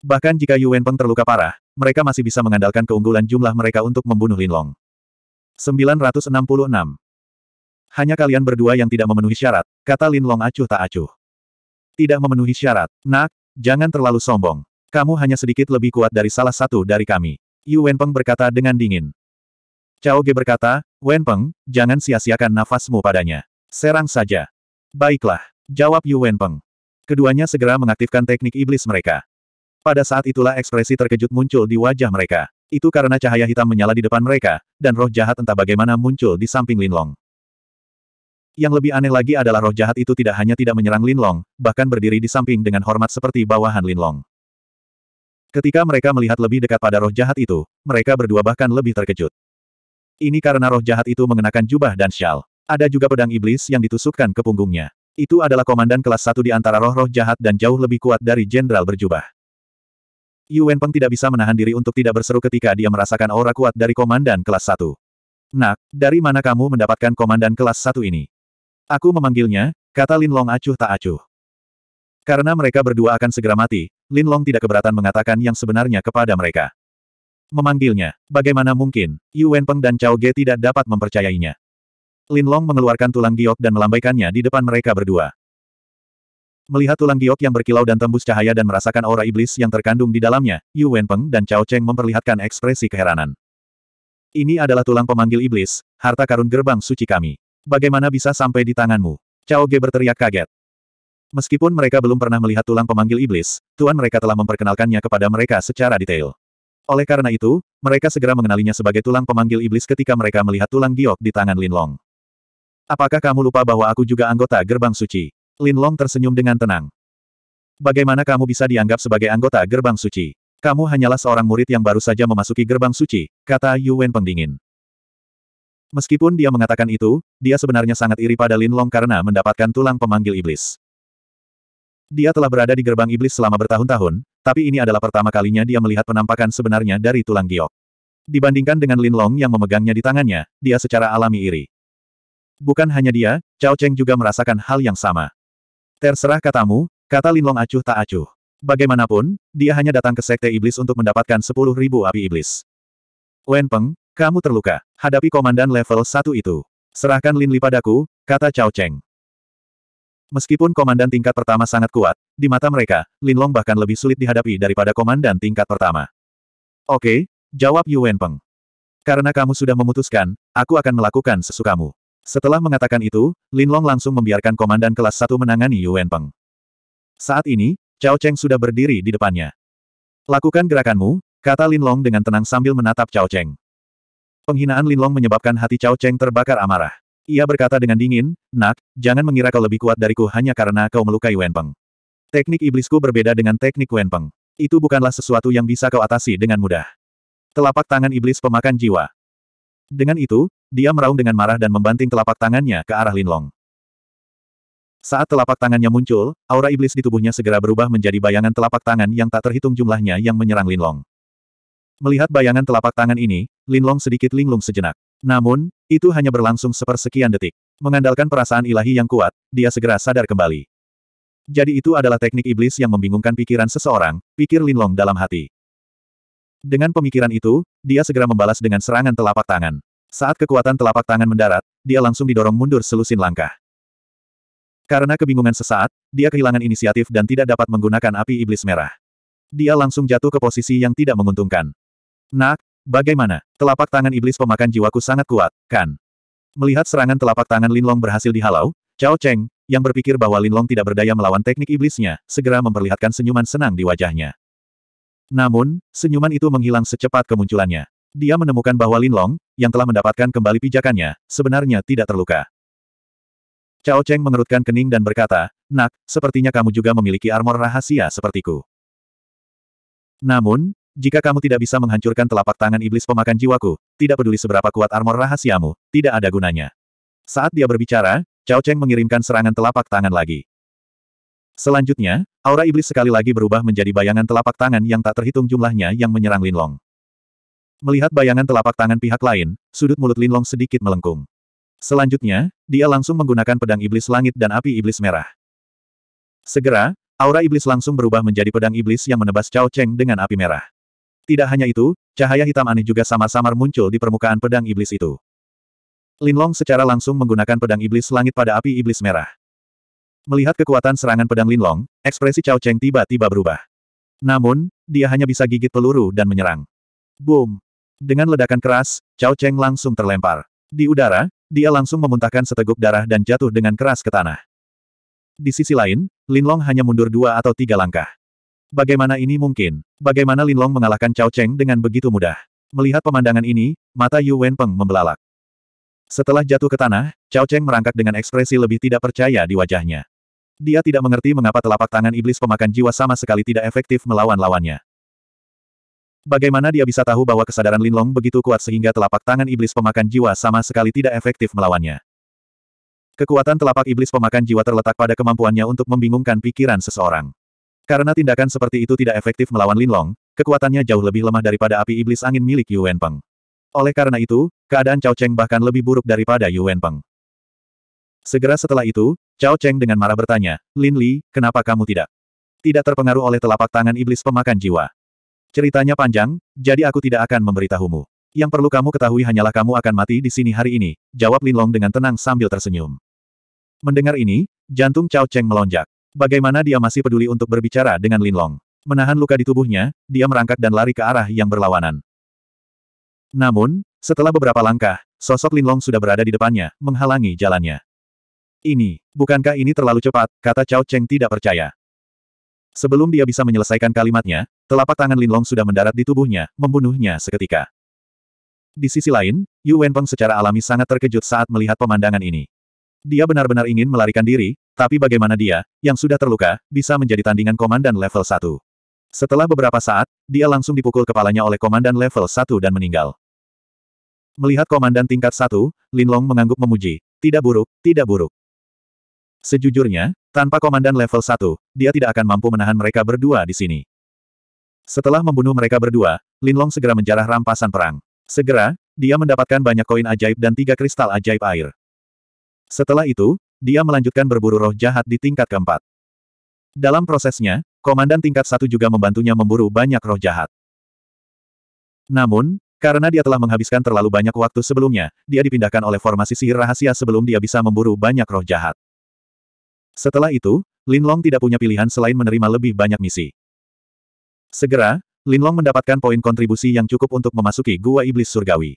Bahkan jika Yuan Peng terluka parah, mereka masih bisa mengandalkan keunggulan jumlah mereka untuk membunuh Linlong. 966. Hanya kalian berdua yang tidak memenuhi syarat, kata Lin Long acuh tak acuh. Tidak memenuhi syarat, nak, jangan terlalu sombong. Kamu hanya sedikit lebih kuat dari salah satu dari kami. Yuan Peng berkata dengan dingin. Cao Ge berkata, Wen Peng, jangan sia-siakan nafasmu padanya. Serang saja. Baiklah, jawab Yuan Peng. Keduanya segera mengaktifkan teknik iblis mereka. Pada saat itulah ekspresi terkejut muncul di wajah mereka. Itu karena cahaya hitam menyala di depan mereka, dan roh jahat entah bagaimana muncul di samping Linlong. Yang lebih aneh lagi adalah roh jahat itu tidak hanya tidak menyerang Linlong, bahkan berdiri di samping dengan hormat seperti bawahan Linlong. Ketika mereka melihat lebih dekat pada roh jahat itu, mereka berdua bahkan lebih terkejut. Ini karena roh jahat itu mengenakan jubah dan syal. Ada juga pedang iblis yang ditusukkan ke punggungnya. Itu adalah komandan kelas satu di antara roh-roh jahat dan jauh lebih kuat dari jenderal berjubah. Yuan Peng tidak bisa menahan diri untuk tidak berseru ketika dia merasakan aura kuat dari komandan kelas 1. Nak, dari mana kamu mendapatkan komandan kelas 1 ini? Aku memanggilnya, kata Lin Long acuh tak acuh. Karena mereka berdua akan segera mati, Lin Long tidak keberatan mengatakan yang sebenarnya kepada mereka. Memanggilnya, bagaimana mungkin, Yuen Peng dan Cao Ge tidak dapat mempercayainya. Lin Long mengeluarkan tulang giok dan melambaikannya di depan mereka berdua. Melihat tulang giok yang berkilau dan tembus cahaya dan merasakan aura iblis yang terkandung di dalamnya, Yu Wenpeng dan Cao Cheng memperlihatkan ekspresi keheranan. Ini adalah tulang pemanggil iblis, harta karun gerbang suci kami. Bagaimana bisa sampai di tanganmu? Cao Ge berteriak kaget. Meskipun mereka belum pernah melihat tulang pemanggil iblis, tuan mereka telah memperkenalkannya kepada mereka secara detail. Oleh karena itu, mereka segera mengenalinya sebagai tulang pemanggil iblis ketika mereka melihat tulang giok di tangan Lin Long. Apakah kamu lupa bahwa aku juga anggota gerbang suci? Lin Long tersenyum dengan tenang. Bagaimana kamu bisa dianggap sebagai anggota gerbang suci? Kamu hanyalah seorang murid yang baru saja memasuki gerbang suci, kata Yuwen pendingin. Meskipun dia mengatakan itu, dia sebenarnya sangat iri pada Lin Long karena mendapatkan tulang pemanggil iblis. Dia telah berada di gerbang iblis selama bertahun-tahun, tapi ini adalah pertama kalinya dia melihat penampakan sebenarnya dari tulang giok. Dibandingkan dengan Lin Long yang memegangnya di tangannya, dia secara alami iri. Bukan hanya dia, Cao Cheng juga merasakan hal yang sama. Terserah katamu, kata Linlong acuh tak acuh. Bagaimanapun, dia hanya datang ke Sekte Iblis untuk mendapatkan sepuluh ribu api iblis. Wen Peng, kamu terluka. Hadapi komandan level satu itu. Serahkan Lin Li padaku, kata Cao Cheng. Meskipun komandan tingkat pertama sangat kuat, di mata mereka, Lin Long bahkan lebih sulit dihadapi daripada komandan tingkat pertama. Oke, jawab Yu Wen Peng. Karena kamu sudah memutuskan, aku akan melakukan sesukamu. Setelah mengatakan itu, Linlong langsung membiarkan komandan kelas 1 menangani Yuan Peng. Saat ini, Cao Cheng sudah berdiri di depannya. Lakukan gerakanmu, kata Linlong dengan tenang sambil menatap Cao Cheng. Penghinaan Linlong menyebabkan hati Cao Cheng terbakar amarah. Ia berkata dengan dingin, Nak, jangan mengira kau lebih kuat dariku hanya karena kau melukai Wen Peng. Teknik iblisku berbeda dengan teknik Wen Peng. Itu bukanlah sesuatu yang bisa kau atasi dengan mudah. Telapak tangan iblis pemakan jiwa. Dengan itu, dia meraung dengan marah dan membanting telapak tangannya ke arah Linlong. Saat telapak tangannya muncul, aura iblis di tubuhnya segera berubah menjadi bayangan telapak tangan yang tak terhitung jumlahnya yang menyerang Linlong. Melihat bayangan telapak tangan ini, Linlong sedikit linglung sejenak. Namun, itu hanya berlangsung sepersekian detik. Mengandalkan perasaan ilahi yang kuat, dia segera sadar kembali. Jadi itu adalah teknik iblis yang membingungkan pikiran seseorang, pikir Linlong dalam hati. Dengan pemikiran itu, dia segera membalas dengan serangan telapak tangan. Saat kekuatan telapak tangan mendarat, dia langsung didorong mundur selusin langkah. Karena kebingungan sesaat, dia kehilangan inisiatif dan tidak dapat menggunakan api iblis merah. Dia langsung jatuh ke posisi yang tidak menguntungkan. Nak, bagaimana? Telapak tangan iblis pemakan jiwaku sangat kuat, kan? Melihat serangan telapak tangan Linlong berhasil dihalau, Cao Cheng, yang berpikir bahwa Linlong tidak berdaya melawan teknik iblisnya, segera memperlihatkan senyuman senang di wajahnya. Namun, senyuman itu menghilang secepat kemunculannya. Dia menemukan bahwa Lin Long, yang telah mendapatkan kembali pijakannya, sebenarnya tidak terluka. Cao Cheng mengerutkan kening dan berkata, Nak, sepertinya kamu juga memiliki armor rahasia sepertiku. Namun, jika kamu tidak bisa menghancurkan telapak tangan iblis pemakan jiwaku, tidak peduli seberapa kuat armor rahasiamu, tidak ada gunanya. Saat dia berbicara, Cao Cheng mengirimkan serangan telapak tangan lagi. Selanjutnya, aura iblis sekali lagi berubah menjadi bayangan telapak tangan yang tak terhitung jumlahnya yang menyerang Linlong. Melihat bayangan telapak tangan pihak lain, sudut mulut Linlong sedikit melengkung. Selanjutnya, dia langsung menggunakan pedang iblis langit dan api iblis merah. Segera, aura iblis langsung berubah menjadi pedang iblis yang menebas Cao Cheng dengan api merah. Tidak hanya itu, cahaya hitam aneh juga samar-samar muncul di permukaan pedang iblis itu. Linlong secara langsung menggunakan pedang iblis langit pada api iblis merah. Melihat kekuatan serangan pedang Linlong, ekspresi Cao Cheng tiba-tiba berubah. Namun, dia hanya bisa gigit peluru dan menyerang. Boom! Dengan ledakan keras, Cao Cheng langsung terlempar. Di udara, dia langsung memuntahkan seteguk darah dan jatuh dengan keras ke tanah. Di sisi lain, Linlong hanya mundur dua atau tiga langkah. Bagaimana ini mungkin? Bagaimana Linlong mengalahkan Cao Cheng dengan begitu mudah? Melihat pemandangan ini, mata Yu Wenpeng membelalak. Setelah jatuh ke tanah, Cao Cheng merangkak dengan ekspresi lebih tidak percaya di wajahnya. Dia tidak mengerti mengapa telapak tangan iblis pemakan jiwa sama sekali tidak efektif melawan lawannya. Bagaimana dia bisa tahu bahwa kesadaran Linlong begitu kuat sehingga telapak tangan iblis pemakan jiwa sama sekali tidak efektif melawannya? Kekuatan telapak iblis pemakan jiwa terletak pada kemampuannya untuk membingungkan pikiran seseorang. Karena tindakan seperti itu tidak efektif melawan Linlong, kekuatannya jauh lebih lemah daripada api iblis angin milik Yuan Peng. Oleh karena itu, keadaan Cao Cheng bahkan lebih buruk daripada Yuan Peng. Segera setelah itu, Cao Cheng dengan marah bertanya, Lin Li, kenapa kamu tidak? Tidak terpengaruh oleh telapak tangan iblis pemakan jiwa. Ceritanya panjang, jadi aku tidak akan memberitahumu. Yang perlu kamu ketahui hanyalah kamu akan mati di sini hari ini, jawab Lin Long dengan tenang sambil tersenyum. Mendengar ini, jantung Cao Cheng melonjak. Bagaimana dia masih peduli untuk berbicara dengan Lin Long? Menahan luka di tubuhnya, dia merangkak dan lari ke arah yang berlawanan. Namun, setelah beberapa langkah, sosok Lin Long sudah berada di depannya, menghalangi jalannya. Ini, bukankah ini terlalu cepat, kata Cao Cheng tidak percaya. Sebelum dia bisa menyelesaikan kalimatnya, telapak tangan Linlong sudah mendarat di tubuhnya, membunuhnya seketika. Di sisi lain, Yu Wenpeng secara alami sangat terkejut saat melihat pemandangan ini. Dia benar-benar ingin melarikan diri, tapi bagaimana dia, yang sudah terluka, bisa menjadi tandingan komandan level 1. Setelah beberapa saat, dia langsung dipukul kepalanya oleh komandan level 1 dan meninggal. Melihat komandan tingkat 1, Linlong mengangguk memuji. Tidak buruk, tidak buruk. Sejujurnya, tanpa komandan level 1, dia tidak akan mampu menahan mereka berdua di sini. Setelah membunuh mereka berdua, Linlong segera menjarah rampasan perang. Segera, dia mendapatkan banyak koin ajaib dan tiga kristal ajaib air. Setelah itu, dia melanjutkan berburu roh jahat di tingkat keempat. Dalam prosesnya, komandan tingkat satu juga membantunya memburu banyak roh jahat. Namun, karena dia telah menghabiskan terlalu banyak waktu sebelumnya, dia dipindahkan oleh formasi sihir rahasia sebelum dia bisa memburu banyak roh jahat. Setelah itu, Linlong tidak punya pilihan selain menerima lebih banyak misi. Segera, Linlong mendapatkan poin kontribusi yang cukup untuk memasuki gua iblis surgawi.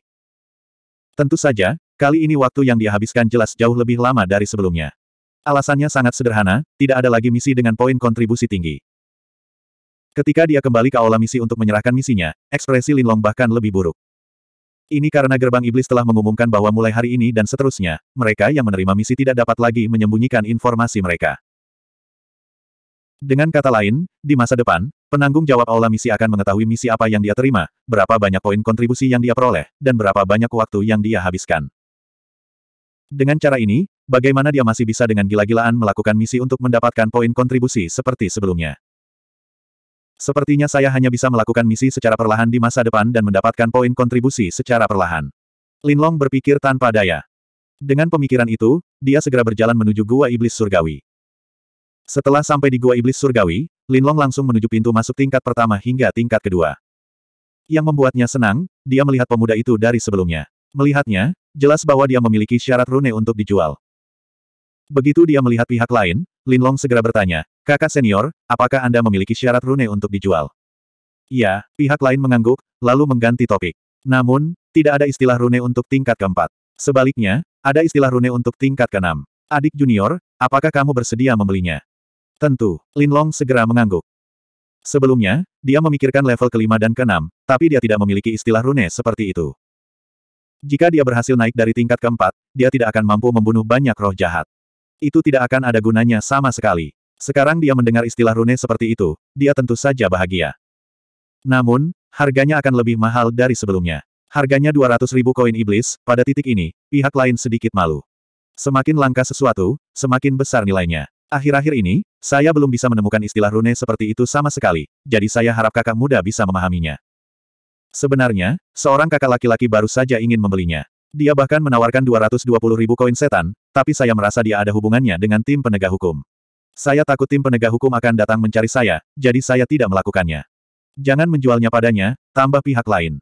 Tentu saja, kali ini waktu yang dia jelas jauh lebih lama dari sebelumnya. Alasannya sangat sederhana, tidak ada lagi misi dengan poin kontribusi tinggi. Ketika dia kembali ke aula misi untuk menyerahkan misinya, ekspresi Linlong bahkan lebih buruk. Ini karena gerbang iblis telah mengumumkan bahwa mulai hari ini dan seterusnya, mereka yang menerima misi tidak dapat lagi menyembunyikan informasi mereka. Dengan kata lain, di masa depan, penanggung jawab aula misi akan mengetahui misi apa yang dia terima, berapa banyak poin kontribusi yang dia peroleh, dan berapa banyak waktu yang dia habiskan. Dengan cara ini, bagaimana dia masih bisa dengan gila-gilaan melakukan misi untuk mendapatkan poin kontribusi seperti sebelumnya. Sepertinya saya hanya bisa melakukan misi secara perlahan di masa depan dan mendapatkan poin kontribusi secara perlahan. Linlong berpikir tanpa daya. Dengan pemikiran itu, dia segera berjalan menuju Gua Iblis Surgawi. Setelah sampai di Gua Iblis Surgawi, Linlong langsung menuju pintu masuk tingkat pertama hingga tingkat kedua. Yang membuatnya senang, dia melihat pemuda itu dari sebelumnya. Melihatnya, jelas bahwa dia memiliki syarat rune untuk dijual. Begitu dia melihat pihak lain, Linlong segera bertanya, kakak senior, apakah Anda memiliki syarat rune untuk dijual? Ya, pihak lain mengangguk, lalu mengganti topik. Namun, tidak ada istilah rune untuk tingkat keempat. Sebaliknya, ada istilah rune untuk tingkat keenam. Adik junior, apakah kamu bersedia membelinya? Tentu, Linlong segera mengangguk. Sebelumnya, dia memikirkan level kelima dan keenam, tapi dia tidak memiliki istilah rune seperti itu. Jika dia berhasil naik dari tingkat keempat, dia tidak akan mampu membunuh banyak roh jahat. Itu tidak akan ada gunanya sama sekali. Sekarang dia mendengar istilah rune seperti itu, dia tentu saja bahagia. Namun, harganya akan lebih mahal dari sebelumnya. Harganya 200 ribu koin iblis, pada titik ini, pihak lain sedikit malu. Semakin langka sesuatu, semakin besar nilainya. Akhir-akhir ini, saya belum bisa menemukan istilah rune seperti itu sama sekali, jadi saya harap kakak muda bisa memahaminya. Sebenarnya, seorang kakak laki-laki baru saja ingin membelinya. Dia bahkan menawarkan 220 ribu koin setan, tapi saya merasa dia ada hubungannya dengan tim penegak hukum. Saya takut tim penegak hukum akan datang mencari saya, jadi saya tidak melakukannya. Jangan menjualnya padanya, tambah pihak lain.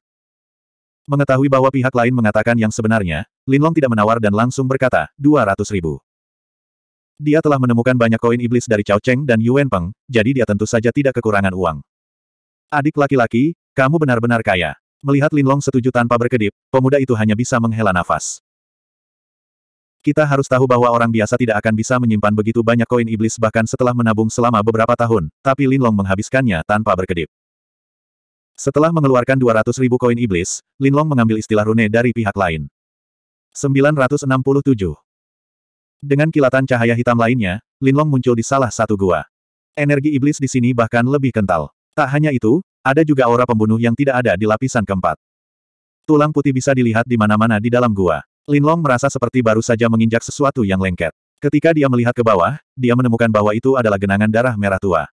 Mengetahui bahwa pihak lain mengatakan yang sebenarnya, Linlong tidak menawar dan langsung berkata, 200 ribu. Dia telah menemukan banyak koin iblis dari Cao Cheng dan Yuan Peng, jadi dia tentu saja tidak kekurangan uang. Adik laki-laki, kamu benar-benar kaya. Melihat Linlong setuju tanpa berkedip, pemuda itu hanya bisa menghela nafas. Kita harus tahu bahwa orang biasa tidak akan bisa menyimpan begitu banyak koin iblis bahkan setelah menabung selama beberapa tahun, tapi Linlong menghabiskannya tanpa berkedip. Setelah mengeluarkan 200 ribu koin iblis, Linlong mengambil istilah rune dari pihak lain. 967 Dengan kilatan cahaya hitam lainnya, Linlong muncul di salah satu gua. Energi iblis di sini bahkan lebih kental. Tak hanya itu, ada juga aura pembunuh yang tidak ada di lapisan keempat. Tulang putih bisa dilihat di mana-mana di dalam gua. Linlong merasa seperti baru saja menginjak sesuatu yang lengket. Ketika dia melihat ke bawah, dia menemukan bahwa itu adalah genangan darah merah tua.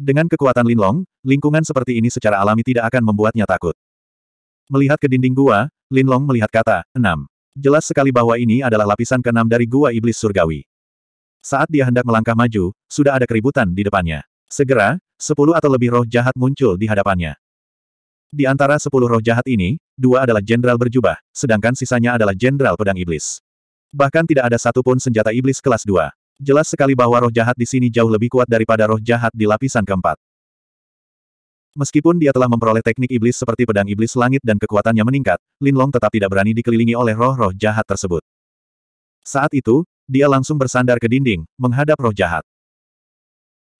Dengan kekuatan Linlong, lingkungan seperti ini secara alami tidak akan membuatnya takut. Melihat ke dinding gua, Linlong melihat kata, 6. Jelas sekali bahwa ini adalah lapisan keenam dari gua iblis surgawi. Saat dia hendak melangkah maju, sudah ada keributan di depannya. Segera, sepuluh atau lebih roh jahat muncul di hadapannya. Di antara sepuluh roh jahat ini, dua adalah jenderal berjubah, sedangkan sisanya adalah jenderal pedang iblis. Bahkan tidak ada satupun senjata iblis kelas dua. Jelas sekali bahwa roh jahat di sini jauh lebih kuat daripada roh jahat di lapisan keempat. Meskipun dia telah memperoleh teknik iblis seperti pedang iblis langit dan kekuatannya meningkat, Linlong tetap tidak berani dikelilingi oleh roh-roh jahat tersebut. Saat itu, dia langsung bersandar ke dinding, menghadap roh jahat.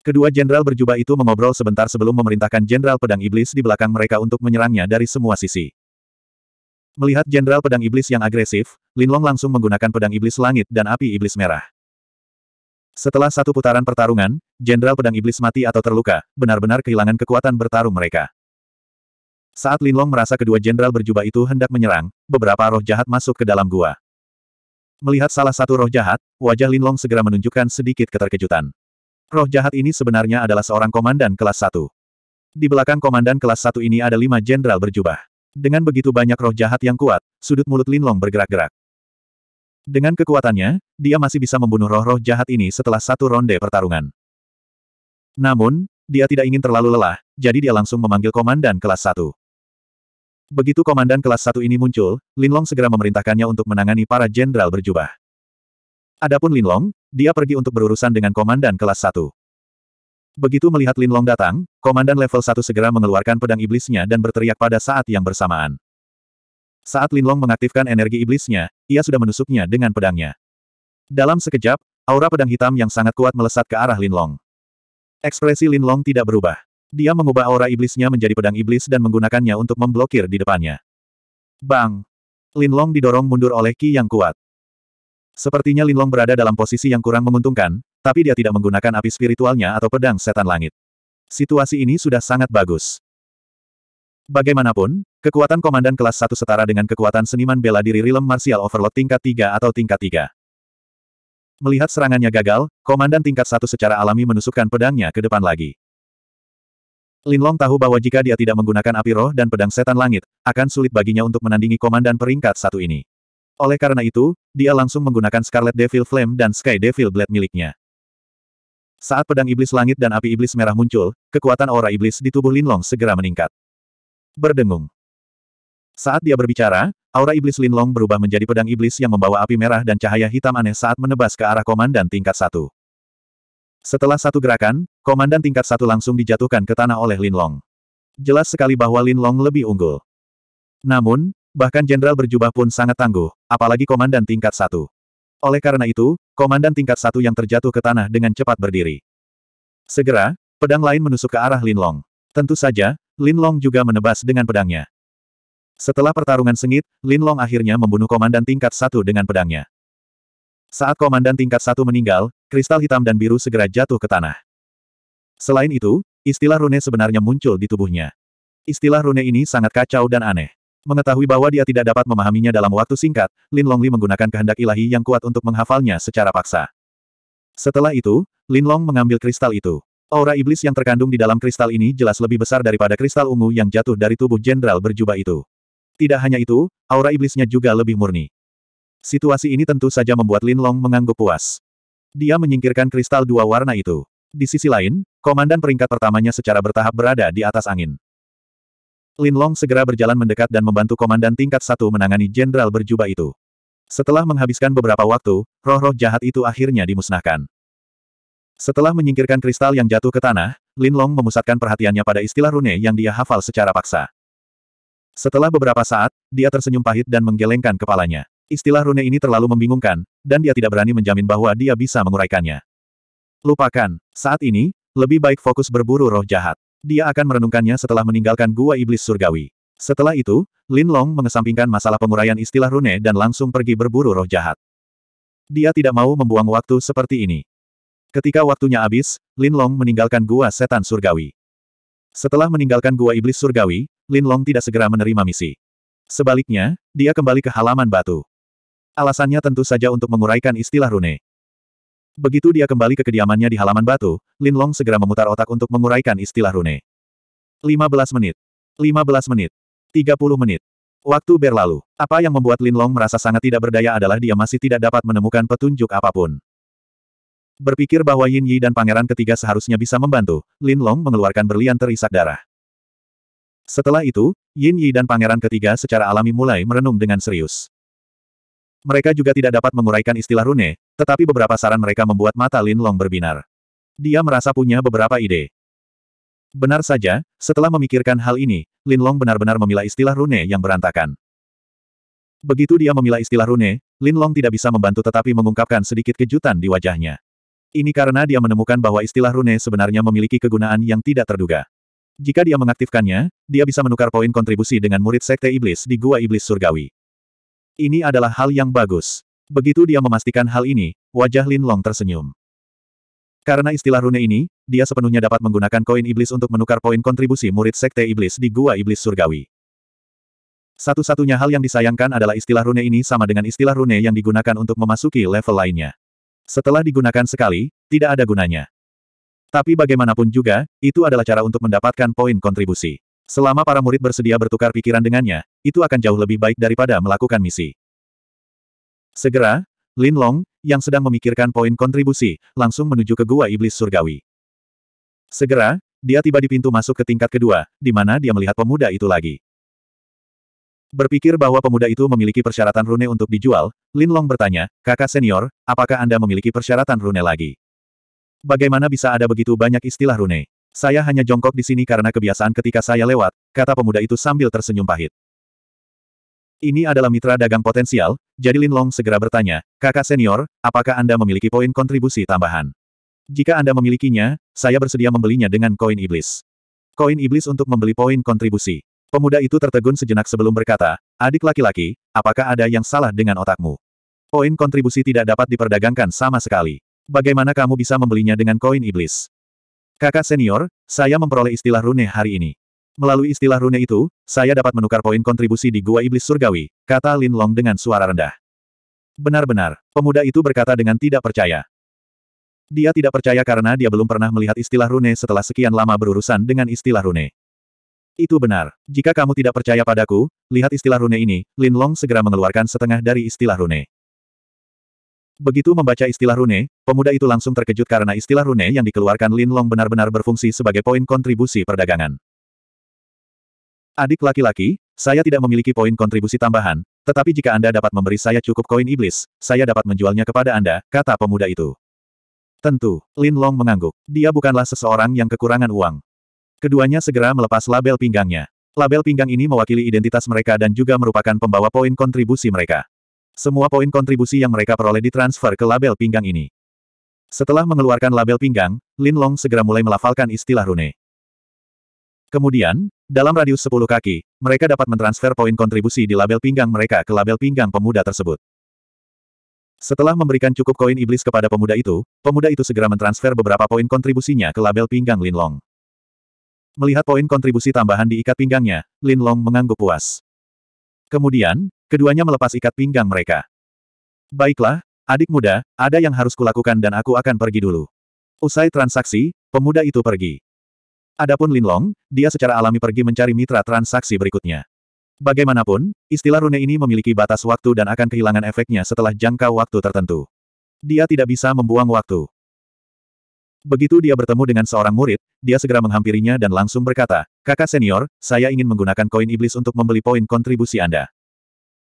Kedua jenderal berjubah itu mengobrol sebentar sebelum memerintahkan jenderal pedang iblis di belakang mereka untuk menyerangnya dari semua sisi. Melihat jenderal pedang iblis yang agresif, Linlong langsung menggunakan pedang iblis langit dan api iblis merah. Setelah satu putaran pertarungan, jenderal pedang iblis mati atau terluka, benar-benar kehilangan kekuatan bertarung mereka. Saat Linlong merasa kedua jenderal berjubah itu hendak menyerang, beberapa roh jahat masuk ke dalam gua. Melihat salah satu roh jahat, wajah Linlong segera menunjukkan sedikit keterkejutan. Roh jahat ini sebenarnya adalah seorang komandan kelas 1. Di belakang komandan kelas 1 ini ada lima jenderal berjubah. Dengan begitu banyak roh jahat yang kuat, sudut mulut Linlong bergerak-gerak. Dengan kekuatannya, dia masih bisa membunuh roh-roh jahat ini setelah satu ronde pertarungan. Namun, dia tidak ingin terlalu lelah, jadi dia langsung memanggil komandan kelas 1. Begitu komandan kelas 1 ini muncul, Linlong segera memerintahkannya untuk menangani para jenderal berjubah. Adapun Linlong, dia pergi untuk berurusan dengan komandan kelas 1. Begitu melihat Linlong datang, komandan level 1 segera mengeluarkan pedang iblisnya dan berteriak pada saat yang bersamaan. Saat Linlong mengaktifkan energi iblisnya, ia sudah menusuknya dengan pedangnya. Dalam sekejap, aura pedang hitam yang sangat kuat melesat ke arah Linlong. Ekspresi Linlong tidak berubah. Dia mengubah aura iblisnya menjadi pedang iblis dan menggunakannya untuk memblokir di depannya. Bang! Linlong didorong mundur oleh Ki yang kuat. Sepertinya Linlong berada dalam posisi yang kurang menguntungkan, tapi dia tidak menggunakan api spiritualnya atau pedang setan langit. Situasi ini sudah sangat bagus. Bagaimanapun, kekuatan komandan kelas 1 setara dengan kekuatan seniman bela diri Rilem Martial Overload tingkat 3 atau tingkat 3. Melihat serangannya gagal, komandan tingkat 1 secara alami menusukkan pedangnya ke depan lagi. Linlong tahu bahwa jika dia tidak menggunakan api roh dan pedang setan langit, akan sulit baginya untuk menandingi komandan peringkat satu ini. Oleh karena itu, dia langsung menggunakan Scarlet Devil Flame dan Sky Devil Blade miliknya. Saat pedang iblis langit dan api iblis merah muncul, kekuatan aura iblis di tubuh Linlong segera meningkat. Berdengung. Saat dia berbicara, aura iblis Linlong berubah menjadi pedang iblis yang membawa api merah dan cahaya hitam aneh saat menebas ke arah komandan tingkat satu. Setelah satu gerakan, komandan tingkat satu langsung dijatuhkan ke tanah oleh Linlong. Jelas sekali bahwa Linlong lebih unggul. Namun, Bahkan jenderal berjubah pun sangat tangguh, apalagi komandan tingkat satu. Oleh karena itu, komandan tingkat satu yang terjatuh ke tanah dengan cepat berdiri. Segera, pedang lain menusuk ke arah Lin Long. Tentu saja, Lin Long juga menebas dengan pedangnya. Setelah pertarungan sengit, Lin Long akhirnya membunuh komandan tingkat satu dengan pedangnya. Saat komandan tingkat satu meninggal, kristal hitam dan biru segera jatuh ke tanah. Selain itu, istilah rune sebenarnya muncul di tubuhnya. Istilah rune ini sangat kacau dan aneh. Mengetahui bahwa dia tidak dapat memahaminya dalam waktu singkat, Lin Longli menggunakan kehendak ilahi yang kuat untuk menghafalnya secara paksa. Setelah itu, Lin Long mengambil kristal itu. Aura iblis yang terkandung di dalam kristal ini jelas lebih besar daripada kristal ungu yang jatuh dari tubuh jenderal berjubah itu. Tidak hanya itu, aura iblisnya juga lebih murni. Situasi ini tentu saja membuat Lin Long mengangguk puas. Dia menyingkirkan kristal dua warna itu. Di sisi lain, komandan peringkat pertamanya secara bertahap berada di atas angin. Lin Long segera berjalan mendekat dan membantu komandan tingkat satu menangani jenderal berjubah itu. Setelah menghabiskan beberapa waktu, roh-roh jahat itu akhirnya dimusnahkan. Setelah menyingkirkan kristal yang jatuh ke tanah, Lin Long memusatkan perhatiannya pada istilah rune yang dia hafal secara paksa. Setelah beberapa saat, dia tersenyum pahit dan menggelengkan kepalanya. Istilah rune ini terlalu membingungkan, dan dia tidak berani menjamin bahwa dia bisa menguraikannya. Lupakan, saat ini, lebih baik fokus berburu roh jahat. Dia akan merenungkannya setelah meninggalkan gua iblis surgawi. Setelah itu, Lin Long mengesampingkan masalah penguraian istilah rune dan langsung pergi berburu roh jahat. Dia tidak mau membuang waktu seperti ini. Ketika waktunya habis, Lin Long meninggalkan gua setan surgawi. Setelah meninggalkan gua iblis surgawi, Lin Long tidak segera menerima misi. Sebaliknya, dia kembali ke halaman batu. Alasannya tentu saja untuk menguraikan istilah rune. Begitu dia kembali ke kediamannya di halaman batu, Lin Long segera memutar otak untuk menguraikan istilah rune. 15 menit. 15 menit. 30 menit. Waktu berlalu. Apa yang membuat Lin Long merasa sangat tidak berdaya adalah dia masih tidak dapat menemukan petunjuk apapun. Berpikir bahwa Yin Yi dan pangeran ketiga seharusnya bisa membantu, Lin Long mengeluarkan berlian terisak darah. Setelah itu, Yin Yi dan pangeran ketiga secara alami mulai merenung dengan serius. Mereka juga tidak dapat menguraikan istilah rune, tetapi beberapa saran mereka membuat mata Lin Long berbinar. Dia merasa punya beberapa ide. Benar saja, setelah memikirkan hal ini, Lin Long benar-benar memilah istilah rune yang berantakan. Begitu dia memilah istilah rune, Lin Long tidak bisa membantu tetapi mengungkapkan sedikit kejutan di wajahnya. Ini karena dia menemukan bahwa istilah rune sebenarnya memiliki kegunaan yang tidak terduga. Jika dia mengaktifkannya, dia bisa menukar poin kontribusi dengan murid Sekte Iblis di Gua Iblis Surgawi. Ini adalah hal yang bagus. Begitu dia memastikan hal ini, wajah Lin Long tersenyum. Karena istilah rune ini, dia sepenuhnya dapat menggunakan koin iblis untuk menukar poin kontribusi murid sekte iblis di Gua Iblis Surgawi. Satu-satunya hal yang disayangkan adalah istilah rune ini sama dengan istilah rune yang digunakan untuk memasuki level lainnya. Setelah digunakan sekali, tidak ada gunanya. Tapi bagaimanapun juga, itu adalah cara untuk mendapatkan poin kontribusi. Selama para murid bersedia bertukar pikiran dengannya, itu akan jauh lebih baik daripada melakukan misi. Segera, Lin Long, yang sedang memikirkan poin kontribusi, langsung menuju ke gua iblis surgawi. Segera, dia tiba di pintu masuk ke tingkat kedua, di mana dia melihat pemuda itu lagi. Berpikir bahwa pemuda itu memiliki persyaratan rune untuk dijual, Lin Long bertanya, kakak senior, apakah Anda memiliki persyaratan rune lagi? Bagaimana bisa ada begitu banyak istilah rune? Saya hanya jongkok di sini karena kebiasaan ketika saya lewat, kata pemuda itu sambil tersenyum pahit. Ini adalah mitra dagang potensial, jadi Lin Long segera bertanya, kakak senior, apakah Anda memiliki poin kontribusi tambahan? Jika Anda memilikinya, saya bersedia membelinya dengan koin iblis. Koin iblis untuk membeli poin kontribusi. Pemuda itu tertegun sejenak sebelum berkata, adik laki-laki, apakah ada yang salah dengan otakmu? Poin kontribusi tidak dapat diperdagangkan sama sekali. Bagaimana kamu bisa membelinya dengan koin iblis? Kakak senior, saya memperoleh istilah rune hari ini. Melalui istilah rune itu, saya dapat menukar poin kontribusi di Gua Iblis Surgawi, kata Lin Long dengan suara rendah. Benar-benar, pemuda itu berkata dengan tidak percaya. Dia tidak percaya karena dia belum pernah melihat istilah rune setelah sekian lama berurusan dengan istilah rune. Itu benar. Jika kamu tidak percaya padaku, lihat istilah rune ini, Lin Long segera mengeluarkan setengah dari istilah rune. Begitu membaca istilah rune, pemuda itu langsung terkejut karena istilah rune yang dikeluarkan Lin Long benar-benar berfungsi sebagai poin kontribusi perdagangan. Adik laki-laki, saya tidak memiliki poin kontribusi tambahan, tetapi jika Anda dapat memberi saya cukup koin iblis, saya dapat menjualnya kepada Anda, kata pemuda itu. Tentu, Lin Long mengangguk. Dia bukanlah seseorang yang kekurangan uang. Keduanya segera melepas label pinggangnya. Label pinggang ini mewakili identitas mereka dan juga merupakan pembawa poin kontribusi mereka. Semua poin kontribusi yang mereka peroleh ditransfer ke label pinggang ini. Setelah mengeluarkan label pinggang, Lin Long segera mulai melafalkan istilah rune. Kemudian, dalam radius 10 kaki, mereka dapat mentransfer poin kontribusi di label pinggang mereka ke label pinggang pemuda tersebut. Setelah memberikan cukup koin iblis kepada pemuda itu, pemuda itu segera mentransfer beberapa poin kontribusinya ke label pinggang Lin Long. Melihat poin kontribusi tambahan di ikat pinggangnya, Lin Long mengangguk puas. Kemudian, Keduanya melepas ikat pinggang mereka. Baiklah, adik muda, ada yang harus kulakukan dan aku akan pergi dulu. Usai transaksi, pemuda itu pergi. Adapun Linlong, dia secara alami pergi mencari mitra transaksi berikutnya. Bagaimanapun, istilah rune ini memiliki batas waktu dan akan kehilangan efeknya setelah jangka waktu tertentu. Dia tidak bisa membuang waktu. Begitu dia bertemu dengan seorang murid, dia segera menghampirinya dan langsung berkata, Kakak senior, saya ingin menggunakan koin iblis untuk membeli poin kontribusi Anda.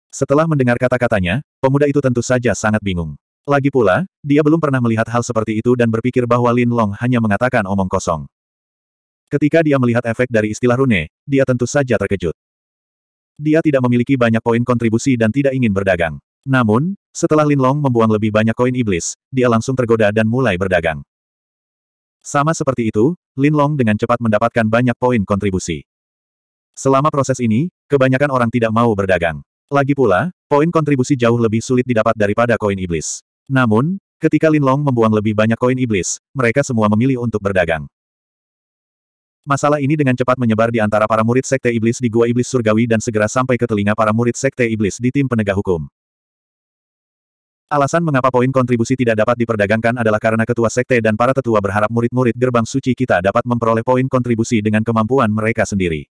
Setelah mendengar kata-katanya, pemuda itu tentu saja sangat bingung. Lagi pula, dia belum pernah melihat hal seperti itu dan berpikir bahwa Lin Long hanya mengatakan omong kosong. Ketika dia melihat efek dari istilah rune, dia tentu saja terkejut. Dia tidak memiliki banyak poin kontribusi dan tidak ingin berdagang. Namun, setelah Lin Long membuang lebih banyak koin iblis, dia langsung tergoda dan mulai berdagang. Sama seperti itu, Lin Long dengan cepat mendapatkan banyak poin kontribusi. Selama proses ini, kebanyakan orang tidak mau berdagang. Lagi pula, poin kontribusi jauh lebih sulit didapat daripada koin iblis. Namun, ketika Lin Long membuang lebih banyak koin iblis, mereka semua memilih untuk berdagang. Masalah ini dengan cepat menyebar di antara para murid Sekte Iblis di Gua Iblis Surgawi dan segera sampai ke telinga para murid Sekte Iblis di tim penegak hukum. Alasan mengapa poin kontribusi tidak dapat diperdagangkan adalah karena ketua sekte dan para tetua berharap murid-murid gerbang suci kita dapat memperoleh poin kontribusi dengan kemampuan mereka sendiri.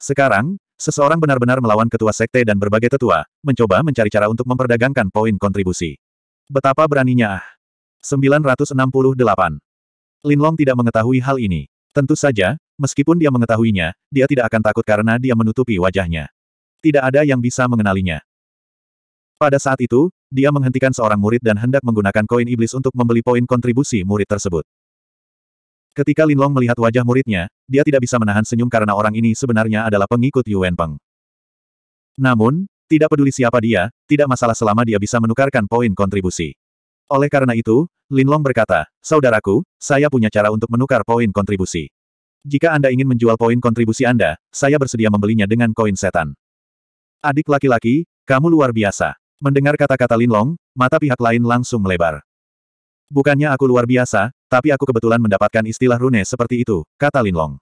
Sekarang, Seseorang benar-benar melawan ketua sekte dan berbagai tetua, mencoba mencari cara untuk memperdagangkan poin kontribusi. Betapa beraninya ah. 968. Linlong tidak mengetahui hal ini. Tentu saja, meskipun dia mengetahuinya, dia tidak akan takut karena dia menutupi wajahnya. Tidak ada yang bisa mengenalinya. Pada saat itu, dia menghentikan seorang murid dan hendak menggunakan koin iblis untuk membeli poin kontribusi murid tersebut. Ketika Linlong melihat wajah muridnya, dia tidak bisa menahan senyum karena orang ini sebenarnya adalah pengikut Yuan Peng. Namun, tidak peduli siapa dia, tidak masalah selama dia bisa menukarkan poin kontribusi. Oleh karena itu, Linlong berkata, Saudaraku, saya punya cara untuk menukar poin kontribusi. Jika Anda ingin menjual poin kontribusi Anda, saya bersedia membelinya dengan koin setan. Adik laki-laki, kamu luar biasa. Mendengar kata-kata Linlong, mata pihak lain langsung melebar. Bukannya aku luar biasa, tapi aku kebetulan mendapatkan istilah rune seperti itu, kata Linlong.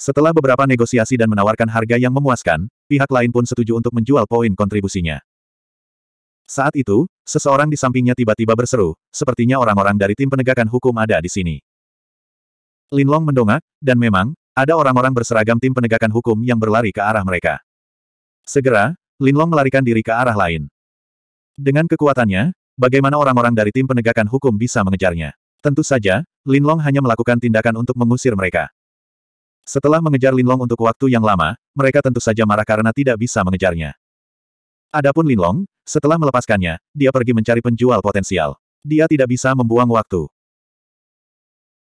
Setelah beberapa negosiasi dan menawarkan harga yang memuaskan, pihak lain pun setuju untuk menjual poin kontribusinya. Saat itu, seseorang di sampingnya tiba-tiba berseru, sepertinya orang-orang dari tim penegakan hukum ada di sini. Linlong mendongak, dan memang, ada orang-orang berseragam tim penegakan hukum yang berlari ke arah mereka. Segera, Linlong melarikan diri ke arah lain. Dengan kekuatannya, Bagaimana orang-orang dari tim penegakan hukum bisa mengejarnya? Tentu saja, Lin Long hanya melakukan tindakan untuk mengusir mereka. Setelah mengejar Lin Long untuk waktu yang lama, mereka tentu saja marah karena tidak bisa mengejarnya. Adapun Lin Long, setelah melepaskannya, dia pergi mencari penjual potensial. Dia tidak bisa membuang waktu.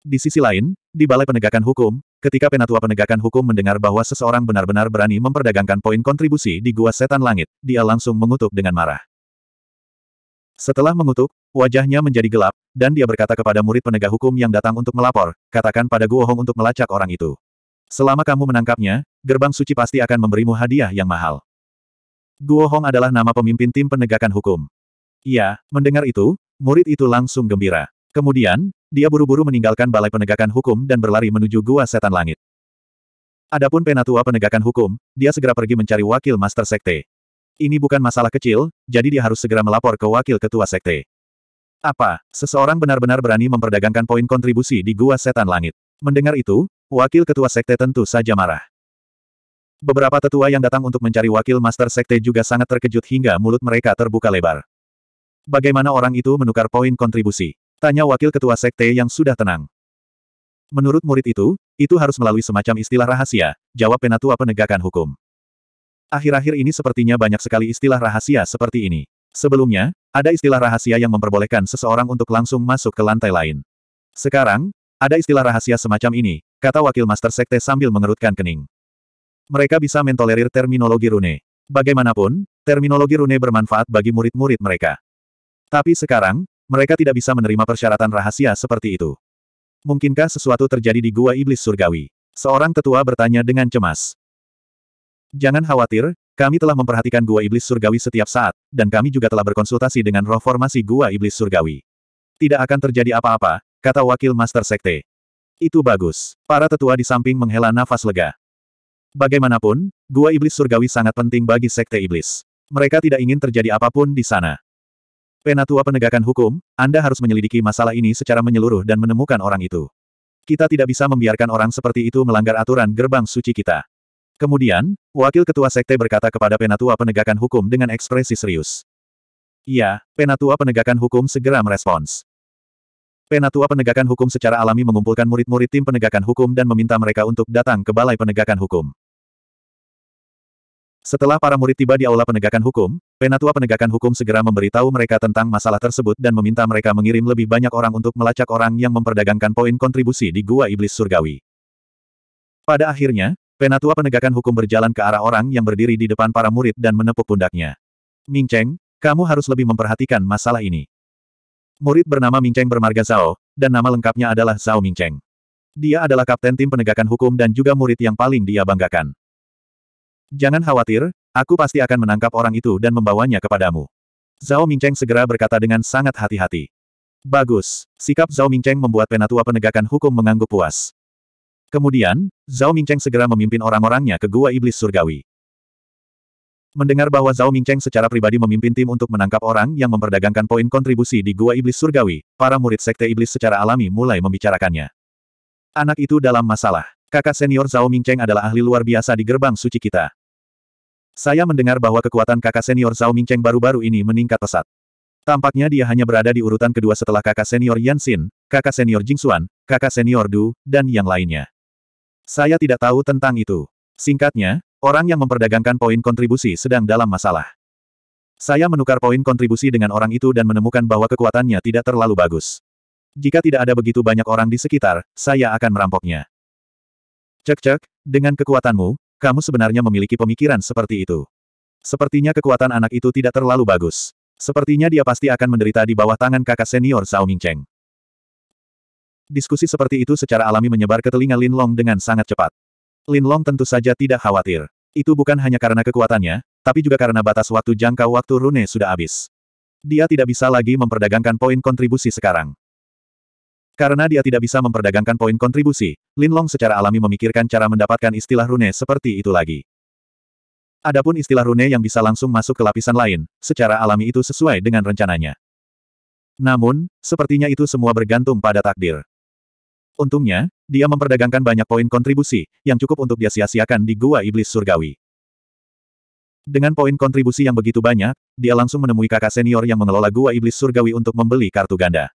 Di sisi lain, di Balai Penegakan Hukum, ketika Penatua Penegakan Hukum mendengar bahwa seseorang benar-benar berani memperdagangkan poin kontribusi di Gua Setan Langit, dia langsung mengutuk dengan marah. Setelah mengutuk, wajahnya menjadi gelap, dan dia berkata kepada murid penegak hukum yang datang untuk melapor, katakan pada Guo Hong untuk melacak orang itu. Selama kamu menangkapnya, gerbang suci pasti akan memberimu hadiah yang mahal. Guo Hong adalah nama pemimpin tim penegakan hukum. Ya, mendengar itu, murid itu langsung gembira. Kemudian, dia buru-buru meninggalkan balai penegakan hukum dan berlari menuju gua setan langit. Adapun penatua penegakan hukum, dia segera pergi mencari wakil Master Sekte. Ini bukan masalah kecil, jadi dia harus segera melapor ke wakil ketua sekte. Apa, seseorang benar-benar berani memperdagangkan poin kontribusi di Gua Setan Langit? Mendengar itu, wakil ketua sekte tentu saja marah. Beberapa tetua yang datang untuk mencari wakil master sekte juga sangat terkejut hingga mulut mereka terbuka lebar. Bagaimana orang itu menukar poin kontribusi? Tanya wakil ketua sekte yang sudah tenang. Menurut murid itu, itu harus melalui semacam istilah rahasia, jawab penatua penegakan hukum. Akhir-akhir ini sepertinya banyak sekali istilah rahasia seperti ini. Sebelumnya, ada istilah rahasia yang memperbolehkan seseorang untuk langsung masuk ke lantai lain. Sekarang, ada istilah rahasia semacam ini, kata wakil master sekte sambil mengerutkan kening. Mereka bisa mentolerir terminologi rune. Bagaimanapun, terminologi rune bermanfaat bagi murid-murid mereka. Tapi sekarang, mereka tidak bisa menerima persyaratan rahasia seperti itu. Mungkinkah sesuatu terjadi di Gua Iblis Surgawi? Seorang tetua bertanya dengan cemas. Jangan khawatir, kami telah memperhatikan Gua Iblis Surgawi setiap saat, dan kami juga telah berkonsultasi dengan roh formasi Gua Iblis Surgawi. Tidak akan terjadi apa-apa, kata Wakil Master Sekte. Itu bagus. Para tetua di samping menghela nafas lega. Bagaimanapun, Gua Iblis Surgawi sangat penting bagi Sekte Iblis. Mereka tidak ingin terjadi apapun di sana. Penatua penegakan hukum, Anda harus menyelidiki masalah ini secara menyeluruh dan menemukan orang itu. Kita tidak bisa membiarkan orang seperti itu melanggar aturan gerbang suci kita. Kemudian, Wakil Ketua Sekte berkata kepada Penatua Penegakan Hukum dengan ekspresi serius. Iya, Penatua Penegakan Hukum segera merespons. Penatua Penegakan Hukum secara alami mengumpulkan murid-murid tim penegakan hukum dan meminta mereka untuk datang ke Balai Penegakan Hukum. Setelah para murid tiba di Aula Penegakan Hukum, Penatua Penegakan Hukum segera memberitahu mereka tentang masalah tersebut dan meminta mereka mengirim lebih banyak orang untuk melacak orang yang memperdagangkan poin kontribusi di Gua Iblis Surgawi. Pada akhirnya, Penatua penegakan hukum berjalan ke arah orang yang berdiri di depan para murid dan menepuk pundaknya. Ming Cheng, kamu harus lebih memperhatikan masalah ini. Murid bernama Ming Cheng bermarga Zhao, dan nama lengkapnya adalah Zhao Ming Cheng. Dia adalah kapten tim penegakan hukum dan juga murid yang paling dia banggakan. Jangan khawatir, aku pasti akan menangkap orang itu dan membawanya kepadamu. Zhao Mingcheng segera berkata dengan sangat hati-hati. Bagus, sikap Zhao Mingcheng membuat penatua penegakan hukum mengangguk puas. Kemudian, Zhao Mingcheng segera memimpin orang-orangnya ke Gua Iblis Surgawi. Mendengar bahwa Zhao Mingcheng secara pribadi memimpin tim untuk menangkap orang yang memperdagangkan poin kontribusi di Gua Iblis Surgawi, para murid Sekte Iblis secara alami mulai membicarakannya. Anak itu dalam masalah. Kakak senior Zhao Mingcheng adalah ahli luar biasa di gerbang suci kita. Saya mendengar bahwa kekuatan kakak senior Zhao Mingcheng baru-baru ini meningkat pesat. Tampaknya dia hanya berada di urutan kedua setelah kakak senior Yan Xin, kakak senior Jing Xuan, kakak senior Du, dan yang lainnya. Saya tidak tahu tentang itu. Singkatnya, orang yang memperdagangkan poin kontribusi sedang dalam masalah. Saya menukar poin kontribusi dengan orang itu dan menemukan bahwa kekuatannya tidak terlalu bagus. Jika tidak ada begitu banyak orang di sekitar, saya akan merampoknya. Cek-cek, dengan kekuatanmu, kamu sebenarnya memiliki pemikiran seperti itu. Sepertinya kekuatan anak itu tidak terlalu bagus. Sepertinya dia pasti akan menderita di bawah tangan kakak senior Zhao Mingcheng. Diskusi seperti itu secara alami menyebar ke telinga Lin Long dengan sangat cepat. Lin Long tentu saja tidak khawatir. Itu bukan hanya karena kekuatannya, tapi juga karena batas waktu jangka waktu Rune sudah habis. Dia tidak bisa lagi memperdagangkan poin kontribusi sekarang. Karena dia tidak bisa memperdagangkan poin kontribusi, Lin Long secara alami memikirkan cara mendapatkan istilah rune seperti itu lagi. Adapun istilah rune yang bisa langsung masuk ke lapisan lain, secara alami itu sesuai dengan rencananya. Namun, sepertinya itu semua bergantung pada takdir. Untungnya, dia memperdagangkan banyak poin kontribusi, yang cukup untuk dia sia-siakan di gua iblis surgawi. Dengan poin kontribusi yang begitu banyak, dia langsung menemui kakak senior yang mengelola gua iblis surgawi untuk membeli kartu ganda.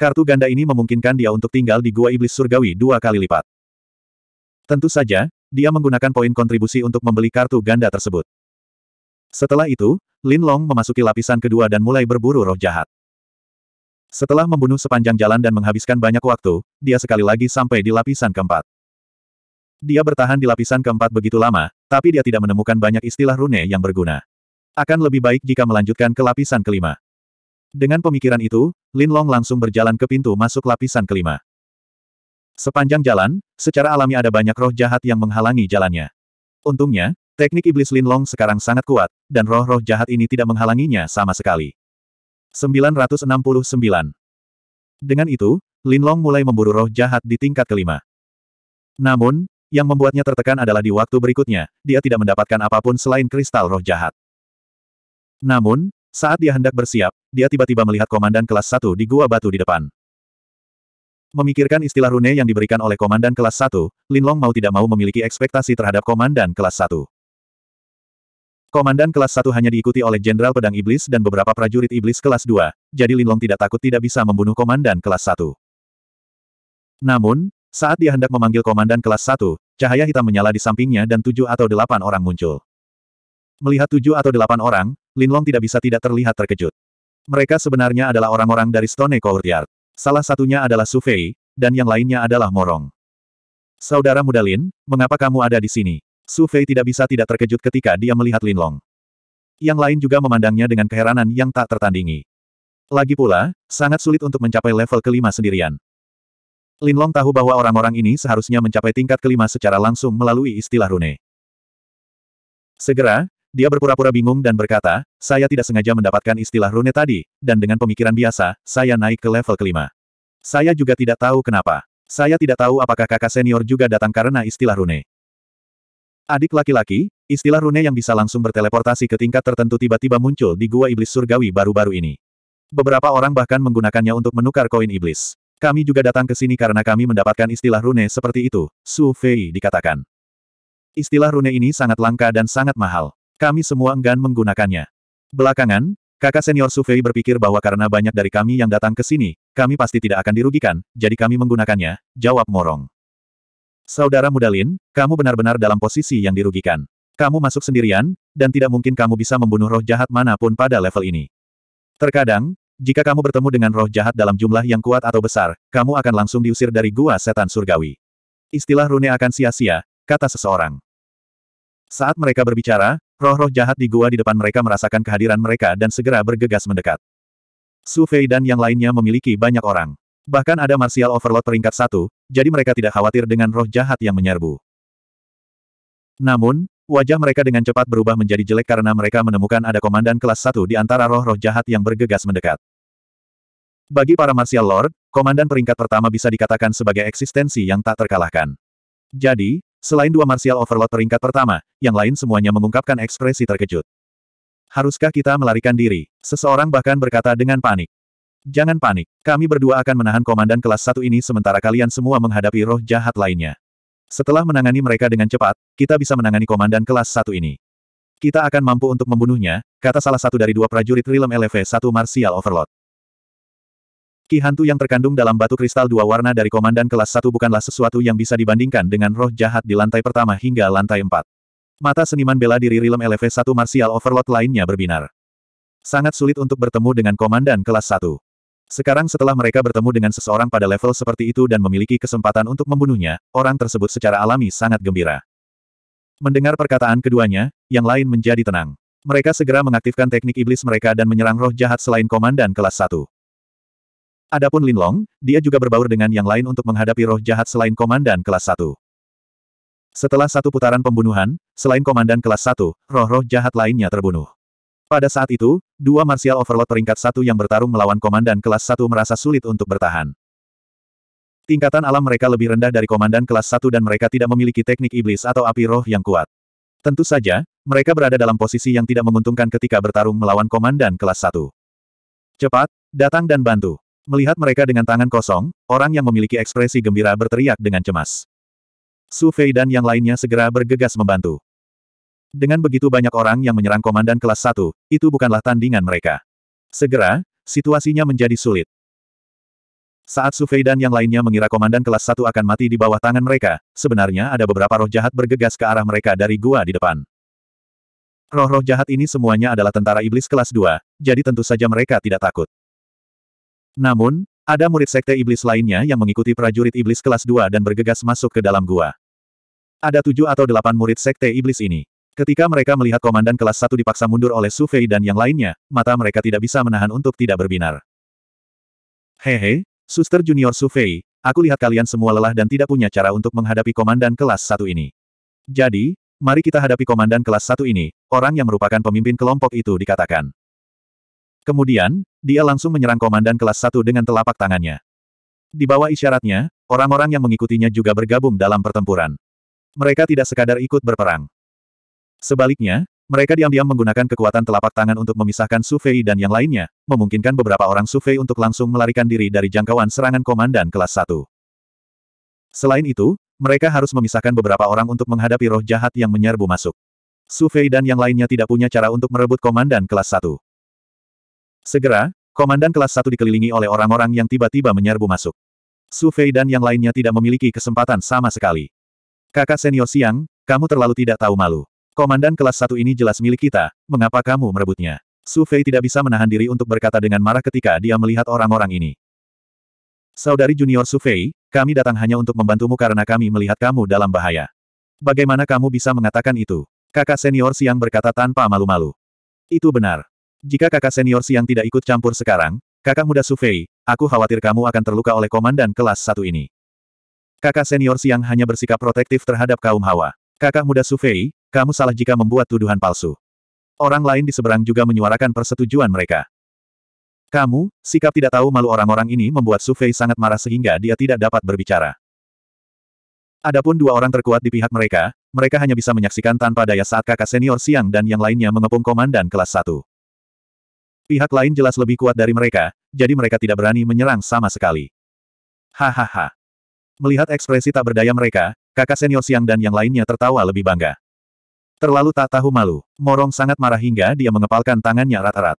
Kartu ganda ini memungkinkan dia untuk tinggal di gua iblis surgawi dua kali lipat. Tentu saja, dia menggunakan poin kontribusi untuk membeli kartu ganda tersebut. Setelah itu, Lin Long memasuki lapisan kedua dan mulai berburu roh jahat. Setelah membunuh sepanjang jalan dan menghabiskan banyak waktu, dia sekali lagi sampai di lapisan keempat. Dia bertahan di lapisan keempat begitu lama, tapi dia tidak menemukan banyak istilah rune yang berguna. Akan lebih baik jika melanjutkan ke lapisan kelima. Dengan pemikiran itu, Lin Long langsung berjalan ke pintu masuk lapisan kelima. Sepanjang jalan, secara alami ada banyak roh jahat yang menghalangi jalannya. Untungnya, teknik iblis Lin Long sekarang sangat kuat, dan roh-roh jahat ini tidak menghalanginya sama sekali. 969. Dengan itu, Linlong mulai memburu roh jahat di tingkat kelima. Namun, yang membuatnya tertekan adalah di waktu berikutnya, dia tidak mendapatkan apapun selain kristal roh jahat. Namun, saat dia hendak bersiap, dia tiba-tiba melihat komandan kelas 1 di gua batu di depan. Memikirkan istilah rune yang diberikan oleh komandan kelas 1, Linlong mau tidak mau memiliki ekspektasi terhadap komandan kelas 1. Komandan kelas 1 hanya diikuti oleh Jenderal Pedang Iblis dan beberapa prajurit Iblis kelas 2, jadi Linlong tidak takut tidak bisa membunuh Komandan kelas 1. Namun, saat dia hendak memanggil Komandan kelas 1, cahaya hitam menyala di sampingnya dan tujuh atau delapan orang muncul. Melihat tujuh atau delapan orang, Linlong tidak bisa tidak terlihat terkejut. Mereka sebenarnya adalah orang-orang dari Stone Courtyard. Salah satunya adalah Sufei, dan yang lainnya adalah Morong. Saudara muda Lin, mengapa kamu ada di sini? Su Fei tidak bisa tidak terkejut ketika dia melihat Linlong. Yang lain juga memandangnya dengan keheranan yang tak tertandingi. Lagi pula, sangat sulit untuk mencapai level kelima sendirian. Linlong tahu bahwa orang-orang ini seharusnya mencapai tingkat kelima secara langsung melalui istilah rune. Segera, dia berpura-pura bingung dan berkata, saya tidak sengaja mendapatkan istilah rune tadi, dan dengan pemikiran biasa, saya naik ke level kelima. Saya juga tidak tahu kenapa. Saya tidak tahu apakah kakak senior juga datang karena istilah rune. Adik laki-laki, istilah rune yang bisa langsung berteleportasi ke tingkat tertentu tiba-tiba muncul di Gua Iblis Surgawi baru-baru ini. Beberapa orang bahkan menggunakannya untuk menukar koin iblis. Kami juga datang ke sini karena kami mendapatkan istilah rune seperti itu, Su Fei dikatakan. Istilah rune ini sangat langka dan sangat mahal. Kami semua enggan menggunakannya. Belakangan, kakak senior Su Fei berpikir bahwa karena banyak dari kami yang datang ke sini, kami pasti tidak akan dirugikan, jadi kami menggunakannya, jawab Morong. Saudara Mudalin, kamu benar-benar dalam posisi yang dirugikan. Kamu masuk sendirian, dan tidak mungkin kamu bisa membunuh roh jahat manapun pada level ini. Terkadang, jika kamu bertemu dengan roh jahat dalam jumlah yang kuat atau besar, kamu akan langsung diusir dari gua setan surgawi. Istilah rune akan sia-sia, kata seseorang. Saat mereka berbicara, roh-roh jahat di gua di depan mereka merasakan kehadiran mereka dan segera bergegas mendekat. Su dan yang lainnya memiliki banyak orang. Bahkan ada Martial Overlord peringkat satu, jadi mereka tidak khawatir dengan roh jahat yang menyerbu. Namun, wajah mereka dengan cepat berubah menjadi jelek karena mereka menemukan ada komandan kelas 1 di antara roh-roh jahat yang bergegas mendekat. Bagi para Martial Lord, komandan peringkat pertama bisa dikatakan sebagai eksistensi yang tak terkalahkan. Jadi, selain dua Martial Overlord peringkat pertama, yang lain semuanya mengungkapkan ekspresi terkejut. Haruskah kita melarikan diri? Seseorang bahkan berkata dengan panik. Jangan panik. Kami berdua akan menahan komandan kelas satu ini sementara kalian semua menghadapi roh jahat lainnya. Setelah menangani mereka dengan cepat, kita bisa menangani komandan kelas satu ini. Kita akan mampu untuk membunuhnya, kata salah satu dari dua prajurit Rilem LV-1 Martial Overlord. Ki hantu yang terkandung dalam batu kristal dua warna dari komandan kelas satu bukanlah sesuatu yang bisa dibandingkan dengan roh jahat di lantai pertama hingga lantai empat. Mata seniman bela diri Rilem LV-1 Martial Overlord lainnya berbinar. Sangat sulit untuk bertemu dengan komandan kelas satu. Sekarang setelah mereka bertemu dengan seseorang pada level seperti itu dan memiliki kesempatan untuk membunuhnya, orang tersebut secara alami sangat gembira. Mendengar perkataan keduanya, yang lain menjadi tenang. Mereka segera mengaktifkan teknik iblis mereka dan menyerang roh jahat selain komandan kelas 1. Adapun Lin Long, dia juga berbaur dengan yang lain untuk menghadapi roh jahat selain komandan kelas 1. Setelah satu putaran pembunuhan, selain komandan kelas 1, roh-roh jahat lainnya terbunuh. Pada saat itu, dua martial overlord peringkat satu yang bertarung melawan komandan kelas satu merasa sulit untuk bertahan. Tingkatan alam mereka lebih rendah dari komandan kelas satu dan mereka tidak memiliki teknik iblis atau api roh yang kuat. Tentu saja, mereka berada dalam posisi yang tidak menguntungkan ketika bertarung melawan komandan kelas satu. Cepat, datang dan bantu. Melihat mereka dengan tangan kosong, orang yang memiliki ekspresi gembira berteriak dengan cemas. Su Fei dan yang lainnya segera bergegas membantu. Dengan begitu banyak orang yang menyerang komandan kelas 1, itu bukanlah tandingan mereka. Segera, situasinya menjadi sulit. Saat Sufei dan yang lainnya mengira komandan kelas 1 akan mati di bawah tangan mereka, sebenarnya ada beberapa roh jahat bergegas ke arah mereka dari gua di depan. Roh-roh jahat ini semuanya adalah tentara iblis kelas 2, jadi tentu saja mereka tidak takut. Namun, ada murid sekte iblis lainnya yang mengikuti prajurit iblis kelas 2 dan bergegas masuk ke dalam gua. Ada tujuh atau delapan murid sekte iblis ini. Ketika mereka melihat komandan kelas 1 dipaksa mundur oleh Su Fei dan yang lainnya, mata mereka tidak bisa menahan untuk tidak berbinar. Hehe, suster junior Su Fei, aku lihat kalian semua lelah dan tidak punya cara untuk menghadapi komandan kelas 1 ini. Jadi, mari kita hadapi komandan kelas 1 ini, orang yang merupakan pemimpin kelompok itu dikatakan. Kemudian, dia langsung menyerang komandan kelas 1 dengan telapak tangannya. Di bawah isyaratnya, orang-orang yang mengikutinya juga bergabung dalam pertempuran. Mereka tidak sekadar ikut berperang. Sebaliknya, mereka diam-diam menggunakan kekuatan telapak tangan untuk memisahkan Sufei dan yang lainnya, memungkinkan beberapa orang Sufei untuk langsung melarikan diri dari jangkauan serangan komandan kelas 1. Selain itu, mereka harus memisahkan beberapa orang untuk menghadapi roh jahat yang menyerbu masuk. Sufei dan yang lainnya tidak punya cara untuk merebut komandan kelas 1. Segera, komandan kelas 1 dikelilingi oleh orang-orang yang tiba-tiba menyerbu masuk. Sufei dan yang lainnya tidak memiliki kesempatan sama sekali. Kakak senior siang, kamu terlalu tidak tahu malu. Komandan kelas satu ini jelas milik kita, mengapa kamu merebutnya? Su Fei tidak bisa menahan diri untuk berkata dengan marah ketika dia melihat orang-orang ini. Saudari junior Su Fei, kami datang hanya untuk membantumu karena kami melihat kamu dalam bahaya. Bagaimana kamu bisa mengatakan itu? Kakak senior Siang berkata tanpa malu-malu. Itu benar. Jika kakak senior Siang tidak ikut campur sekarang, kakak muda Su Fei, aku khawatir kamu akan terluka oleh komandan kelas satu ini. Kakak senior Siang hanya bersikap protektif terhadap kaum Hawa. Kakak muda Su Fei, kamu salah jika membuat tuduhan palsu. Orang lain di seberang juga menyuarakan persetujuan mereka. Kamu, sikap tidak tahu malu orang-orang ini membuat Fei sangat marah sehingga dia tidak dapat berbicara. Adapun dua orang terkuat di pihak mereka, mereka hanya bisa menyaksikan tanpa daya saat kakak senior siang dan yang lainnya mengepung komandan kelas 1. Pihak lain jelas lebih kuat dari mereka, jadi mereka tidak berani menyerang sama sekali. Hahaha. Melihat ekspresi tak berdaya mereka, kakak senior siang dan yang lainnya tertawa lebih bangga. Terlalu tak tahu malu, Morong sangat marah hingga dia mengepalkan tangannya erat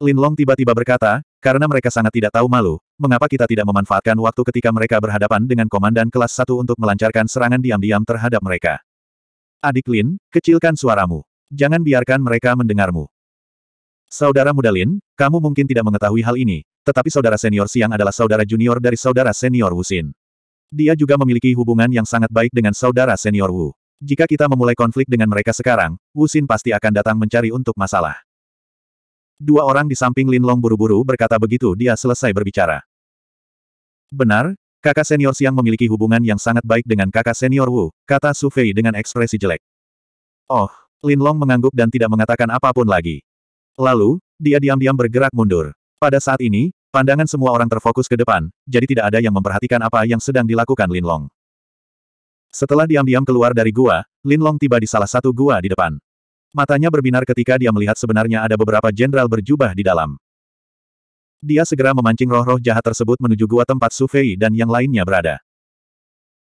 Lin Long tiba-tiba berkata, karena mereka sangat tidak tahu malu, mengapa kita tidak memanfaatkan waktu ketika mereka berhadapan dengan komandan kelas 1 untuk melancarkan serangan diam-diam terhadap mereka. Adik Lin, kecilkan suaramu. Jangan biarkan mereka mendengarmu. Saudara muda Lin, kamu mungkin tidak mengetahui hal ini, tetapi saudara senior Siang adalah saudara junior dari saudara senior Wu Xin. Dia juga memiliki hubungan yang sangat baik dengan saudara senior Wu. Jika kita memulai konflik dengan mereka sekarang, Wusin pasti akan datang mencari untuk masalah. Dua orang di samping Lin Long buru-buru berkata begitu dia selesai berbicara. Benar, kakak senior Siang memiliki hubungan yang sangat baik dengan kakak senior Wu, kata Su Fei dengan ekspresi jelek. Oh, Lin Long mengangguk dan tidak mengatakan apapun lagi. Lalu, dia diam-diam bergerak mundur. Pada saat ini, pandangan semua orang terfokus ke depan, jadi tidak ada yang memperhatikan apa yang sedang dilakukan Lin Long. Setelah diam-diam keluar dari gua, Lin Long tiba di salah satu gua di depan. Matanya berbinar ketika dia melihat sebenarnya ada beberapa jenderal berjubah di dalam. Dia segera memancing roh-roh jahat tersebut menuju gua tempat Su Fei dan yang lainnya berada.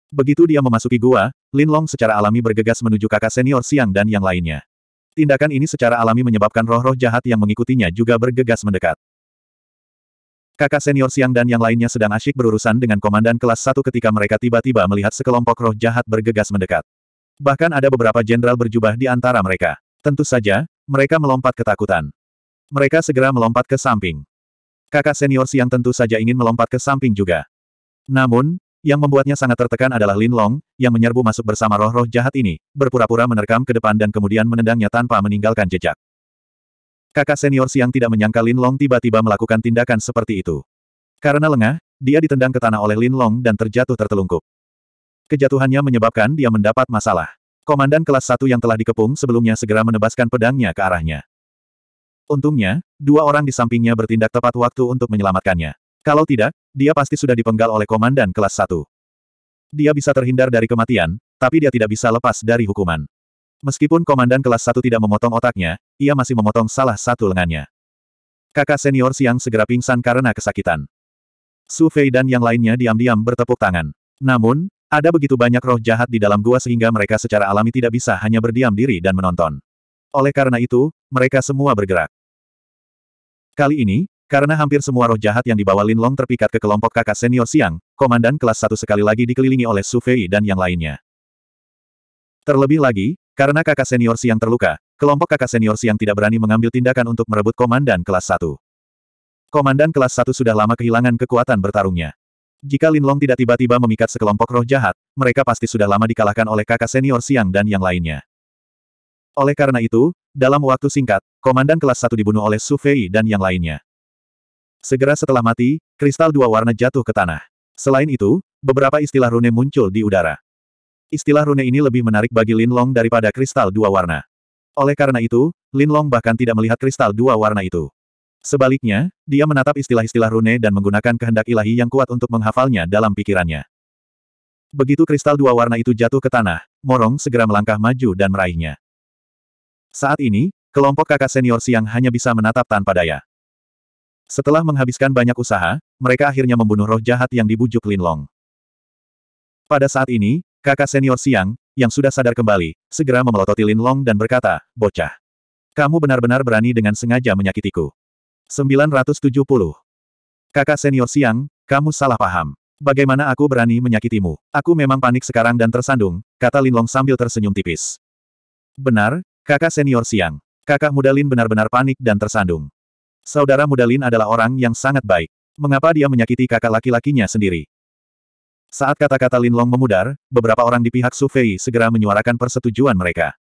Begitu dia memasuki gua, Lin Long secara alami bergegas menuju kakak senior Siang dan yang lainnya. Tindakan ini secara alami menyebabkan roh-roh jahat yang mengikutinya juga bergegas mendekat. Kakak senior Siang dan yang lainnya sedang asyik berurusan dengan komandan kelas 1 ketika mereka tiba-tiba melihat sekelompok roh jahat bergegas mendekat. Bahkan ada beberapa jenderal berjubah di antara mereka. Tentu saja, mereka melompat ketakutan. Mereka segera melompat ke samping. Kakak senior Siang tentu saja ingin melompat ke samping juga. Namun, yang membuatnya sangat tertekan adalah Lin Long, yang menyerbu masuk bersama roh-roh jahat ini, berpura-pura menerkam ke depan dan kemudian menendangnya tanpa meninggalkan jejak. Kakak senior Siang tidak menyangka Lin Long tiba-tiba melakukan tindakan seperti itu. Karena lengah, dia ditendang ke tanah oleh Lin Long dan terjatuh tertelungkup. Kejatuhannya menyebabkan dia mendapat masalah. Komandan kelas satu yang telah dikepung sebelumnya segera menebaskan pedangnya ke arahnya. Untungnya, dua orang di sampingnya bertindak tepat waktu untuk menyelamatkannya. Kalau tidak, dia pasti sudah dipenggal oleh komandan kelas satu. Dia bisa terhindar dari kematian, tapi dia tidak bisa lepas dari hukuman. Meskipun komandan kelas satu tidak memotong otaknya, ia masih memotong salah satu lengannya. Kakak senior siang segera pingsan karena kesakitan. Su Fei dan yang lainnya diam-diam bertepuk tangan. Namun, ada begitu banyak roh jahat di dalam gua sehingga mereka secara alami tidak bisa hanya berdiam diri dan menonton. Oleh karena itu, mereka semua bergerak. Kali ini, karena hampir semua roh jahat yang dibawa Lin Long terpikat ke kelompok kakak senior siang, komandan kelas satu sekali lagi dikelilingi oleh Sufei dan yang lainnya. Terlebih lagi, karena kakak senior siang terluka, kelompok kakak senior siang tidak berani mengambil tindakan untuk merebut komandan kelas 1. Komandan kelas 1 sudah lama kehilangan kekuatan bertarungnya. Jika Lin Long tidak tiba-tiba memikat sekelompok roh jahat, mereka pasti sudah lama dikalahkan oleh kakak senior siang dan yang lainnya. Oleh karena itu, dalam waktu singkat, komandan kelas 1 dibunuh oleh Su Fei dan yang lainnya. Segera setelah mati, kristal dua warna jatuh ke tanah. Selain itu, beberapa istilah rune muncul di udara. Istilah rune ini lebih menarik bagi Lin Long daripada kristal dua warna. Oleh karena itu, Lin Long bahkan tidak melihat kristal dua warna itu. Sebaliknya, dia menatap istilah-istilah rune dan menggunakan kehendak ilahi yang kuat untuk menghafalnya dalam pikirannya. Begitu kristal dua warna itu jatuh ke tanah, Morong segera melangkah maju dan meraihnya. Saat ini, kelompok kakak senior siang hanya bisa menatap tanpa daya. Setelah menghabiskan banyak usaha, mereka akhirnya membunuh roh jahat yang dibujuk Lin Long. Pada saat ini, Kakak senior Siang, yang sudah sadar kembali, segera memelototi Lin Long dan berkata, Bocah. Kamu benar-benar berani dengan sengaja menyakitiku. 970. Kakak senior Siang, kamu salah paham. Bagaimana aku berani menyakitimu? Aku memang panik sekarang dan tersandung, kata Lin Long sambil tersenyum tipis. Benar, kakak senior Siang. Kakak muda Lin benar-benar panik dan tersandung. Saudara muda Lin adalah orang yang sangat baik. Mengapa dia menyakiti kakak laki-lakinya sendiri? Saat kata-kata Lin Long memudar, beberapa orang di pihak Sufei segera menyuarakan persetujuan mereka.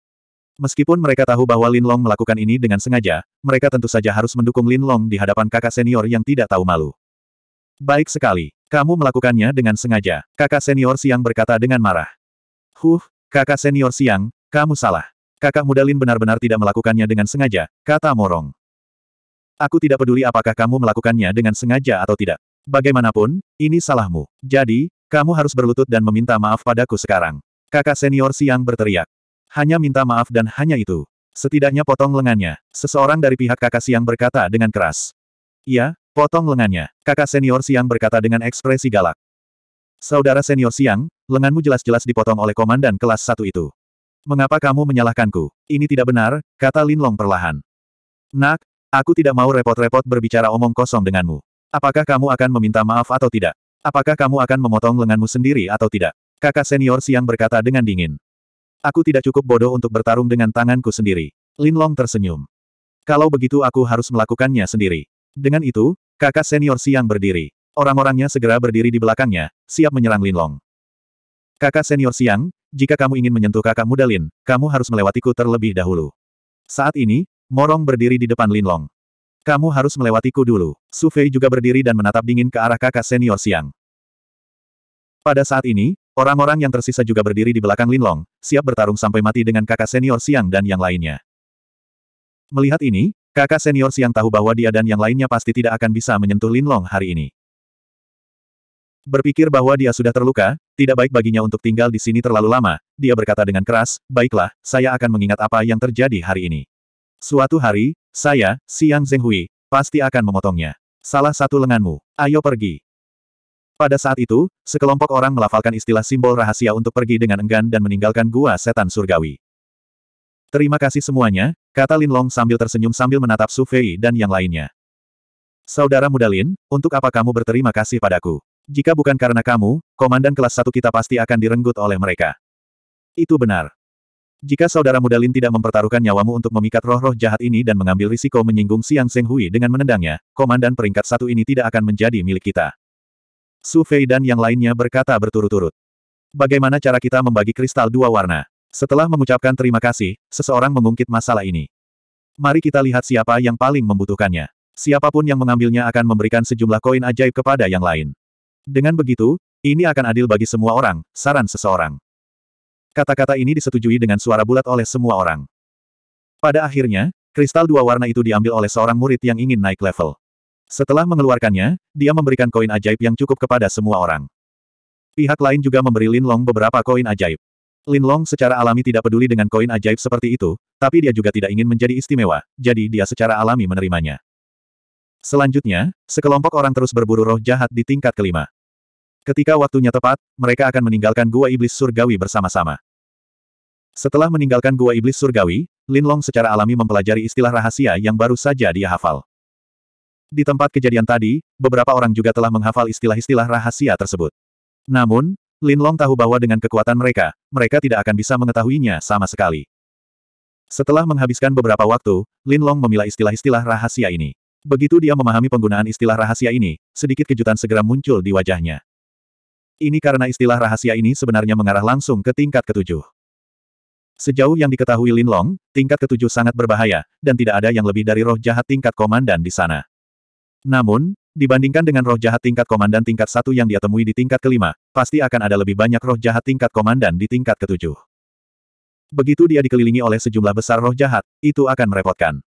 Meskipun mereka tahu bahwa Lin Long melakukan ini dengan sengaja, mereka tentu saja harus mendukung Lin Long di hadapan kakak senior yang tidak tahu malu. Baik sekali. Kamu melakukannya dengan sengaja. Kakak senior Siang berkata dengan marah. Huh, kakak senior Siang, kamu salah. Kakak muda Lin benar-benar tidak melakukannya dengan sengaja, kata Morong. Aku tidak peduli apakah kamu melakukannya dengan sengaja atau tidak. Bagaimanapun, ini salahmu. Jadi, kamu harus berlutut dan meminta maaf padaku sekarang. Kakak senior siang berteriak. Hanya minta maaf dan hanya itu. Setidaknya potong lengannya. Seseorang dari pihak kakak siang berkata dengan keras. Iya, potong lengannya. Kakak senior siang berkata dengan ekspresi galak. Saudara senior siang, lenganmu jelas-jelas dipotong oleh komandan kelas satu itu. Mengapa kamu menyalahkanku? Ini tidak benar, kata Lin Long perlahan. Nak, aku tidak mau repot-repot berbicara omong kosong denganmu. Apakah kamu akan meminta maaf atau tidak? Apakah kamu akan memotong lenganmu sendiri atau tidak? Kakak senior Siang berkata dengan dingin. Aku tidak cukup bodoh untuk bertarung dengan tanganku sendiri. Lin Long tersenyum. Kalau begitu aku harus melakukannya sendiri. Dengan itu, kakak senior Siang berdiri. Orang-orangnya segera berdiri di belakangnya, siap menyerang Lin Long. Kakak senior Siang, jika kamu ingin menyentuh kakak muda Lin, kamu harus melewatiku terlebih dahulu. Saat ini, Morong berdiri di depan Lin Long. Kamu harus melewatiku dulu. Su Fei juga berdiri dan menatap dingin ke arah kakak senior Siang. Pada saat ini, orang-orang yang tersisa juga berdiri di belakang Linlong, siap bertarung sampai mati dengan kakak senior Siang dan yang lainnya. Melihat ini, kakak senior Siang tahu bahwa dia dan yang lainnya pasti tidak akan bisa menyentuh Linlong hari ini. Berpikir bahwa dia sudah terluka, tidak baik baginya untuk tinggal di sini terlalu lama, dia berkata dengan keras, baiklah, saya akan mengingat apa yang terjadi hari ini. Suatu hari, saya, Siang Zeng Hui, pasti akan memotongnya. Salah satu lenganmu. Ayo pergi. Pada saat itu, sekelompok orang melafalkan istilah simbol rahasia untuk pergi dengan enggan dan meninggalkan gua setan surgawi. Terima kasih semuanya, kata Lin Long sambil tersenyum sambil menatap Su Fei dan yang lainnya. Saudara muda Lin, untuk apa kamu berterima kasih padaku? Jika bukan karena kamu, komandan kelas satu kita pasti akan direnggut oleh mereka. Itu benar. Jika saudara muda Lin tidak mempertaruhkan nyawamu untuk memikat roh-roh jahat ini dan mengambil risiko menyinggung Siang Seng Hui dengan menendangnya, komandan peringkat satu ini tidak akan menjadi milik kita. Su Fei dan yang lainnya berkata berturut-turut. Bagaimana cara kita membagi kristal dua warna? Setelah mengucapkan terima kasih, seseorang mengungkit masalah ini. Mari kita lihat siapa yang paling membutuhkannya. Siapapun yang mengambilnya akan memberikan sejumlah koin ajaib kepada yang lain. Dengan begitu, ini akan adil bagi semua orang, saran seseorang. Kata-kata ini disetujui dengan suara bulat oleh semua orang. Pada akhirnya, kristal dua warna itu diambil oleh seorang murid yang ingin naik level. Setelah mengeluarkannya, dia memberikan koin ajaib yang cukup kepada semua orang. Pihak lain juga memberi Lin Long beberapa koin ajaib. Lin Long secara alami tidak peduli dengan koin ajaib seperti itu, tapi dia juga tidak ingin menjadi istimewa, jadi dia secara alami menerimanya. Selanjutnya, sekelompok orang terus berburu roh jahat di tingkat kelima. Ketika waktunya tepat, mereka akan meninggalkan Gua Iblis Surgawi bersama-sama. Setelah meninggalkan Gua Iblis Surgawi, Lin Long secara alami mempelajari istilah rahasia yang baru saja dia hafal. Di tempat kejadian tadi, beberapa orang juga telah menghafal istilah-istilah rahasia tersebut. Namun, Lin Long tahu bahwa dengan kekuatan mereka, mereka tidak akan bisa mengetahuinya sama sekali. Setelah menghabiskan beberapa waktu, Lin Long memilah istilah-istilah rahasia ini. Begitu dia memahami penggunaan istilah rahasia ini, sedikit kejutan segera muncul di wajahnya. Ini karena istilah rahasia ini sebenarnya mengarah langsung ke tingkat ketujuh. Sejauh yang diketahui Lin Long, tingkat ketujuh sangat berbahaya, dan tidak ada yang lebih dari roh jahat tingkat komandan di sana. Namun, dibandingkan dengan roh jahat tingkat komandan tingkat satu yang dia temui di tingkat kelima, pasti akan ada lebih banyak roh jahat tingkat komandan di tingkat ketujuh. Begitu dia dikelilingi oleh sejumlah besar roh jahat, itu akan merepotkan.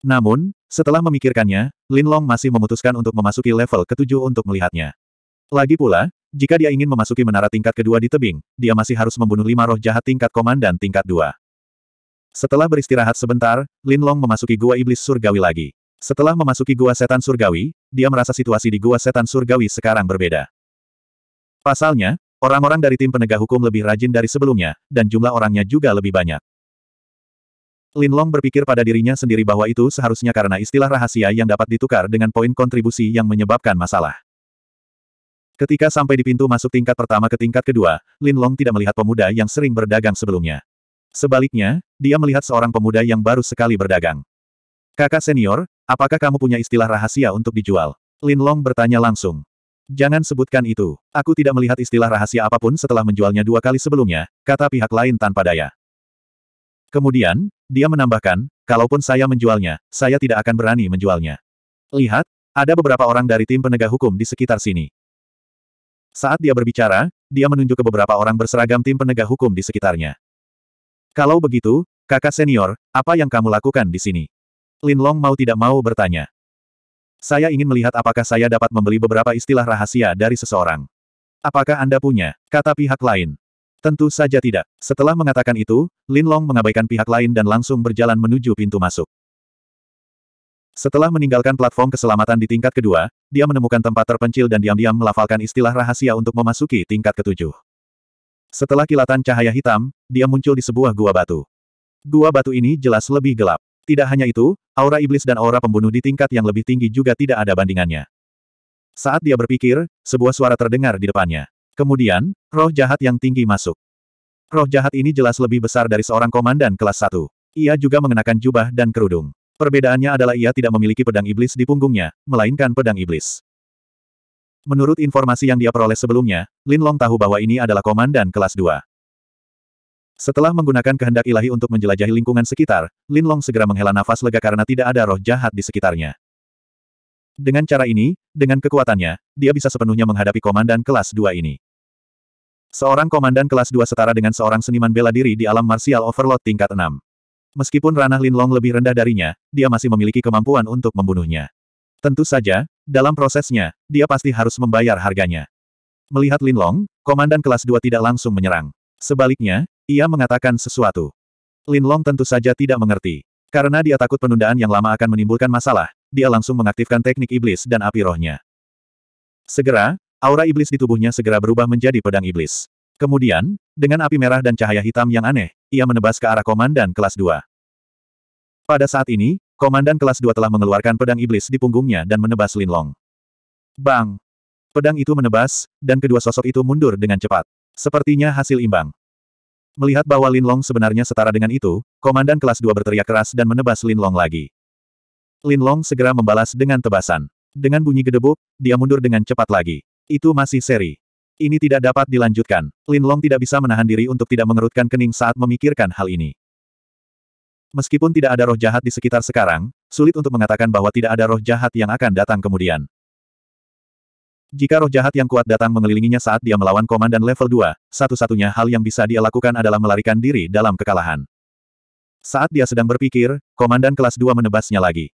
Namun, setelah memikirkannya, Lin Long masih memutuskan untuk memasuki level ketujuh untuk melihatnya. Lagi pula, jika dia ingin memasuki menara tingkat kedua di tebing, dia masih harus membunuh lima roh jahat tingkat komandan tingkat dua. Setelah beristirahat sebentar, Lin Long memasuki gua iblis surgawi lagi. Setelah memasuki gua setan surgawi, dia merasa situasi di gua setan surgawi sekarang berbeda. Pasalnya, orang-orang dari tim penegak hukum lebih rajin dari sebelumnya, dan jumlah orangnya juga lebih banyak. Lin Long berpikir pada dirinya sendiri bahwa itu seharusnya karena istilah rahasia yang dapat ditukar dengan poin kontribusi yang menyebabkan masalah. Ketika sampai di pintu masuk tingkat pertama ke tingkat kedua, Lin Long tidak melihat pemuda yang sering berdagang sebelumnya. Sebaliknya, dia melihat seorang pemuda yang baru sekali berdagang. Kakak senior, apakah kamu punya istilah rahasia untuk dijual? Lin Long bertanya langsung. Jangan sebutkan itu. Aku tidak melihat istilah rahasia apapun setelah menjualnya dua kali sebelumnya, kata pihak lain tanpa daya. Kemudian, dia menambahkan, kalaupun saya menjualnya, saya tidak akan berani menjualnya. Lihat, ada beberapa orang dari tim penegak hukum di sekitar sini. Saat dia berbicara, dia menunjuk ke beberapa orang berseragam tim penegak hukum di sekitarnya. Kalau begitu, kakak senior, apa yang kamu lakukan di sini? Lin Long mau tidak mau bertanya. Saya ingin melihat apakah saya dapat membeli beberapa istilah rahasia dari seseorang. Apakah Anda punya? Kata pihak lain. Tentu saja tidak. Setelah mengatakan itu, Lin Long mengabaikan pihak lain dan langsung berjalan menuju pintu masuk. Setelah meninggalkan platform keselamatan di tingkat kedua, dia menemukan tempat terpencil dan diam-diam melafalkan istilah rahasia untuk memasuki tingkat ketujuh. Setelah kilatan cahaya hitam, dia muncul di sebuah gua batu. Gua batu ini jelas lebih gelap. Tidak hanya itu, aura iblis dan aura pembunuh di tingkat yang lebih tinggi juga tidak ada bandingannya. Saat dia berpikir, sebuah suara terdengar di depannya. Kemudian, roh jahat yang tinggi masuk. Roh jahat ini jelas lebih besar dari seorang komandan kelas satu. Ia juga mengenakan jubah dan kerudung. Perbedaannya adalah ia tidak memiliki pedang iblis di punggungnya, melainkan pedang iblis. Menurut informasi yang dia peroleh sebelumnya, Lin Long tahu bahwa ini adalah komandan kelas 2. Setelah menggunakan kehendak ilahi untuk menjelajahi lingkungan sekitar, Lin Long segera menghela nafas lega karena tidak ada roh jahat di sekitarnya. Dengan cara ini, dengan kekuatannya, dia bisa sepenuhnya menghadapi komandan kelas 2 ini. Seorang komandan kelas 2 setara dengan seorang seniman bela diri di alam martial overload tingkat 6. Meskipun ranah Linlong lebih rendah darinya, dia masih memiliki kemampuan untuk membunuhnya. Tentu saja, dalam prosesnya, dia pasti harus membayar harganya. Melihat Linlong, komandan kelas 2 tidak langsung menyerang. Sebaliknya, ia mengatakan sesuatu. Linlong tentu saja tidak mengerti. Karena dia takut penundaan yang lama akan menimbulkan masalah, dia langsung mengaktifkan teknik iblis dan api rohnya. Segera, aura iblis di tubuhnya segera berubah menjadi pedang iblis. Kemudian, dengan api merah dan cahaya hitam yang aneh, ia menebas ke arah komandan kelas 2. Pada saat ini, komandan kelas 2 telah mengeluarkan pedang iblis di punggungnya dan menebas Lin Long. Bang! Pedang itu menebas, dan kedua sosok itu mundur dengan cepat. Sepertinya hasil imbang. Melihat bahwa Lin Long sebenarnya setara dengan itu, komandan kelas 2 berteriak keras dan menebas Lin Long lagi. Lin Long segera membalas dengan tebasan. Dengan bunyi gedebuk, dia mundur dengan cepat lagi. Itu masih seri. Ini tidak dapat dilanjutkan. Lin Long tidak bisa menahan diri untuk tidak mengerutkan kening saat memikirkan hal ini. Meskipun tidak ada roh jahat di sekitar sekarang, sulit untuk mengatakan bahwa tidak ada roh jahat yang akan datang kemudian. Jika roh jahat yang kuat datang mengelilinginya saat dia melawan komandan level 2, satu-satunya hal yang bisa dia lakukan adalah melarikan diri dalam kekalahan. Saat dia sedang berpikir, komandan kelas 2 menebasnya lagi.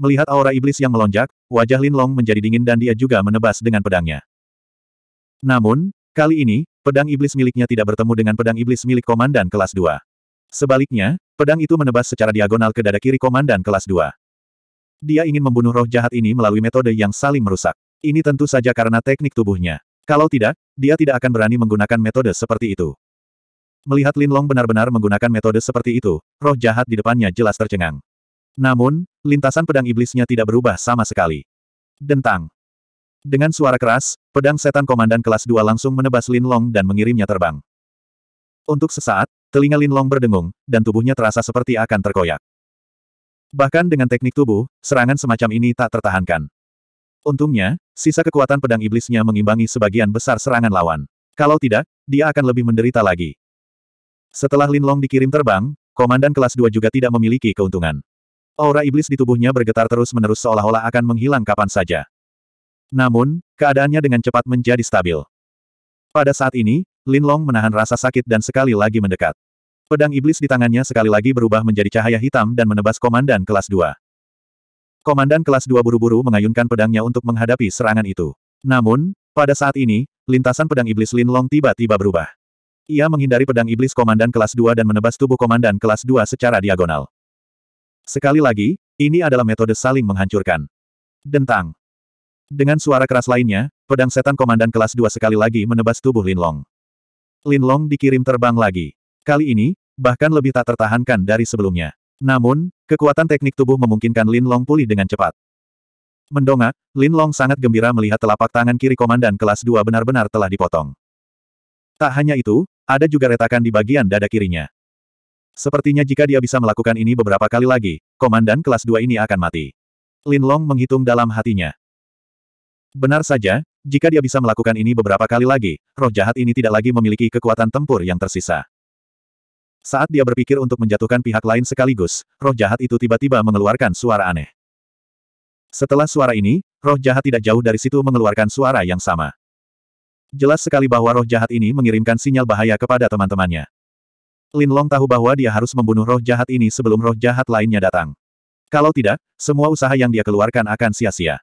Melihat aura iblis yang melonjak, wajah Lin Long menjadi dingin dan dia juga menebas dengan pedangnya. Namun, kali ini, pedang iblis miliknya tidak bertemu dengan pedang iblis milik komandan kelas 2. Sebaliknya, pedang itu menebas secara diagonal ke dada kiri komandan kelas 2. Dia ingin membunuh roh jahat ini melalui metode yang saling merusak. Ini tentu saja karena teknik tubuhnya. Kalau tidak, dia tidak akan berani menggunakan metode seperti itu. Melihat Lin Long benar-benar menggunakan metode seperti itu, roh jahat di depannya jelas tercengang. Namun, lintasan pedang iblisnya tidak berubah sama sekali. Dentang. Dengan suara keras, pedang setan komandan kelas 2 langsung menebas Lin Long dan mengirimnya terbang. Untuk sesaat, telinga Lin Long berdengung, dan tubuhnya terasa seperti akan terkoyak. Bahkan dengan teknik tubuh, serangan semacam ini tak tertahankan. Untungnya, sisa kekuatan pedang iblisnya mengimbangi sebagian besar serangan lawan. Kalau tidak, dia akan lebih menderita lagi. Setelah Lin Long dikirim terbang, komandan kelas 2 juga tidak memiliki keuntungan. Aura iblis di tubuhnya bergetar terus-menerus seolah-olah akan menghilang kapan saja. Namun, keadaannya dengan cepat menjadi stabil. Pada saat ini, Lin Long menahan rasa sakit dan sekali lagi mendekat. Pedang iblis di tangannya sekali lagi berubah menjadi cahaya hitam dan menebas komandan kelas 2. Komandan kelas 2 buru-buru mengayunkan pedangnya untuk menghadapi serangan itu. Namun, pada saat ini, lintasan pedang iblis Lin Long tiba-tiba berubah. Ia menghindari pedang iblis komandan kelas 2 dan menebas tubuh komandan kelas 2 secara diagonal. Sekali lagi, ini adalah metode saling menghancurkan. Dentang. Dengan suara keras lainnya, pedang setan komandan kelas 2 sekali lagi menebas tubuh Lin Long. Lin Long dikirim terbang lagi. Kali ini, bahkan lebih tak tertahankan dari sebelumnya. Namun, kekuatan teknik tubuh memungkinkan Lin Long pulih dengan cepat. Mendongak, Lin Long sangat gembira melihat telapak tangan kiri komandan kelas 2 benar-benar telah dipotong. Tak hanya itu, ada juga retakan di bagian dada kirinya. Sepertinya jika dia bisa melakukan ini beberapa kali lagi, komandan kelas 2 ini akan mati. Lin Long menghitung dalam hatinya. Benar saja, jika dia bisa melakukan ini beberapa kali lagi, roh jahat ini tidak lagi memiliki kekuatan tempur yang tersisa. Saat dia berpikir untuk menjatuhkan pihak lain sekaligus, roh jahat itu tiba-tiba mengeluarkan suara aneh. Setelah suara ini, roh jahat tidak jauh dari situ mengeluarkan suara yang sama. Jelas sekali bahwa roh jahat ini mengirimkan sinyal bahaya kepada teman-temannya. Lin Long tahu bahwa dia harus membunuh roh jahat ini sebelum roh jahat lainnya datang. Kalau tidak, semua usaha yang dia keluarkan akan sia-sia.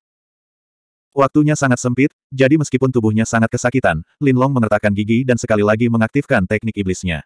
Waktunya sangat sempit, jadi meskipun tubuhnya sangat kesakitan, Linlong mengertakkan gigi dan sekali lagi mengaktifkan teknik iblisnya.